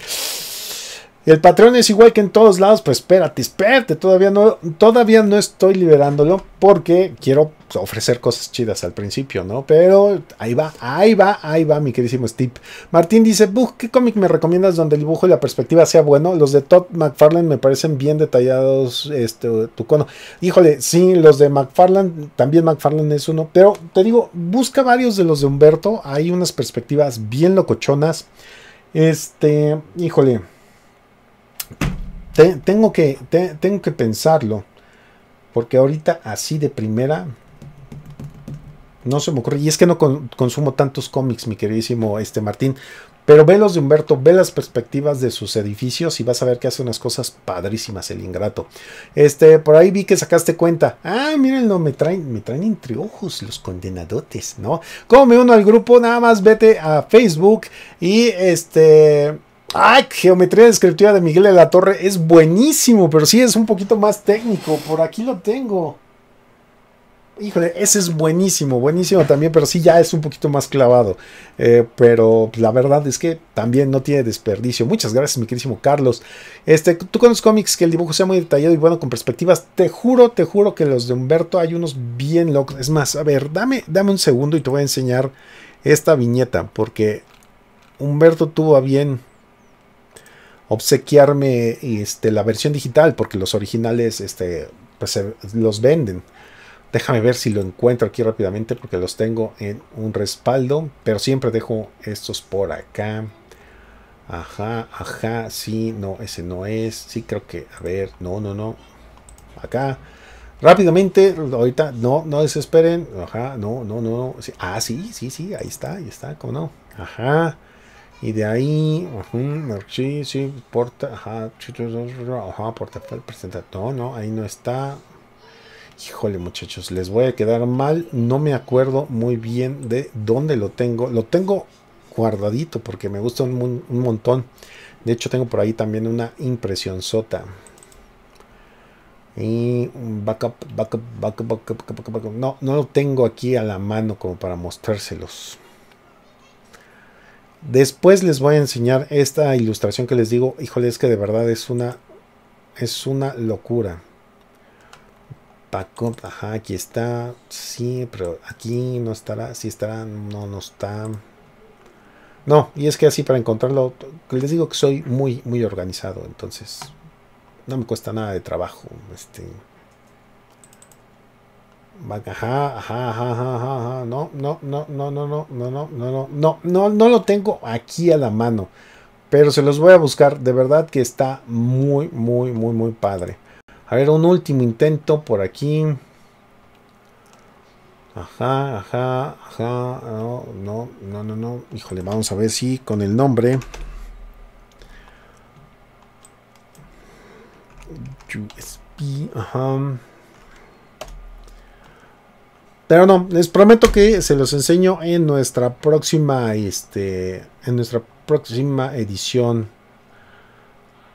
el patrón es igual que en todos lados. Pues espérate, espérate. Todavía no, todavía no estoy liberándolo porque quiero ofrecer cosas chidas al principio, ¿no? Pero ahí va, ahí va, ahí va, mi queridísimo Steve. Martín dice, Bug, ¿qué cómic me recomiendas donde el dibujo y la perspectiva sea bueno? Los de Todd McFarlane me parecen bien detallados, este, tu cono. Híjole, sí, los de McFarlane, también McFarlane es uno, pero te digo, busca varios de los de Humberto, hay unas perspectivas bien locochonas. Este, híjole tengo, que, tengo que pensarlo. Porque ahorita así de primera no se me ocurre. Y es que no consumo tantos cómics, mi queridísimo este Martín. Pero ve los de Humberto, ve las perspectivas de sus edificios y vas a ver que hace unas cosas padrísimas el ingrato. Este, por ahí vi que sacaste cuenta. Ah, mírenlo, me traen, me traen entre ojos los condenadotes, ¿no? Como me uno al grupo, nada más vete a Facebook y este Ay, geometría descriptiva de Miguel de la Torre es buenísimo, pero sí es un poquito más técnico. Por aquí lo tengo. Híjole, ese es buenísimo, buenísimo también, pero sí ya es un poquito más clavado. Eh, pero la verdad es que también no tiene desperdicio. Muchas gracias, mi querísimo Carlos. Este, tú con los cómics que el dibujo sea muy detallado y bueno con perspectivas. Te juro, te juro que los de Humberto hay unos bien locos. Es más, a ver, dame, dame un segundo y te voy a enseñar esta viñeta, porque Humberto tuvo a bien obsequiarme este, la versión digital, porque los originales este, pues, los venden. Déjame ver si lo encuentro aquí rápidamente porque los tengo en un respaldo. Pero siempre dejo estos por acá. Ajá, ajá, sí, no, ese no es. Sí, creo que, a ver, no, no, no. Acá. Rápidamente, ahorita, no, no desesperen. Ajá, no, no, no. ah, sí, sí, sí, ahí está, ahí está, cómo no. Ajá. Y de ahí, sí, sí, porta, ajá, porta, presenta. No, no, ahí no está. Híjole, muchachos, les voy a quedar mal. No me acuerdo muy bien de dónde lo tengo. Lo tengo guardadito porque me gusta un, montón. De hecho, tengo por ahí también una impresión sota. Y un backup, backup, backup, backup, backup. No, no lo tengo aquí a la mano como para mostrárselos. Después les voy a enseñar esta ilustración que les digo. Híjole, es que de verdad es una, es una locura. Paco, ajá, aquí está. Sí, pero aquí no estará. Sí estará, no, no está. No, y es que así para encontrarlo, les digo que soy muy, muy organizado. Entonces, no me cuesta nada de trabajo. Este. Ajá, ajá, ajá, ajá, ajá, No, no, no, no, no, no, no, no, no, no, no, no lo tengo aquí a la mano. Pero se los voy a buscar. De verdad que está muy, muy, muy, muy padre. A ver, un último intento por aquí. Ajá, ajá, ajá. No, no, no, no, no. Híjole, vamos a ver si con el nombre. USB, ajá. Pero no, les prometo que se los enseño en nuestra próxima, este, en nuestra próxima edición.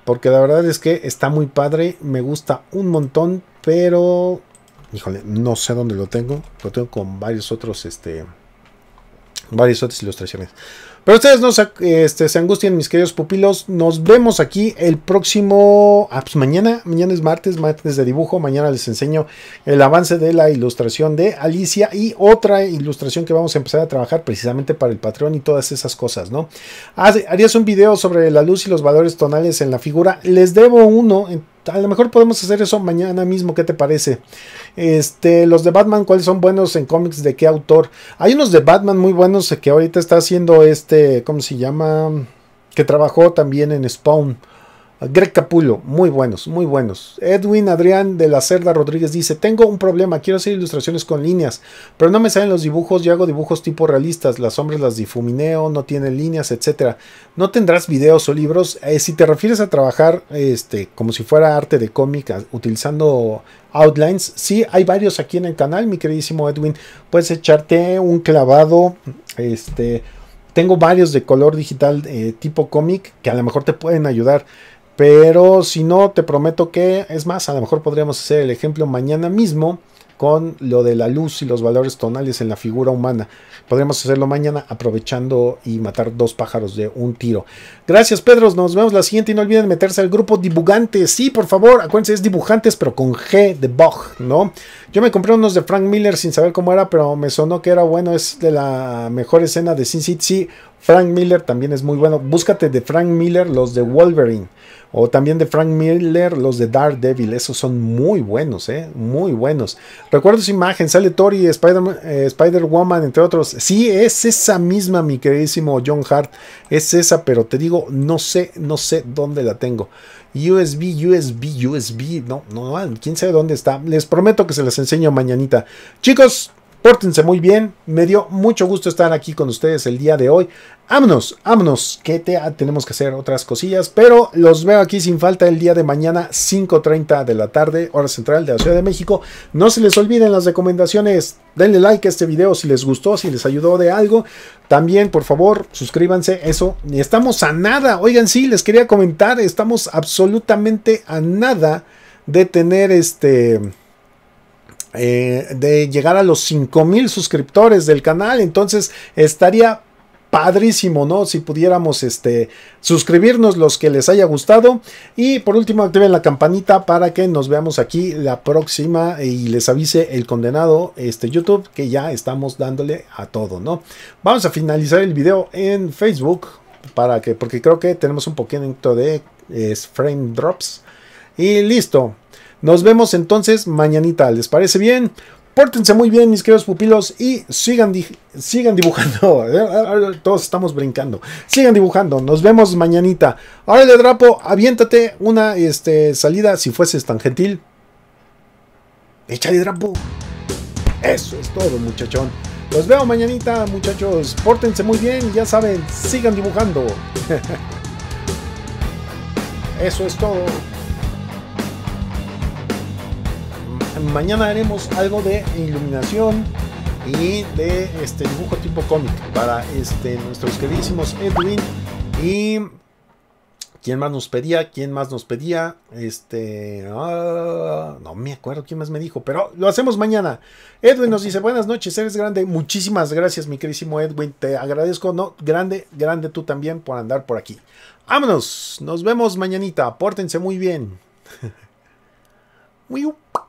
Porque la verdad es que está muy padre, me gusta un montón, pero, híjole, no sé dónde lo tengo. Lo tengo con varios otros, este, varias otras ilustraciones. Pero ustedes no se, este, se angustien, mis queridos pupilos. Nos vemos aquí el próximo. Ah, pues mañana. Mañana es martes, martes de dibujo. Mañana les enseño el avance de la ilustración de Alicia y otra ilustración que vamos a empezar a trabajar precisamente para el Patreon y todas esas cosas, ¿no? Harías un video sobre la luz y los valores tonales en la figura. Les debo uno a lo mejor podemos hacer eso mañana mismo, ¿qué te parece? Este, los de Batman, ¿cuáles son buenos en cómics? ¿De qué autor? Hay unos de Batman muy buenos eh, que ahorita está haciendo este, ¿cómo se llama? Que trabajó también en Spawn. Greg Capulo, muy buenos, muy buenos. Edwin Adrián de la Cerda Rodríguez dice, tengo un problema, quiero hacer ilustraciones con líneas, pero no me salen los dibujos, yo hago dibujos tipo realistas, las sombras las difumineo, no tienen líneas, etc. ¿No tendrás videos o libros? Eh, si te refieres a trabajar este, como si fuera arte de cómic utilizando outlines, sí, hay varios aquí en el canal, mi queridísimo Edwin, puedes echarte un clavado, este... Tengo varios de color digital eh, tipo cómic que a lo mejor te pueden ayudar. Pero si no, te prometo que, es más, a lo mejor podríamos hacer el ejemplo mañana mismo con lo de la luz y los valores tonales en la figura humana. Podríamos hacerlo mañana aprovechando y matar dos pájaros de un tiro. Gracias, Pedro. Nos vemos la siguiente y no olviden meterse al grupo Dibujantes. Sí, por favor, acuérdense, es Dibujantes, pero con G de Bog, ¿no? Yo me compré unos de Frank Miller sin saber cómo era, pero me sonó que era bueno. Es de la mejor escena de Sin City. Frank Miller también es muy bueno. Búscate de Frank Miller los de Wolverine. O también de Frank Miller, los de Daredevil, esos son muy buenos, ¿eh? Muy buenos. Recuerdo su imagen, sale Tori, eh, Spider-Woman, entre otros. Sí, es esa misma, mi queridísimo John Hart. Es esa, pero te digo, no sé, no sé dónde la tengo. USB, USB, USB, no, no, quién sabe dónde está. Les prometo que se las enseño mañanita. Chicos, Pórtense muy bien. Me dio mucho gusto estar aquí con ustedes el día de hoy. Vámonos, vámonos, que te, ah, tenemos que hacer otras cosillas. Pero los veo aquí sin falta el día de mañana, 5.30 de la tarde, hora central de la Ciudad de México. No se les olviden las recomendaciones. Denle like a este video si les gustó, si les ayudó de algo. También, por favor, suscríbanse. Eso, estamos a nada. Oigan, sí, les quería comentar. Estamos absolutamente a nada de tener este eh, de llegar a los 5000 suscriptores del canal. Entonces estaría padrísimo, ¿no? Si pudiéramos este, suscribirnos los que les haya gustado. Y por último, activen la campanita para que nos veamos aquí la próxima y les avise el condenado este, YouTube que ya estamos dándole a todo, ¿no? Vamos a finalizar el video en Facebook para que, porque creo que tenemos un poquito de frame drops. Y listo. Nos vemos entonces mañanita, ¿les parece bien? Pórtense muy bien, mis queridos pupilos, y sigan, sigan dibujando. Eh, eh, eh, todos estamos brincando. Sigan dibujando. Nos vemos mañanita. Ahora de drapo, aviéntate una este, salida, si fueses tan gentil. Échale drapo. Eso es todo, muchachón. Los veo mañanita, muchachos. Pórtense muy bien, ya saben, sigan dibujando. Eso es todo. mañana haremos algo de iluminación y de este dibujo tipo cómic para este, nuestros queridísimos Edwin y quién más nos pedía, quién más nos pedía, este, ah, no me acuerdo quién más me dijo, pero lo hacemos mañana. Edwin nos dice, buenas noches, eres grande, muchísimas gracias mi querísimo Edwin, te agradezco, no, grande, grande tú también por andar por aquí. Vámonos, nos vemos mañanita, pórtense muy bien.